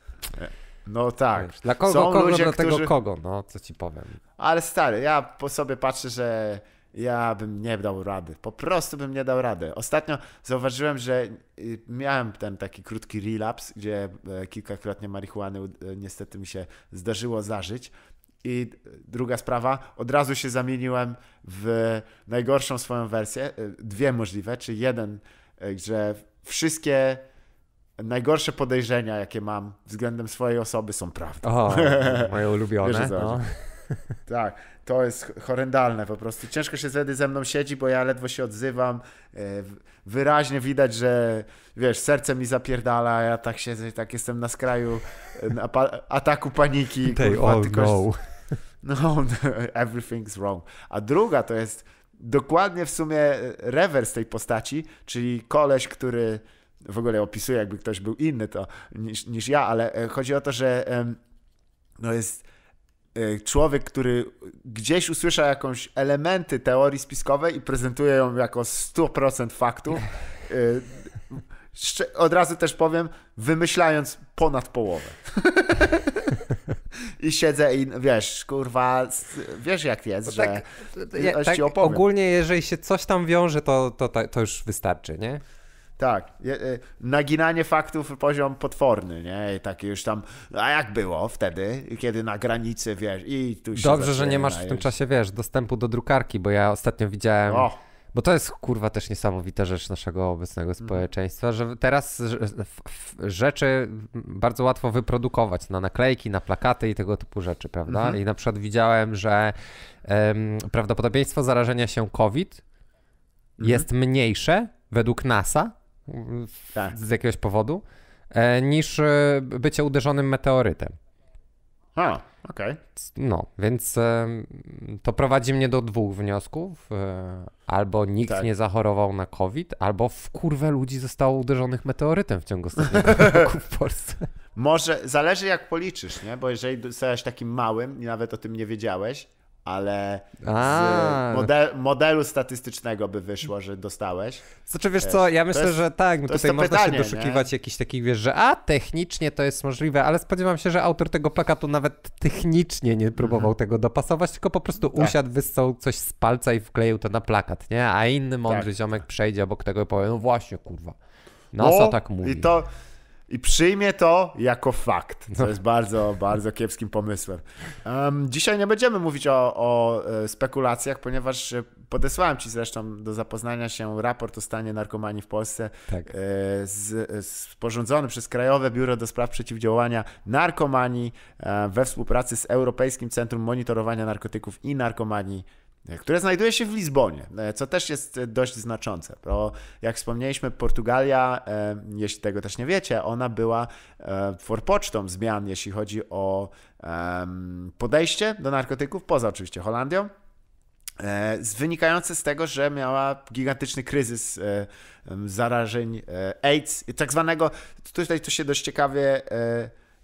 Speaker 2: E, no tak. Wiesz, dla kogo, Są kogo ludzie, do tego którzy... kogo, no, co ci powiem. Ale stary, ja po sobie patrzę, że ja bym nie dał rady. Po prostu bym nie dał rady. Ostatnio zauważyłem, że y, miałem ten taki krótki relaps, gdzie e, kilkakrotnie marihuany e, niestety mi się zdarzyło zażyć. I e, druga sprawa, od razu się zamieniłem w najgorszą swoją wersję, dwie możliwe, czy jeden, że wszystkie najgorsze podejrzenia, jakie mam względem swojej osoby są prawdą. (laughs) moje ulubione. Wiesz, no. Tak to jest horrendalne po prostu. Ciężko się wtedy ze mną siedzi, bo ja ledwo się odzywam. E, wyraźnie widać, że wiesz, serce mi zapierdala, ja tak siedzę, tak jestem na skraju e, ataku paniki. They kurwa, all tylko... No, (laughs) no (laughs) everything's wrong. A druga to jest dokładnie w sumie rewers tej postaci, czyli koleś, który w ogóle opisuje, jakby ktoś był inny to niż, niż ja, ale e, chodzi o to, że no jest Y, człowiek, który gdzieś usłyszał jakąś elementy teorii spiskowej i prezentuje ją jako 100% faktu, y, od razu też powiem, wymyślając ponad połowę. (laughs) I siedzę i wiesz, kurwa, wiesz jak jest, no tak, że ja, tak, ogólnie jeżeli się coś tam wiąże, to, to, to już wystarczy, nie? Tak, e, naginanie faktów poziom potworny, nie? I taki już tam, a jak było wtedy, kiedy na granicy, wiesz, i tu się Dobrze, że nie masz w tym czasie,
Speaker 1: wiesz, dostępu do drukarki, bo ja ostatnio widziałem... O. Bo to jest kurwa też niesamowita rzecz naszego obecnego mhm. społeczeństwa, że teraz rzeczy bardzo łatwo wyprodukować na naklejki, na plakaty i tego typu rzeczy, prawda? Mhm. I na przykład widziałem, że um, prawdopodobieństwo zarażenia się COVID mhm. jest mniejsze według NASA tak. z jakiegoś powodu, e, niż e, bycie uderzonym meteorytem.
Speaker 2: A, okej. Okay.
Speaker 1: No, więc e, to prowadzi mnie do dwóch wniosków. Albo nikt tak. nie zachorował na COVID, albo w kurwę ludzi zostało uderzonych meteorytem w ciągu ostatnich (laughs) roku w Polsce.
Speaker 2: Może, zależy jak policzysz, nie? Bo jeżeli zostałeś takim małym i nawet o tym nie wiedziałeś, ale z model, modelu statystycznego by wyszło, że dostałeś. Znaczy wiesz co, ja myślę, jest, że tak, no tutaj można pytanie, się doszukiwać
Speaker 1: nie? jakichś takich, wiesz, że a, technicznie to jest możliwe, ale spodziewam się, że autor tego plakatu nawet technicznie nie próbował mhm. tego dopasować, tylko po prostu tak. usiadł, wyssał coś z palca i wkleił to na plakat, nie? A inny mądry tak. ziomek przejdzie obok tego i powie, no
Speaker 2: właśnie, kurwa, NASA no, no tak mówi. I to i przyjmie to jako fakt, co jest bardzo, bardzo kiepskim pomysłem. Um, dzisiaj nie będziemy mówić o, o, e, spekulacjach, ponieważ e, podesłałem Ci zresztą do zapoznania się raport o stanie narkomanii w Polsce tak. E, z, sporządzony przez Krajowe Biuro do Spraw Przeciwdziałania Narkomanii we współpracy z Europejskim Centrum Monitorowania Narkotyków i Narkomanii E, które znajduje się w Lizbonie, e, co też jest e, dość znaczące. Bo jak wspomnieliśmy, Portugalia, jeśli tego też nie wiecie, ona była forpocztą zmian, jeśli chodzi o podejście do narkotyków, poza oczywiście Holandią wynikające z tego, że miała gigantyczny kryzys zarażeń AIDS, tak zwanego, tutaj to się dość ciekawie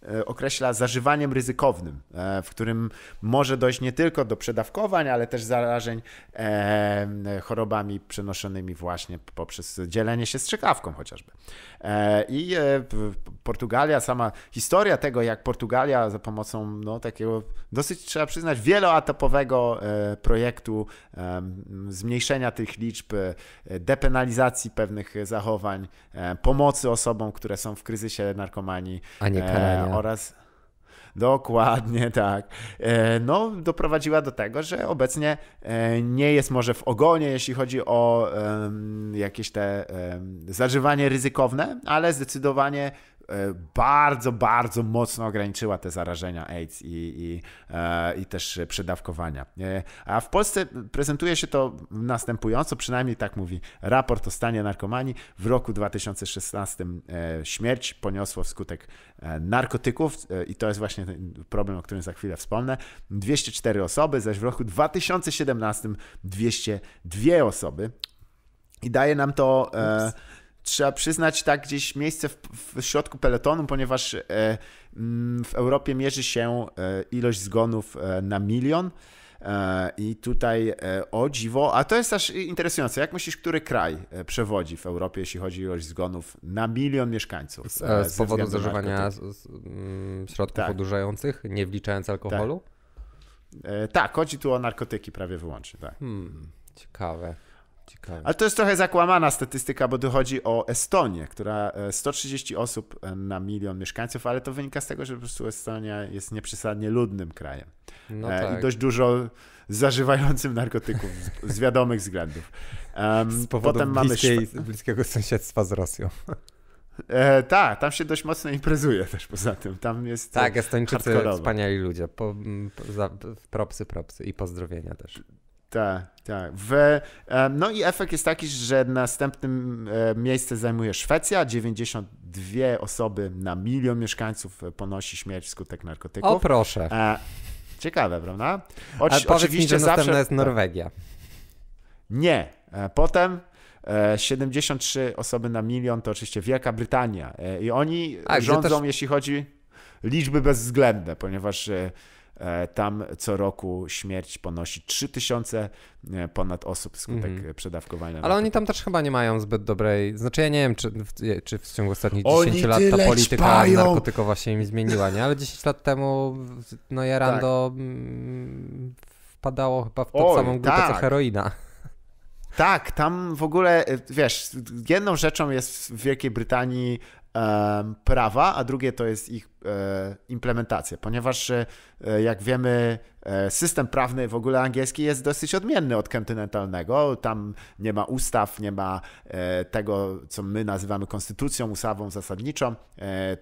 Speaker 2: E, określa zażywaniem ryzykownym, e, w którym może dojść nie tylko do przedawkowań, ale też zarażeń e, chorobami przenoszonymi właśnie poprzez dzielenie się strzykawką chociażby. I Portugalia, sama historia tego, jak Portugalia za pomocą no, takiego dosyć, trzeba przyznać, wieloatopowego projektu zmniejszenia tych liczb, depenalizacji pewnych zachowań, pomocy osobom, które są w kryzysie narkomanii. A nie karania oraz Dokładnie (laughs) tak. E, no, doprowadziła do tego, że obecnie e, nie jest może w ogonie, jeśli chodzi o jakieś te zażywanie ryzykowne, ale zdecydowanie E, bardzo, bardzo mocno ograniczyła te zarażenia AIDS i, i, e, i też przedawkowania. E, a w Polsce prezentuje się to następująco, przynajmniej tak mówi raport o stanie narkomanii. W roku 2016 śmierć poniosło wskutek narkotyków i to jest właśnie problem, o którym za chwilę wspomnę. 204 osoby, zaś w roku 2017 202 osoby. I daje nam to trzeba przyznać, tak gdzieś miejsce w, w środku pelotonu, ponieważ e, mm, w Europie mierzy się e, ilość zgonów e, na milion. I tutaj o dziwo, a to jest też interesujące. Jak myślisz, który kraj przewodzi w Europie, jeśli chodzi o ilość zgonów na milion mieszkańców? Z, z powodu zażywania z, z, mm, środków tak. odurzających, nie wliczając tak. alkoholu? Tak. tak. chodzi tu o narkotyki prawie wyłącznie. Tak. Hmm, ciekawe. Ciekawe. Ale to jest trochę zakłamana statystyka, bo tu chodzi o Estonię, która 130 e, osób e, na milion mieszkańców, ale to wynika z tego, że po prostu Estonia jest nieprzesadnie ludnym krajem. No e, tak. I dość dużo zażywającym narkotyków z, wiadomych względów. Um, z powodu potem bliskiej, mamy...
Speaker 1: bliskiego sąsiedztwa z Rosją.
Speaker 2: E, tak, tam się dość mocno imprezuje też poza tym. Tam
Speaker 1: jest. Tak, Estończycy hardkorowo. wspaniali ludzie. Po, po, za, propsy, propsy i pozdrowienia też.
Speaker 2: Tak, tak. W, e, no i efekt jest taki, że następnym e, miejsce zajmuje Szwecja. 92 osoby na milion mieszkańców e, ponosi śmierć wskutek narkotyków. O proszę. Ciekawe, prawda? Oczy, Ale oczywiście mi, że zawsze... jest tak. Norwegia. Nie. Potem 73 osoby na milion to oczywiście Wielka Brytania. I oni A, rządzą, też... jeśli chodzi liczby bezwzględne, ponieważ E, tam co roku śmierć ponosi 3000 e, ponad osób wskutek mm -hmm. przedawkowania. Ale
Speaker 1: oni tam też chyba nie mają zbyt dobrej. Znaczy, ja nie wiem, czy, czy w ciągu ostatnich oni 10 lat ta polityka pają. narkotykowa się im zmieniła, nie? Ale 10 lat temu, no Jarando tak. Mm, wpadało chyba w tą Oj, samą grupę tak. co heroina.
Speaker 2: Tak, tam w ogóle, e, wiesz, jedną rzeczą jest w Wielkiej Brytanii prawa, a drugie to jest ich E, implementację, ponieważ e, jak wiemy, e, system prawny w ogóle angielski jest dosyć odmienny od kontynentalnego. Tam nie ma ustaw, nie ma tego, co my nazywamy konstytucją, ustawą zasadniczą.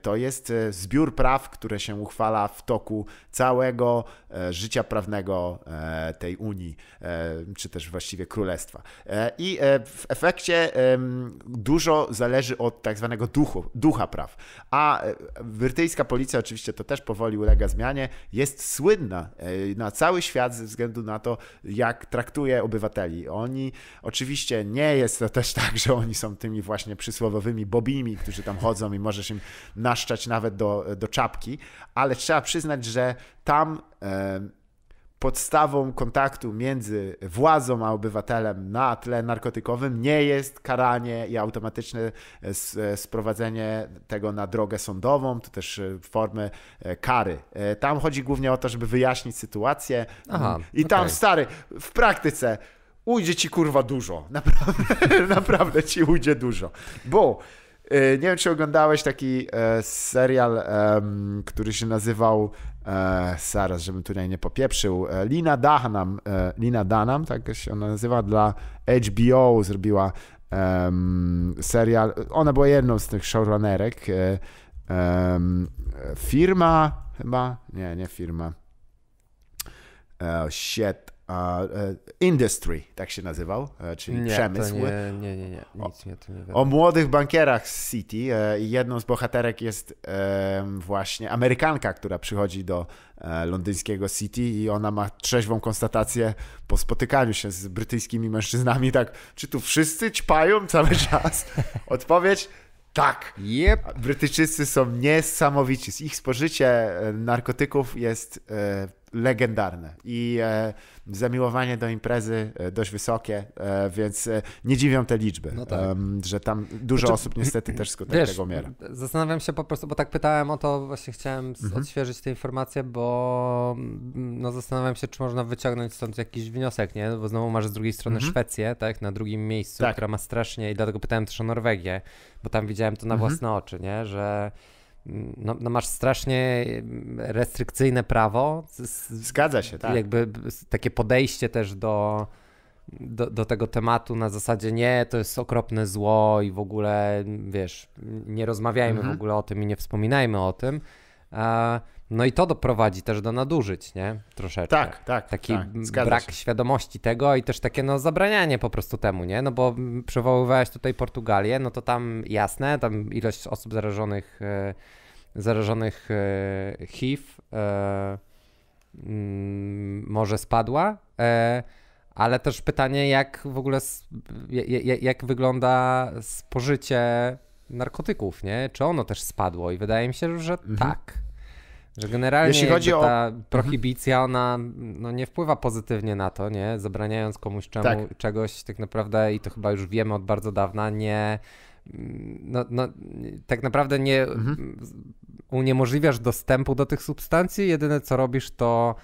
Speaker 2: To jest zbiór praw, które się uchwala w toku całego życia prawnego tej Unii, czy też właściwie królestwa. I w efekcie dużo zależy od tak zwanego duchu, ducha praw. A brytyjska polityka Policja oczywiście to też powoli ulega zmianie, jest słynna e, na cały świat ze względu na to, jak traktuje obywateli. Oni, oczywiście nie jest to też (laughs) tak, że oni są tymi właśnie przysłowowymi bobimi, którzy tam chodzą i możesz im naszczać nawet do, do czapki, ale trzeba przyznać, że tam podstawą kontaktu między władzą a obywatelem na tle narkotykowym nie jest karanie i automatyczne e, e, sprowadzenie tego na drogę sądową, to też e, formy kary. Tam chodzi głównie o to, żeby wyjaśnić sytuację. Aha, mm, I tam, okay. stary, w praktyce ujdzie ci kurwa dużo. (laughs) Naprawdę, naprawdę ci ujdzie dużo. Bo E, nie wiem, czy oglądałeś taki e, serial, który się nazywał e, zaraz, żebym tutaj nie popieprzył. Lina Dahnam, Lina Danam, tak się ona nazywa, dla HBO zrobiła serial. Ona była jedną z tych showrunnerek. firma chyba? Nie, nie firma. Oh, shit. E, industry, tak się nazywał, e, czyli nie, przemysł. nie, nie, nie, nie, nic nie, to nie O młodych bankierach z City e, jedną z bohaterek jest właśnie Amerykanka, która przychodzi do londyńskiego City i ona ma trzeźwą konstatację po spotykaniu się z brytyjskimi mężczyznami, tak, czy tu wszyscy ćpają cały (laughs) czas? Odpowiedź, tak. Yep. Brytyjczycy są niesamowici. Ich spożycie narkotyków jest legendarne i e, zamiłowanie do imprezy e, dość wysokie, e, więc nie dziwią te liczby, no tak. że tam dużo znaczy, osób niestety też skutek wiesz, tego umiera.
Speaker 1: Zastanawiam się po prostu, bo tak pytałem o to, właśnie chciałem mhm. odświeżyć te informacje, bo no zastanawiam się, czy można wyciągnąć stąd jakiś wniosek, nie? Bo znowu masz z drugiej strony mhm. Szwecję, tak? Na drugim miejscu, tak. która ma strasznie i dlatego pytałem też o Norwegię, bo tam widziałem to na mhm. własne oczy, nie? Że no, no, masz strasznie restrykcyjne prawo. Zgadza się, tak. Jakby takie podejście też do, do, do, tego tematu na zasadzie nie, to jest okropne zło i w ogóle, wiesz, nie rozmawiajmy mhm. w ogóle o tym i nie wspominajmy o tym. E, no i to doprowadzi też do nadużyć, nie? Troszeczkę. Tak, tak. Taki tak, brak się. świadomości tego i też takie no zabranianie po prostu temu, nie? No bo przywoływałeś tutaj Portugalię, no to tam jasne, tam ilość osób zarażonych, e, zarażonych e, HIV e, mm, może spadła, e, ale też pytanie, jak w ogóle, jak, jak wygląda spożycie narkotyków, nie? Czy ono też spadło? I wydaje mi się, że mhm. tak. Że generalnie Jeśli chodzi o... ta mhm. prohibicja, ona no, nie wpływa pozytywnie na to, nie? Zabraniając komuś czemu, tak. czegoś, tak naprawdę, i to chyba już wiemy od bardzo dawna, nie. No, no, tak naprawdę nie mhm. uniemożliwiasz dostępu do tych substancji. Jedyne co robisz, to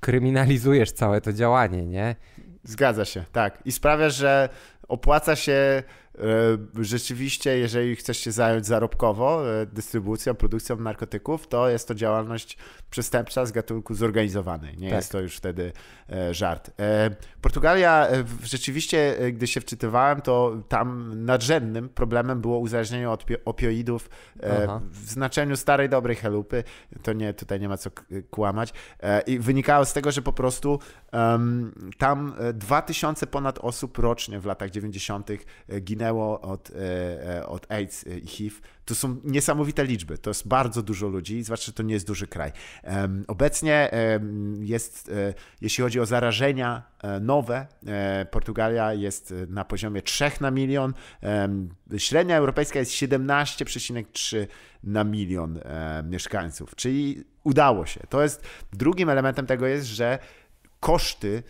Speaker 1: kryminalizujesz całe to działanie,
Speaker 2: nie? Zgadza się, tak. I sprawia, że opłaca się E, rzeczywiście, jeżeli chcesz się zająć zarobkowo e, dystrybucją, produkcją narkotyków, to jest to działalność przestępcza z gatunku zorganizowanej. Nie tak. jest to już wtedy e, żart. Portugalia, rzeczywiście, gdy się wczytywałem, to tam nadrzędnym problemem było uzależnienie od opioidów w znaczeniu starej, dobrej helupy. To nie, tutaj nie ma co kłamać. I wynikało z tego, że po prostu tam 2000 ponad osób rocznie w latach 90. ginęło zginęło od, e, e, od AIDS i HIV. To są niesamowite liczby, to jest bardzo dużo ludzi, zwłaszcza, że to nie jest duży kraj. Obecnie jest, e, jeśli chodzi o zarażenia nowe, Portugalia jest na poziomie 3 na milion, średnia europejska jest 17,3 na milion mieszkańców, czyli udało się. To jest drugim elementem tego jest, że koszty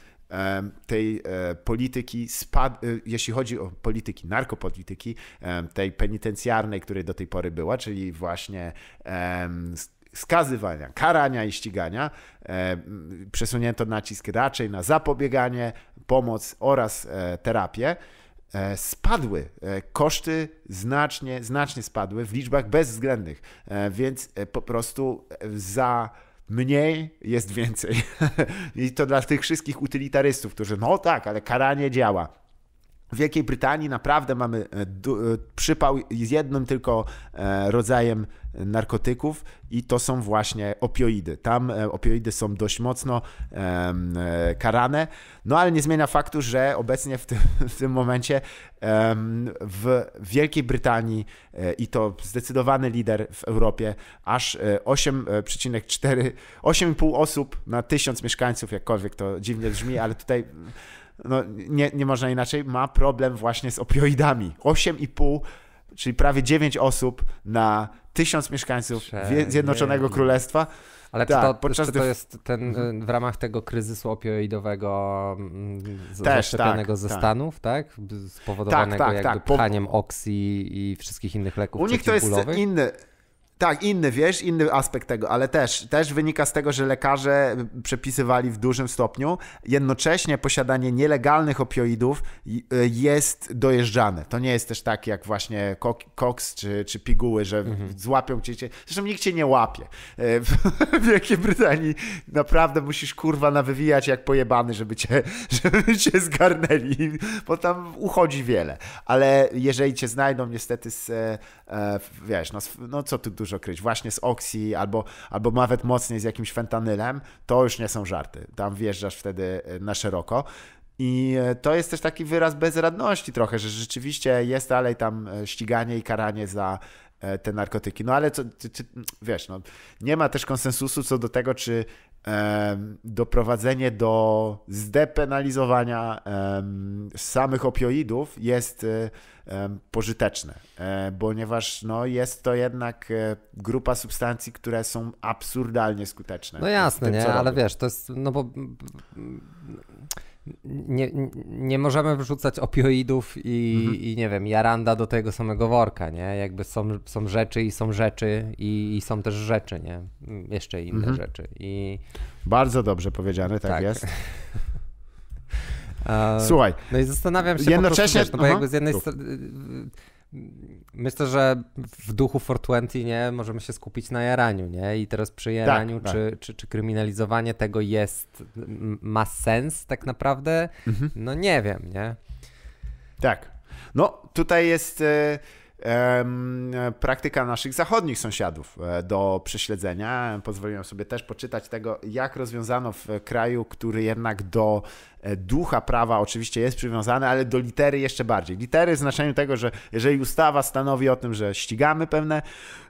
Speaker 2: tej e, polityki, e, jeśli chodzi o polityki narkopolityki, tej penitencjarnej, której do tej pory była, czyli właśnie skazywania, karania i ścigania. Przesunięto nacisk raczej na zapobieganie, pomoc oraz e, terapię spadły. Koszty znacznie, znacznie spadły w liczbach bezwzględnych, więc po prostu za mniej jest więcej. (laughs) I to dla tych wszystkich utylitarystów, którzy, no tak, ale karanie działa. W Wielkiej Brytanii naprawdę mamy e, e, przypał z jednym tylko e, rodzajem narkotyków i to są właśnie opioidy. Tam opioidy są dość mocno karane, no ale nie zmienia faktu, że obecnie w tym, (laughs) w tym momencie w Wielkiej Brytanii i to zdecydowany lider w Europie, aż 8,4, 8,5 osób na tysiąc mieszkańców, jakkolwiek to dziwnie brzmi, ale tutaj no nie, nie można inaczej, ma problem właśnie z opioidami. 8,5, czyli prawie 9 osób na 1000 mieszkańców Prze Zjednoczonego Królestwa. Ale tak, to, podczas czy to jest ten, mhm. y, w ramach tego kryzysu opioidowego mm, z, Też, zaszczepionego tak, ze tak. Stanów, tak?
Speaker 1: Spowodowanego tak, tak, jakby tak. pchaniem i wszystkich innych leków U nich to jest
Speaker 2: inny, tak, inny, wiesz, inny aspekt tego, ale też, też wynika z tego, że lekarze przepisywali w dużym stopniu. Jednocześnie posiadanie nielegalnych opioidów y, y, jest dojeżdżane. To nie jest też tak jak właśnie kok, koks czy, czy piguły, że mhm. złapią cię, cię. Zresztą nikt cię nie łapie. Y, w Wielkiej Brytanii naprawdę musisz kurwa nawywijać jak pojebany, żeby cię, (laughs) żeby cię zgarnęli, bo tam uchodzi wiele. Ale jeżeli cię znajdą, niestety, z, e, e, wiesz, no, no co tu dużo kryć. Właśnie z Oxy albo, albo nawet mocniej z jakimś fentanylem, to już nie są żarty. Tam wjeżdżasz wtedy y, na szeroko. I e, to jest też taki wyraz bezradności trochę, że rzeczywiście jest dalej tam e, ściganie i karanie za e, te narkotyki. No ale co, wiesz, no, nie ma też konsensusu co do tego, czy doprowadzenie do zdepenalizowania samych opioidów jest y, pożyteczne, e, ponieważ no, jest to jednak e, grupa substancji, które są absurdalnie skuteczne. No jasne, tym, nie? ale wiesz,
Speaker 1: to jest, no bo nie, nie możemy wrzucać opioidów i, mhm. i, nie wiem, jaranda do tego samego worka, nie? Jakby są, są rzeczy i są rzeczy i, i są też rzeczy, nie?
Speaker 2: Jeszcze inne mhm. rzeczy. I... Bardzo dobrze powiedziane, tak, tak. jest. (laughs) Słuchaj. No i zastanawiam się jednocześnie, po prostu, wiesz, no bo jakby z jednej
Speaker 1: strony myślę, że w duchu 420 nie, możemy się skupić na jaraniu, nie? I teraz przy tak, jaraniu, tak, czy, tak. Czy, czy kryminalizowanie tego jest, ma sens tak naprawdę?
Speaker 2: Mhm. No nie wiem, nie? Tak. No tutaj jest e, e, praktyka naszych zachodnich sąsiadów e, do prześledzenia. Pozwoliłem sobie też poczytać tego, jak rozwiązano w kraju, który jednak do E, ducha prawa oczywiście jest przywiązane, ale do litery jeszcze bardziej. Litery w znaczeniu tego, że jeżeli ustawa stanowi o tym, że ścigamy pewne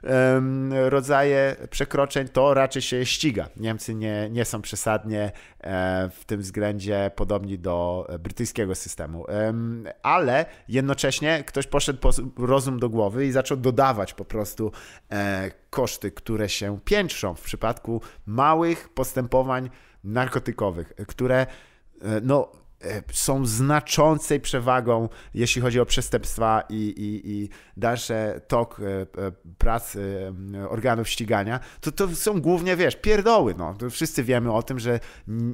Speaker 2: um, rodzaje przekroczeń, to raczej się ściga. Niemcy nie, nie są przesadnie e, w tym względzie podobni do brytyjskiego systemu. ale jednocześnie ktoś poszedł po rozum do głowy i zaczął dodawać po prostu e, koszty, które się piętrzą w przypadku małych postępowań narkotykowych, które E, no, e, są znaczącej przewagą, jeśli chodzi o przestępstwa i, i, i dalszy tok e, pracy organów ścigania, to to są głównie, wiesz, pierdoły. No. wszyscy wiemy o tym, że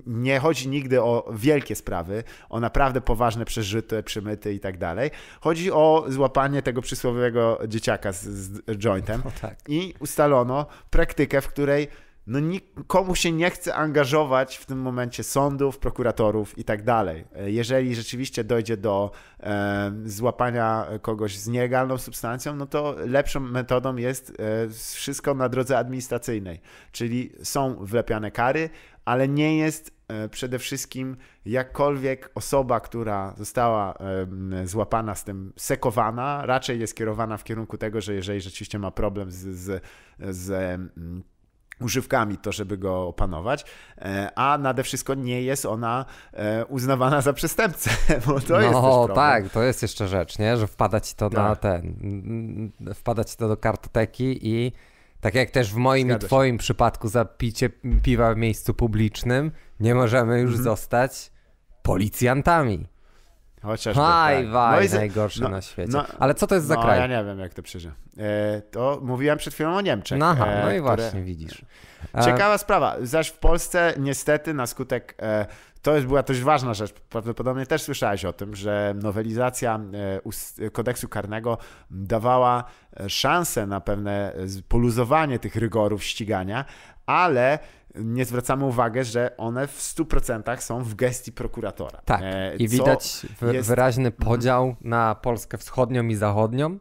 Speaker 2: nie chodzi nigdy o wielkie sprawy, o naprawdę poważne przeżyte, przymyty i tak dalej. Chodzi o złapanie tego przysłowiowego dzieciaka z, z jointem no tak. i ustalono praktykę, w której no nikomu się nie chce angażować w tym momencie sądów, prokuratorów i tak dalej. Jeżeli rzeczywiście dojdzie do e, złapania kogoś z nielegalną substancją, no to lepszą metodą jest e, wszystko na drodze administracyjnej, czyli są wlepiane kary, ale nie jest e, przede wszystkim jakkolwiek osoba, która została złapana z tym sekowana, raczej jest kierowana w kierunku tego, że jeżeli rzeczywiście ma problem z, z, z używkami to, żeby go opanować, e, a nade wszystko nie jest ona e, uznawana za przestępcę, (laughs) bo to no, jest też tak,
Speaker 1: to jest jeszcze rzecz, nie? że wpada ci to tak. na ten, wpada ci to do kartoteki i tak jak też w moim i twoim przypadku za picie piwa w miejscu publicznym, nie możemy już mhm. zostać policjantami. Chociaż. najgorsze tak. no najgorszy no, na świecie. No, Ale co to jest za no, kraj? Ja
Speaker 2: nie wiem, jak to przeżył. E, to mówiłem przed chwilą o Niemczech. Aha, no, no e, i właśnie, widzisz. E, Ciekawa sprawa. Zaś w Polsce, niestety, na skutek. E, to jest, była dość ważna rzecz. Prawdopodobnie też słyszałeś o tym, że nowelizacja kodeksu karnego dawała szansę na pewne poluzowanie tych rygorów ścigania, ale nie zwracamy uwagi, że one w 100% są w gestii prokuratora. Tak. E, I widać jest... wyraźny mhm. podział
Speaker 1: mhm. na Polskę wschodnią i zachodnią,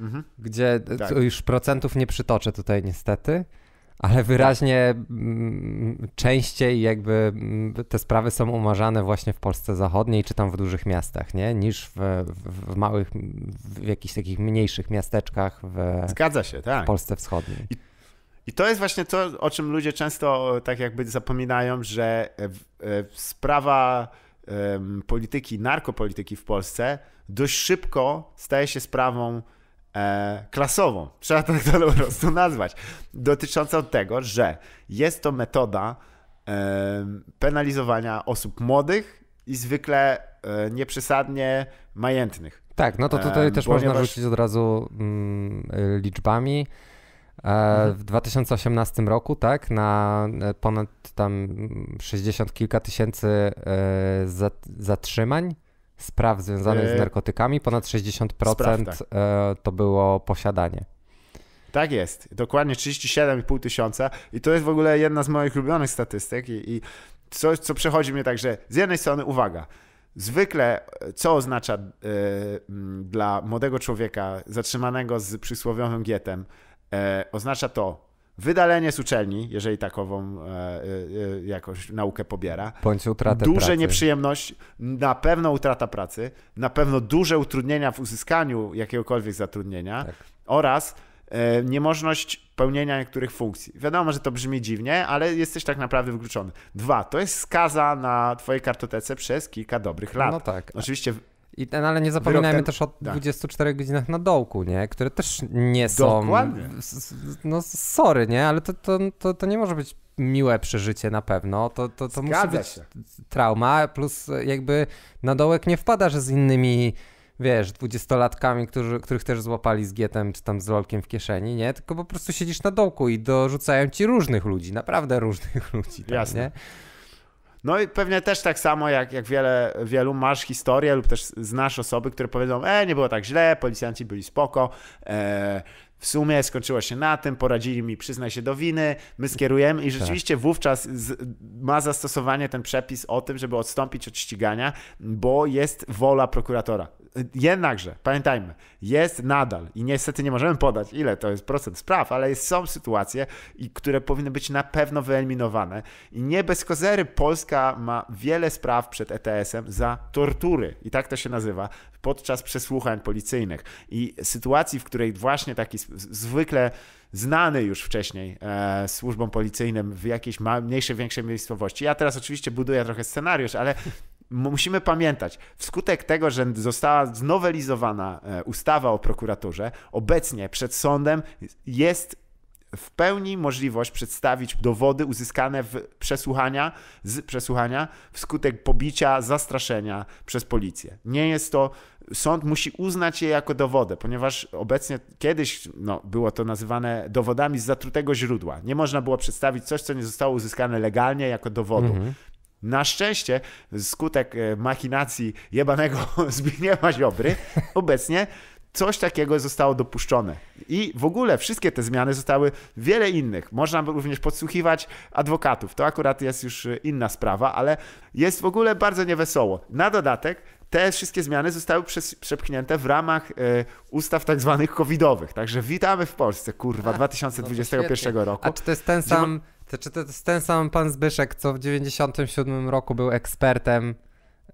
Speaker 1: mhm. gdzie tak. już procentów nie przytoczę tutaj niestety. Ale wyraźnie tak. mm, częściej jakby mm, te sprawy są umarzane właśnie w Polsce Zachodniej czy tam w dużych miastach, nie? Niż w, w, w małych, w jakichś takich mniejszych miasteczkach w, Zgadza się, tak. w Polsce Wschodniej.
Speaker 2: I i to jest właśnie to, o czym ludzie często tak jakby zapominają, że e, e, sprawa polityki, narkopolityki w Polsce dość szybko staje się sprawą e, klasową. Trzeba tak (laughs) to po prostu nazwać. Dotyczącą tego, że jest to metoda penalizowania osób młodych i zwykle nieprzesadnie majętnych. Tak, no to tutaj też można rzucić
Speaker 1: od razu mm, liczbami. E, mhm. W 2018 roku, tak, na e, ponad tam 60 kilka tysięcy e, zatrzymań, spraw związanych z narkotykami, ponad 60% spraw, tak. to było posiadanie.
Speaker 2: Tak jest, dokładnie 37,5 tysiąca i to jest w ogóle jedna z moich ulubionych statystyk i, i coś, co przechodzi mnie także z jednej strony uwaga, zwykle co oznacza y, dla młodego człowieka zatrzymanego z przysłowiowym gietem, e, oznacza to wydalenie z uczelni, jeżeli takową e, e, e jakoś naukę pobiera. Bądź utratę Duże pracy. nieprzyjemność, na pewno utrata pracy, na pewno duże utrudnienia w uzyskaniu jakiegokolwiek zatrudnienia tak. oraz e, niemożność pełnienia niektórych funkcji. Wiadomo, że to brzmi dziwnie, ale jesteś tak naprawdę wykluczony. Dwa, to jest skaza na twojej kartotece przez kilka dobrych lat. No tak. Oczywiście i ten, ale nie zapominajmy ten... też o
Speaker 1: 24 tak. da. godzinach na dołku, nie? Które też nie są. Dokładnie. No sorry, nie? Ale to, to, to, to nie może być miłe przeżycie na pewno. To, to, to musi być się. trauma, plus jakby na dołek nie wpadasz z innymi, wiesz, dwudziestolatkami, którzy, których też złapali z gietem czy tam z lolkiem w kieszeni, nie? Tylko po prostu siedzisz na dołku i dorzucają ci różnych ludzi, naprawdę różnych (laughs) ludzi. Tam, Jasne. Nie?
Speaker 2: No i pewnie też tak samo jak, jak wiele, wielu masz historię lub też znasz osoby, które powiedzą, e, nie było tak źle, policjanci byli spoko, e, w sumie skończyło się na tym, poradzili mi, przyznaj się do winy, my skierujemy i tak. rzeczywiście wówczas z, ma zastosowanie ten przepis o tym, żeby odstąpić od ścigania, bo jest wola prokuratora jednakże, pamiętajmy, jest nadal i niestety nie możemy podać, ile to jest procent spraw, ale są sytuacje, które powinny być na pewno wyeliminowane. I nie bez kozery Polska ma wiele spraw przed ETS-em za tortury, i tak to się nazywa, podczas przesłuchań policyjnych i sytuacji, w której właśnie taki zwykle znany już wcześniej e, służbom policyjnym w jakiejś mniejszej, większej miejscowości. Ja teraz oczywiście buduję trochę scenariusz, ale musimy pamiętać, wskutek tego, że została znowelizowana e, ustawa o prokuraturze, obecnie przed sądem jest w pełni możliwość przedstawić dowody uzyskane w przesłuchania, z przesłuchania wskutek pobicia, zastraszenia przez policję. Nie jest to, sąd musi uznać je jako dowody, ponieważ obecnie kiedyś no, było to nazywane dowodami z zatrutego źródła. Nie można było przedstawić coś, co nie zostało uzyskane legalnie jako dowodu. Mhm. Na szczęście, skutek e, machinacji jebanego (laughs) Zbigniewa Ziobry, obecnie coś takiego zostało dopuszczone. I w ogóle wszystkie te zmiany zostały wiele innych. Można również podsłuchiwać adwokatów. To akurat jest już e, inna sprawa, ale jest w ogóle bardzo niewesoło. Na dodatek te wszystkie zmiany zostały przepchnięte w ramach y, ustaw tak zwanych covidowych. Także witamy w Polsce, kurwa, A, (laughs) 2021 no roku. A czy to jest ten sam
Speaker 1: to czy to jest ten sam pan Zbyszek, co w 97 roku był ekspertem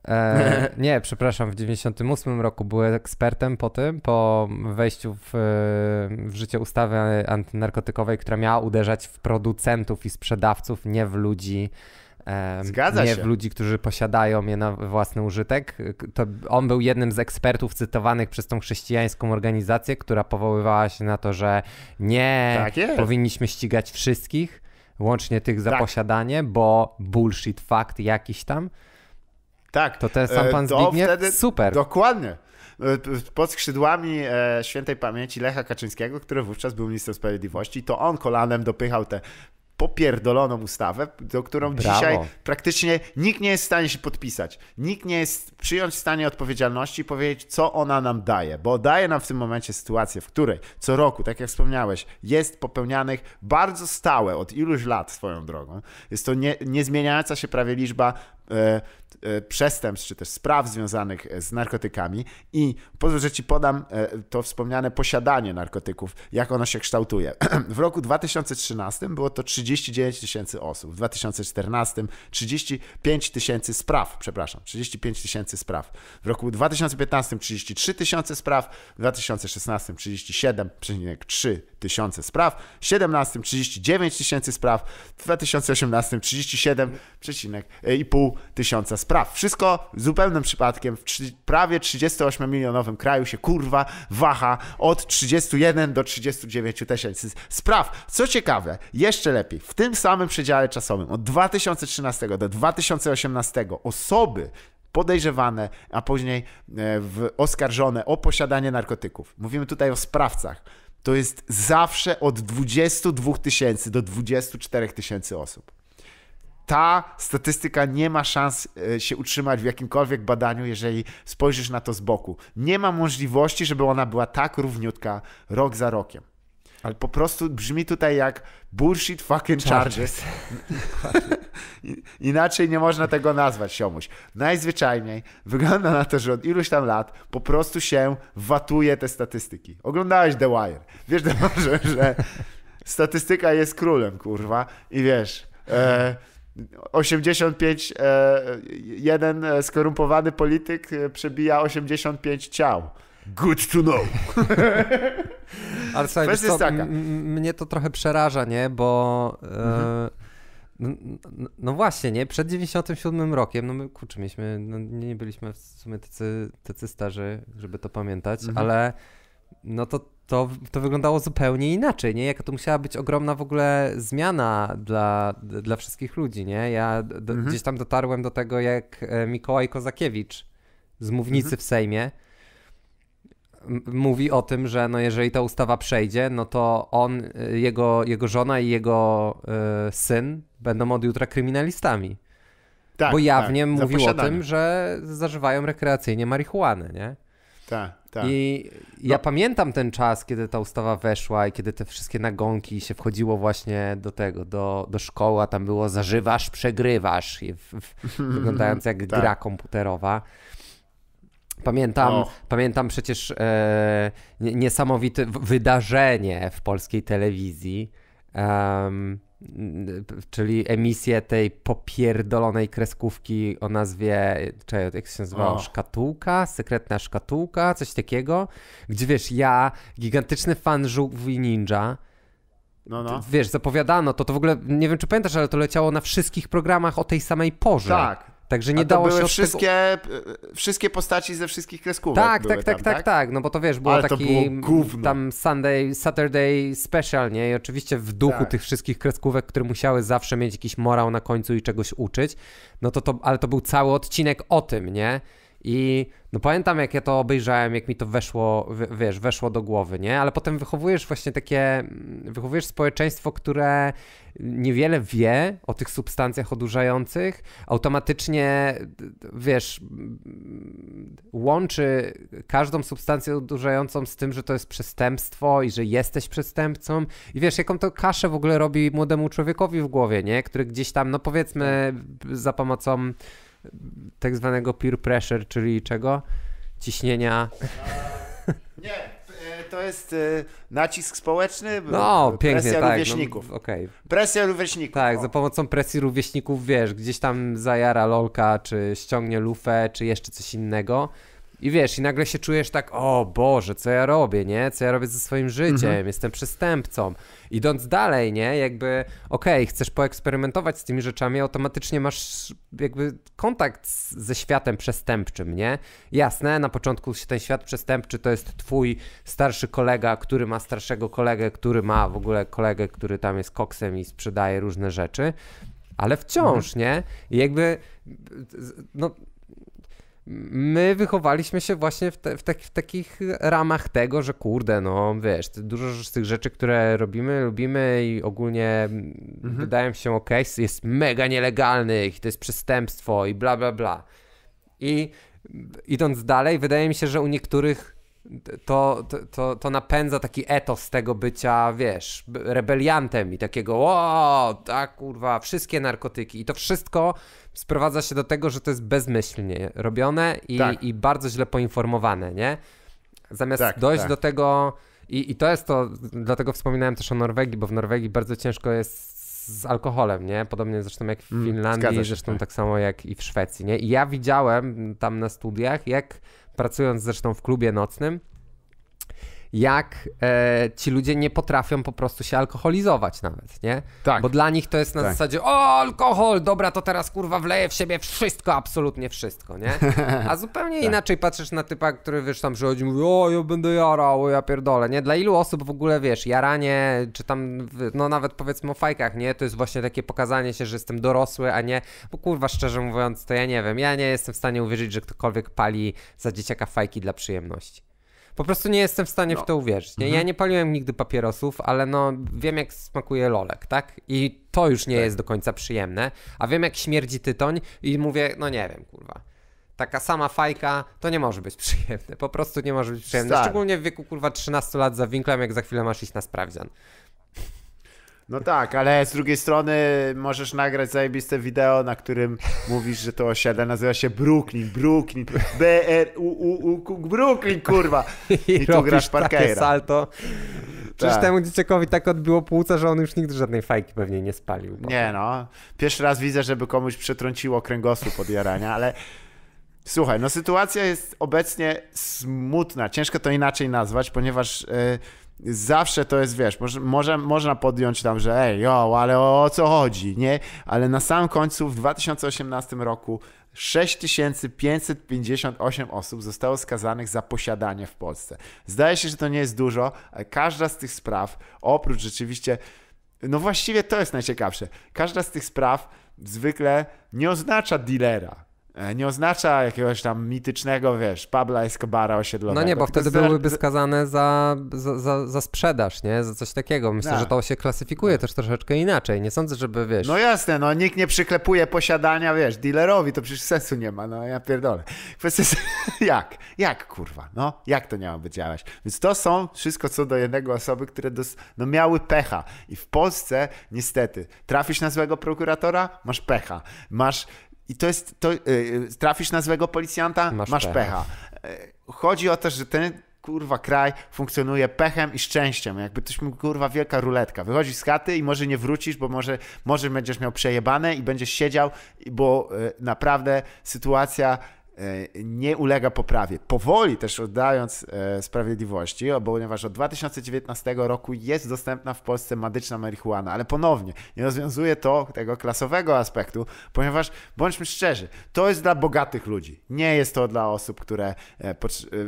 Speaker 1: E, (laughs) nie, przepraszam, w 98 roku był ekspertem po tym, po wejściu w, e, w życie ustawy antynarkotykowej, która miała uderzać w producentów i sprzedawców, nie w ludzi. E, Zgadza nie się. w ludzi, którzy posiadają je na własny użytek. To on był jednym z ekspertów cytowanych przez tą chrześcijańską organizację, która powoływała się na to, że nie tak powinniśmy ścigać wszystkich łącznie tych za tak. posiadanie, bo bullshit fakt jakiś tam. Tak. To ten sam e, pan e, Zbigniew? Wtedy, Super.
Speaker 2: Dokładnie. E, pod skrzydłami e, świętej pamięci Lecha Kaczyńskiego, który wówczas był ministrem sprawiedliwości, to on kolanem dopychał te popierdoloną ustawę, do którą Brawo. dzisiaj praktycznie nikt nie jest w stanie się podpisać. Nikt nie jest przyjąć w stanie odpowiedzialności i powiedzieć, co ona nam daje, bo daje nam w tym momencie sytuację, w której co roku, tak jak wspomniałeś, jest popełnianych bardzo stałe, od iluś lat swoją drogą, jest to nie, niezmieniająca się prawie liczba E, e, przestępstw, czy też spraw związanych e, z narkotykami i pozwól, że Ci podam to wspomniane posiadanie narkotyków, jak ono się kształtuje. (clears throat) W roku 2013 było to 39 tysięcy osób, w 2014 35 tysięcy spraw, przepraszam, 35 tysięcy spraw. W roku 2015 33 tysiące spraw, w 2016 37,3 tysiące spraw, w 2017 39 tysięcy spraw, w 2018 37,5 tysiąca spraw. Wszystko zupełnym przypadkiem w trzy, prawie 38-milionowym kraju się kurwa waha od 31 do 39 tysięcy spraw. Co ciekawe, jeszcze lepiej, w tym samym przedziale czasowym od 2013 do 2018 osoby podejrzewane, a później e, w oskarżone o posiadanie narkotyków. Mówimy tutaj o sprawcach. To jest zawsze od 22 tysięcy do 24 tysięcy osób ta statystyka nie ma szans e, się utrzymać w jakimkolwiek badaniu, jeżeli spojrzysz na to z boku. Nie ma możliwości, żeby ona była tak równiutka rok za rokiem. Ale po prostu brzmi tutaj jak bullshit fucking charges. (laughs) Inaczej nie można tego nazwać, siomuś. Najzwyczajniej wygląda na to, że od iluś tam lat po prostu się watuje te statystyki. Oglądałeś The Wire. Wiesz dobrze, (laughs) że statystyka jest królem, kurwa. I wiesz... E, 85, e, jeden e, skorumpowany polityk e, przebija 85 ciał. Good to know.
Speaker 1: (laughs) Ale słuchaj, co, mnie to trochę przeraża, nie? Bo... Mhm. no, no, właśnie, nie? Przed 97 rokiem, no my, kurczę, mieliśmy, no nie byliśmy w sumie tacy, tacy starzy, żeby to pamiętać, mhm. ale no to to, to wyglądało zupełnie inaczej, nie? Jaka to musiała być ogromna w ogóle zmiana dla, dla wszystkich ludzi, nie? Ja do, mhm. gdzieś tam dotarłem do tego, jak e, Mikołaj Kozakiewicz z Mównicy mhm. w Sejmie mówi o tym, że no jeżeli ta ustawa przejdzie, no to on, e, jego, jego żona i jego y, syn będą od jutra kryminalistami.
Speaker 2: Tak, bo tak, jawnie tak, mówił o tym,
Speaker 1: że zażywają rekreacyjnie marihuany, nie? Tak. Tak. I ja no. pamiętam ten czas, kiedy ta ustawa weszła i kiedy te wszystkie nagonki się wchodziło właśnie do tego, do, do szkoły, a tam było zażywasz, przegrywasz, (laughs) wyglądając jak tak. gra komputerowa. Pamiętam, no. pamiętam przecież e, niesamowite wydarzenie w polskiej telewizji. Um, czyli emisję tej popierdolonej kreskówki o nazwie, czekaj, jak się nazywało, oh. Szkatułka, Sekretna Szkatułka, coś takiego, gdzie wiesz, ja, gigantyczny fan Żółwi Ninja, no, no. Wiesz, zapowiadano to, to w ogóle, nie wiem czy pamiętasz, ale to leciało na wszystkich programach o tej samej porze. Tak, Także nie dało były się wszystkie,
Speaker 2: tego... wszystkie postaci ze wszystkich kreskówek. Tak, tak, tak, tam, tak, tak, tak,
Speaker 1: No bo to wiesz, było Ale taki było tam Sunday, Saturday Special, nie? I oczywiście w duchu tak. tych wszystkich kreskówek, które musiały zawsze mieć jakiś morał na końcu i czegoś uczyć. No to to, ale to był cały odcinek o tym, nie? I no pamiętam, jak ja to obejrzałem, jak mi to weszło, wiesz, weszło do głowy, nie? Ale potem wychowujesz właśnie takie, mm, wychowujesz społeczeństwo, które niewiele wie o tych substancjach odurzających, automatycznie, wiesz, mm, łączy każdą substancję odurzającą z tym, że to jest przestępstwo i że jesteś przestępcą. I wiesz, jaką to kaszę w ogóle robi młodemu człowiekowi w głowie, nie? Który gdzieś tam, no powiedzmy, za pomocą tak zwanego peer pressure, czyli czego? Ciśnienia. (laughs) Nie,
Speaker 2: e, to jest e, nacisk społeczny, no, pięknie, presja tak, No, okay. Presja rówieśników.
Speaker 1: Tak, o. za pomocą presji rówieśników, wiesz, gdzieś tam zajara lolka, czy ściągnie lufę, czy jeszcze coś innego i wiesz, i nagle się czujesz tak, o Boże, co ja robię, nie? Co ja robię ze swoim życiem? Mhm. Jestem przestępcą. Idąc dalej, nie? Jakby, okej, okay, chcesz poeksperymentować z tymi rzeczami, automatycznie masz jakby kontakt z, ze światem przestępczym, nie? Jasne, na początku się ten świat przestępczy to jest twój starszy kolega, który ma starszego kolegę, który ma w ogóle kolegę, który tam jest koksem i sprzedaje różne rzeczy ale wciąż, mhm. nie? I jakby, no, my wychowaliśmy się właśnie w, te, w, te, tak, w, takich ramach tego, że kurde, no wiesz, dużo z tych rzeczy, które robimy, lubimy i ogólnie mm, mhm. wydają się ok, jest mega nielegalnych, to jest przestępstwo i bla, bla, bla. I mm, idąc dalej, wydaje mi się, że u niektórych to, to, to napędza taki etos tego bycia, wiesz, rebeliantem i takiego, o, tak kurwa, wszystkie narkotyki. I to wszystko sprowadza się do tego, że to jest bezmyślnie robione i, tak. i bardzo źle poinformowane, nie? Zamiast tak, dojść tak. do tego. I, I to jest to, dlatego wspominałem też o Norwegii, bo w Norwegii bardzo ciężko jest z alkoholem, nie? Podobnie zresztą jak w mm, Finlandii, zresztą tak. tak samo jak i w Szwecji, nie? I ja widziałem tam na studiach, jak pracując zresztą w klubie nocnym, jak e, ci ludzie nie potrafią po prostu się alkoholizować nawet, nie? Tak. Bo dla nich to jest na tak. zasadzie, o alkohol, dobra, to teraz kurwa wleję w siebie wszystko, absolutnie wszystko, nie? A (laughs) zupełnie tak. inaczej patrzysz na typa, który wiesz tam przychodzi i mówi, o ja będę jarał, o, ja pierdolę, nie? Dla ilu osób w ogóle wiesz, jaranie, czy tam, no nawet powiedzmy o fajkach, nie? To jest właśnie takie pokazanie się, że jestem dorosły, a nie, bo kurwa szczerze mówiąc, to ja nie wiem, ja nie jestem w stanie uwierzyć, że ktokolwiek pali za dzieciaka fajki dla przyjemności. Po prostu nie jestem w stanie no. w to uwierzyć. Nie? Mhm. Ja nie paliłem nigdy papierosów, ale no wiem jak smakuje lolek, tak? I to już nie tak. jest do końca przyjemne. A wiem jak śmierdzi tytoń i mówię, no nie wiem, kurwa. Taka sama fajka, to nie może być (laughs) przyjemne. Po prostu nie może być przyjemne. Stary. Szczególnie w wieku kurwa 13 lat za winklem, jak za chwilę masz iść na sprawdzian.
Speaker 2: No tak, ale z drugiej strony możesz nagrać zajebiste wideo, na którym mówisz, że to osiedle nazywa się Brooklyn, Brooklyn, B-R-U-U-U, Brooklyn, kurwa. I, I tu grasz parkera. salto. Przecież tak. temu
Speaker 1: dzieciakowi tak odbiło płuca, że on już nigdy żadnej fajki pewnie nie spalił. Bo...
Speaker 2: Nie no, pierwszy raz widzę, żeby komuś przetrąciło kręgosłup od jarania, ale... Słuchaj, no sytuacja jest obecnie smutna. Ciężko to inaczej nazwać, ponieważ... Yy zawsze to jest, wiesz, może, może, można podjąć tam, że ej, jo, ale o, o co chodzi, nie? Ale na samym końcu w 2018 roku 6558 osób zostało skazanych za posiadanie w Polsce. Zdaje się, że to nie jest dużo, ale każda z tych spraw, oprócz rzeczywiście, no właściwie to jest najciekawsze, każda z tych spraw zwykle nie oznacza dealera E, nie oznacza jakiegoś tam mitycznego, wiesz, Pabla Escobara osiedlowego. No nie, bo wtedy byłyby
Speaker 1: skazane za, za, za, za, sprzedaż, nie? Za coś takiego. Myślę, tak. że to się klasyfikuje też troszeczkę inaczej. Nie sądzę, żeby,
Speaker 2: wiesz... No jasne, no nikt nie przyklepuje posiadania, wiesz, dealerowi, to przecież sensu nie ma, no ja pierdolę. Kwestia jest, (laughs) jak? Jak, kurwa? No, jak to nie ma być działać? Więc to są wszystko co do jednego osoby, które dos... no, miały pecha. I w Polsce, niestety, trafisz na złego prokuratora, masz pecha. Masz i to jest, to, yy, trafisz na złego policjanta, masz, masz pecha. pecha. Yy, chodzi o to, że ten kurwa kraj funkcjonuje pechem i szczęściem. Jakby to jest kurwa wielka ruletka. Wychodzisz z chaty i może nie wrócisz, bo może, może będziesz miał przejebane i będziesz siedział, bo yy, naprawdę sytuacja E, nie ulega poprawie. Powoli też oddając e, sprawiedliwości, ponieważ od 2019 roku jest dostępna w Polsce medyczna marihuana, ale ponownie nie rozwiązuje to tego klasowego aspektu, ponieważ bądźmy szczerzy, to jest dla bogatych ludzi. Nie jest to dla osób, które e,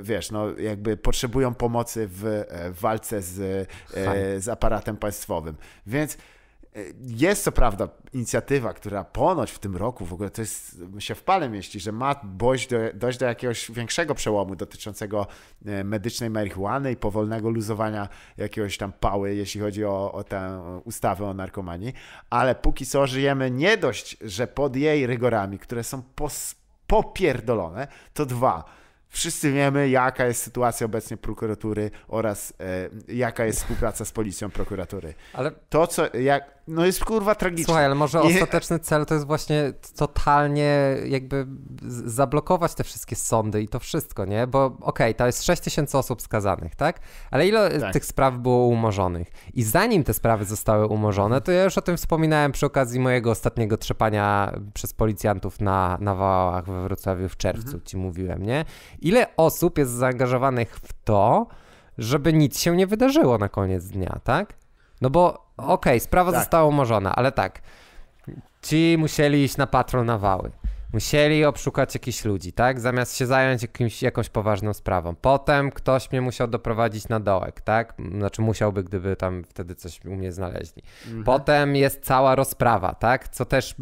Speaker 2: wiesz, no jakby potrzebują pomocy w walce z, z aparatem państwowym. Więc jest co prawda inicjatywa, która ponoć w tym roku w ogóle to jest, się w pale mieści, że ma dojść do, dojść do jakiegoś większego przełomu dotyczącego e, medycznej marihuany i powolnego luzowania jakiegoś tam pały, jeśli chodzi o, o tę ustawę o narkomanii. Ale póki co żyjemy nie dość, że pod jej rygorami, które są pos, popierdolone, to dwa. Wszyscy wiemy, jaka jest sytuacja obecnie prokuratury oraz e, jaka jest współpraca z policją prokuratury. Ale to, co. Jak, no jest kurwa tragiczne. Słuchaj, ale może nie. ostateczny
Speaker 1: cel to jest właśnie totalnie jakby zablokować te wszystkie sądy i to wszystko, nie? Bo okej, okay, to jest 6 tysięcy osób skazanych, tak? Ale ile tak. tych spraw było umorzonych? I zanim te sprawy zostały umorzone, to ja już o tym wspominałem przy okazji mojego ostatniego trzepania przez policjantów na, na wałach we Wrocławiu w czerwcu, mhm. ci mówiłem, nie? Ile osób jest zaangażowanych w to, żeby nic się nie wydarzyło na koniec dnia, tak? No bo Okej, okay, sprawa tak. została umorzona, ale tak. Ci musieli iść na patrol na wały. Musieli obszukać jakichś ludzi, tak? Zamiast się zająć jakimś, jakąś poważną sprawą. Potem ktoś mnie musiał doprowadzić na dołek, tak? Znaczy musiałby, gdyby tam wtedy coś u mnie znaleźli. Mhm. Potem jest cała rozprawa, tak? Co też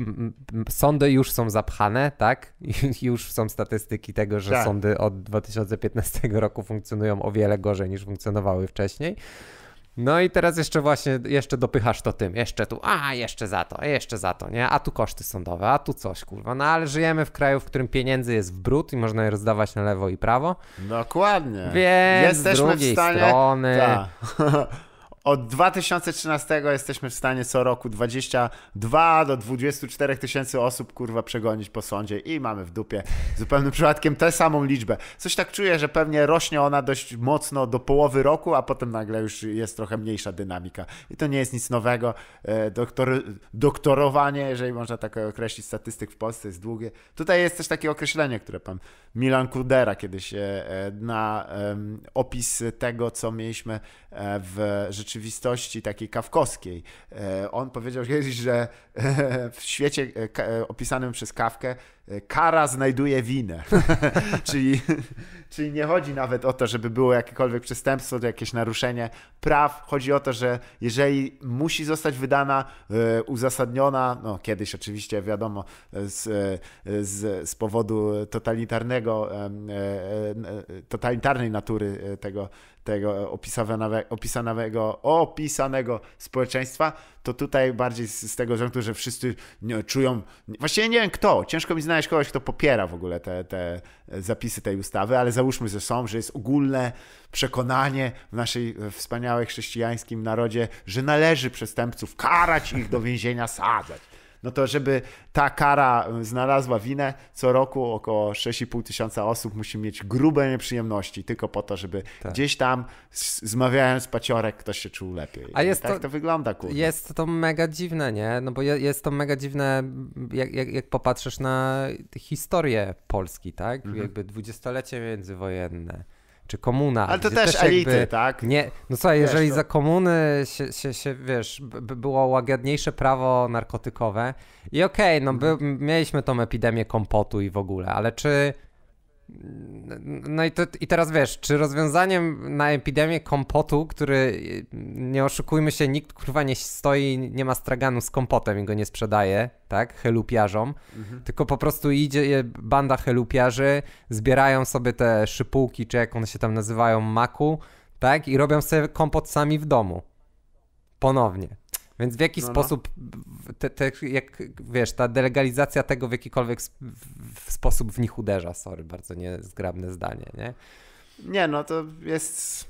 Speaker 1: sądy już są zapchane, tak? (laughs) już są statystyki tego, że tak. sądy od 2015 roku funkcjonują o wiele gorzej niż funkcjonowały wcześniej. No i teraz jeszcze właśnie, jeszcze dopychasz to tym, jeszcze tu, a jeszcze za to, jeszcze za to, nie? A tu koszty sądowe, a tu coś, kurwa. No ale żyjemy w kraju, w którym pieniędzy jest w brud i można je rozdawać na lewo i prawo. Dokładnie. Więc Jesteśmy z drugiej w stanie... strony... Ta.
Speaker 2: (laughs) Od 2013 jesteśmy w stanie co roku 22 do 24 tysięcy osób kurwa przegonić po sądzie i mamy w dupie zupełnym (laughs) przypadkiem tę samą liczbę. Coś tak czuję, że pewnie rośnie ona dość mocno do połowy roku, a potem nagle już jest trochę mniejsza dynamika. I to nie jest nic nowego. E, doktor, doktorowanie, jeżeli można tak określić statystyk w Polsce, jest długie. Tutaj jest też takie określenie, które pan Milan Kudera kiedyś e, e, na opis tego, co mieliśmy w rzeczywistości rzeczywistości takiej kawkowskiej. E, on powiedział kiedyś, że (laughs) w świecie e, e, opisanym przez Kawkę kara znajduje winę. (laughs) czyli, czyli nie chodzi nawet o to, żeby było jakiekolwiek przestępstwo, to jakieś naruszenie praw. Chodzi o to, że jeżeli musi zostać wydana e, uzasadniona, no kiedyś oczywiście wiadomo, z, e, z, z powodu totalitarnego, e, totalitarnej natury tego, tego opisanego, opisanego, opisanego społeczeństwa, to tutaj bardziej z, z tego względu, że wszyscy no, czują, właściwie nie wiem kto, ciężko mi znaleźć znaleźć kogoś, kto popiera w ogóle te, te zapisy tej ustawy, ale załóżmy, że są, że jest ogólne przekonanie w naszej e, wspaniałej chrześcijańskim narodzie, że należy przestępców karać i ich do więzienia sadzać no to żeby ta kara y, znalazła winę, co roku około 6,5 tysiąca osób musi mieć grube nieprzyjemności tylko po to, żeby tak. gdzieś tam zmawiając paciorek ktoś się czuł lepiej. A jest tak to, to wygląda, kurde.
Speaker 1: Jest to mega dziwne, nie? No bo jest to mega dziwne, jak, jak, jak popatrzysz na historię Polski, tak? Mhm. Jakby dwudziestolecie międzywojenne czy komuna. Ale to też, też elity, jakby, tak? Nie, no co, jeżeli wiesz, za komuny się, się, się wiesz, było łagodniejsze prawo narkotykowe i okej, okay, no mhm. by, mieliśmy tą epidemię kompotu i w ogóle, ale czy no i, to, i teraz wiesz, czy rozwiązaniem na epidemię kompotu, który nie oszukujmy się, nikt kurwa nie stoi, nie ma straganu z kompotem i go nie sprzedaje, tak, helupiarzom, mhm. tylko po prostu idzie banda helupiarzy, zbierają sobie te szypułki, czy jak one się tam nazywają, maku, tak, i robią sobie kompot sami w domu. Ponownie. Więc w jaki no, no. sposób, no. Te, te, jak wiesz, ta delegalizacja tego w jakikolwiek sp w sposób w nich uderza, sorry, bardzo niezgrabne zdanie,
Speaker 2: nie? Nie, no to jest.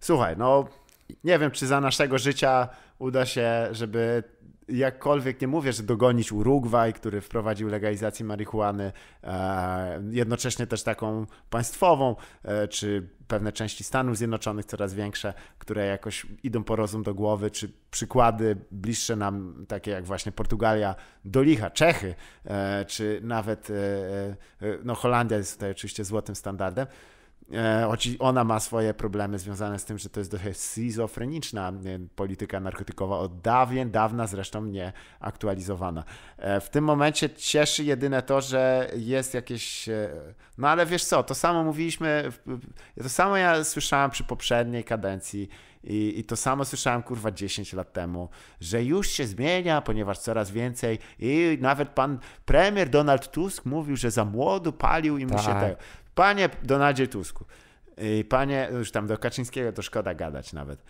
Speaker 2: Słuchaj, no nie wiem, czy za naszego życia uda się, żeby jakkolwiek nie mówię, że dogonić Urugwaj, który wprowadził legalizację marihuany, e, jednocześnie też taką państwową, e, czy pewne części Stanów Zjednoczonych coraz większe, które jakoś idą po rozum do głowy, czy przykłady bliższe nam, takie jak właśnie Portugalia do licha, Czechy, e, czy nawet no Holandia jest tutaj oczywiście złotym standardem. E, choć ona ma swoje problemy związane z tym, że to jest trochę schizofreniczna e, polityka narkotykowa od dawien, dawna zresztą nie aktualizowana. E, w tym momencie cieszy jedyne to, że jest jakieś. No ale wiesz co, to samo mówiliśmy, to samo ja słyszałem przy poprzedniej kadencji. I, I, to samo słyszałem kurwa 10 lat temu, że już się zmienia, ponieważ coraz więcej i nawet pan premier Donald Tusk mówił, że za młodu palił i mu tak. się tego. Panie Donadzie Tusku, i y, panie, już tam do Kaczyńskiego to szkoda gadać nawet.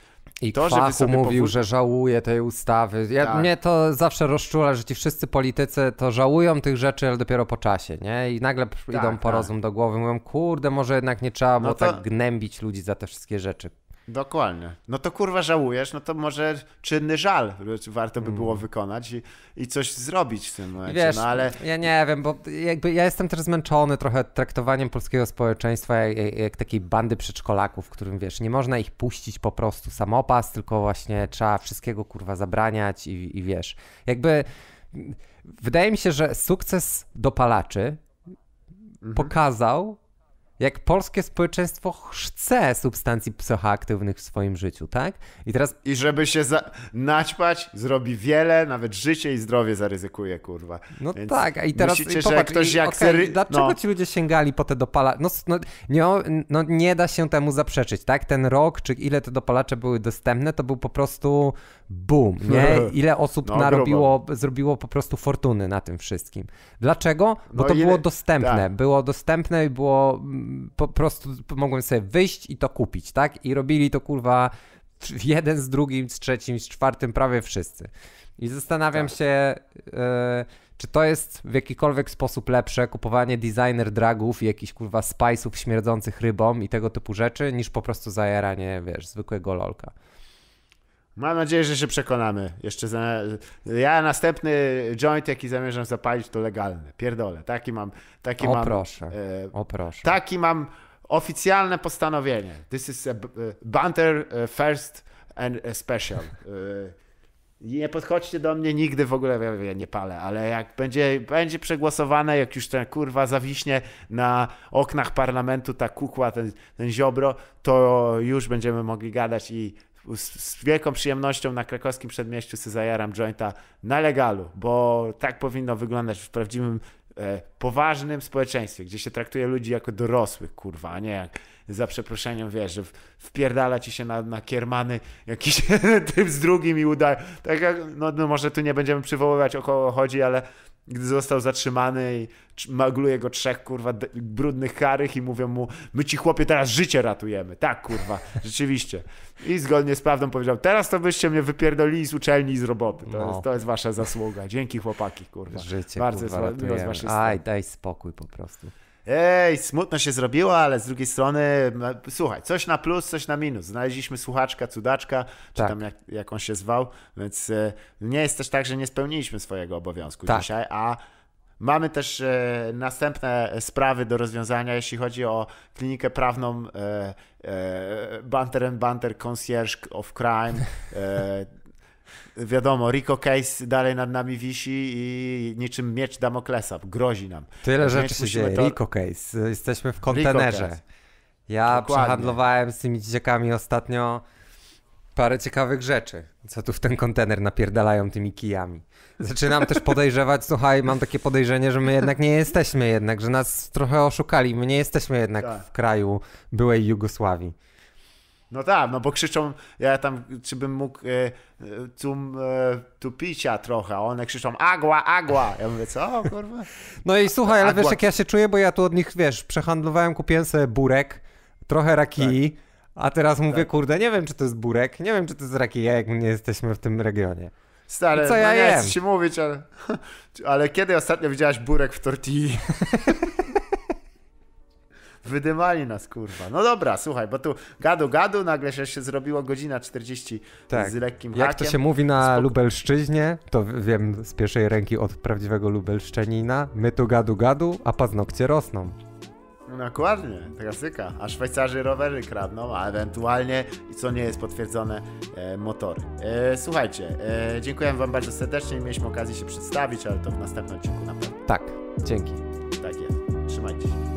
Speaker 2: I to, Kwachu mówił, powód... że
Speaker 1: żałuje tej ustawy. Ja, tak. Mnie to zawsze rozczula, że ci wszyscy politycy to żałują tych rzeczy, ale dopiero po czasie, nie? I nagle tak, idą po tak. rozum do głowy, mówią, kurde, może jednak nie trzeba, bo no to... tak gnębić ludzi za te wszystkie rzeczy.
Speaker 2: Dokładnie. No to kurwa żałujesz, no to może czynny żal warto by było mm. wykonać i, i coś zrobić w tym momencie. Wiesz, no ale...
Speaker 1: Ja nie wiem, bo jakby ja jestem też zmęczony trochę traktowaniem polskiego społeczeństwa jak, jak takiej bandy przedszkolaków, w którym wiesz, nie można ich puścić po prostu samopas, tylko właśnie trzeba wszystkiego kurwa zabraniać i, i wiesz. Jakby mm, wydaje mi się, że sukces dopalaczy mhm. pokazał, jak polskie społeczeństwo chce substancji psychoaktywnych w swoim
Speaker 2: życiu, tak? I teraz... I żeby się za... naćpać, zrobi wiele, nawet życie i zdrowie zaryzykuje, kurwa. No Więc tak, a i teraz... Myślicie, i popatrz, że ktoś i, jak okay, Dlaczego no. ci
Speaker 1: ludzie sięgali po te dopala... No, no, nie, no nie da się temu zaprzeczyć, tak? Ten rok, czy ile te dopalacze były dostępne, to był po prostu boom, nie? (laughs) Ile osób no, narobiło, grubo. zrobiło po prostu fortuny na tym wszystkim. Dlaczego? Bo no to ile... było dostępne. Tak. Było dostępne i było mm, po prostu mogłem sobie wyjść i to kupić, tak? I robili to kurwa jeden z drugim, z trzecim, z czwartym, prawie wszyscy. I zastanawiam tak. się, e, czy to jest w jakikolwiek sposób lepsze kupowanie designer dragów i jakichś kurwa spajsów śmierdzących rybom i tego typu rzeczy, niż po prostu zajaranie, wiesz, zwykłego
Speaker 2: lolka. Mam nadzieję, że się przekonamy. Jeszcze za... Ja następny joint, jaki zamierzam zapalić, to legalny. Pierdolę. Taki mam. Taki o, mam, proszę. E, o proszę. Taki mam oficjalne postanowienie. This is a e, banter e, first and special. E, nie podchodźcie do mnie nigdy w ogóle, ja nie palę, ale jak będzie, będzie przegłosowane, jak już ten kurwa zawiśnie na oknach parlamentu ta kukła, ten, ten ziobro, to już będziemy mogli gadać i z wielką przyjemnością na krakowskim przedmieściu se zajaram jointa na legalu, bo tak powinno wyglądać w prawdziwym, e, poważnym społeczeństwie, gdzie się traktuje ludzi jako dorosłych, kurwa, a nie jak za przeproszeniem, wiesz, że wpierdala ci się na, na kiermany jakiś (laughs) typ z drugim i uda, tak jak, no, no może tu nie będziemy przywoływać o kogo chodzi, ale gdy został zatrzymany i magluje go trzech, kurwa, brudnych karych i mówią mu, my ci chłopie teraz życie ratujemy. Tak, kurwa, (laughs) rzeczywiście. I zgodnie z prawdą powiedział, teraz to byście mnie wypierdolili z uczelni i z roboty. To, no. jest, to jest wasza zasługa. Dzięki chłopaki,
Speaker 1: kurwa. Życie, Bardzo kurwa, jest, miło z Aj, daj spokój po prostu.
Speaker 2: Ej, smutno się zrobiło, ale z drugiej strony, słuchaj, coś na plus, coś na minus. Znaleźliśmy słuchaczka, cudaczka, czy tak. tam jak, jak on się zwał, więc e, nie jest też tak, że nie spełniliśmy swojego obowiązku tak. dzisiaj, a Mamy też e, następne sprawy do rozwiązania, jeśli chodzi o klinikę prawną e, e, Banter and Banter Concierge of Crime. E, (laughs) wiadomo, Rico Case dalej nad nami wisi i niczym miecz Damoklesa grozi nam. Tyle Więc rzeczy się dzieje. To...
Speaker 1: Rico Case, jesteśmy w kontenerze. Ja Dokładnie. przehandlowałem z tymi dzieciakami ostatnio parę ciekawych rzeczy, co tu w ten kontener napierdalają tymi kijami. Zaczynam też (laughs) podejrzewać, słuchaj, mam takie podejrzenie, że my jednak nie jesteśmy jednak, że nas trochę oszukali, my nie jesteśmy jednak tak. w kraju byłej Jugosławii.
Speaker 2: No tak, no bo krzyczą, ja tam, czy bym mógł... E, tum, e, tu picia trochę. One krzyczą agła, agła. Ja mówię, co kurwa?
Speaker 1: No i słuchaj, ale wiesz jak ja się czuję, bo ja tu od nich, wiesz, przehandlowałem, kupiłem sobie burek, trochę rakii, tak. a teraz mówię, tak. kurde, nie wiem czy to jest burek, nie wiem czy to jest rakija, jak my nie jesteśmy w tym regionie.
Speaker 2: Stary, I no ja no nie jem? chcę ci mówić, ale, (laughs) ale kiedy ostatnio widziałaś burek w tortilli? (laughs) Wydymali nas, kurwa. No dobra, słuchaj, bo tu gadu, gadu, nagle się zrobiło godzina 40 tak. z lekkim Jak to się
Speaker 1: mówi na Spoko... Lubelszczyźnie, to wiem z pierwszej ręki od prawdziwego lubelszczenina my tu gadu, gadu, a paznokcie rosną.
Speaker 2: No dokładnie, klasyka. A Szwajcarzy rowery kradną, a ewentualnie, co nie jest potwierdzone, e, motory. E, słuchajcie, e, dziękuję Wam bardzo serdecznie. Mieliśmy okazję się przedstawić, ale to w następnym odcinku na pewno. Tak, dzięki. Tak jest. Trzymajcie się.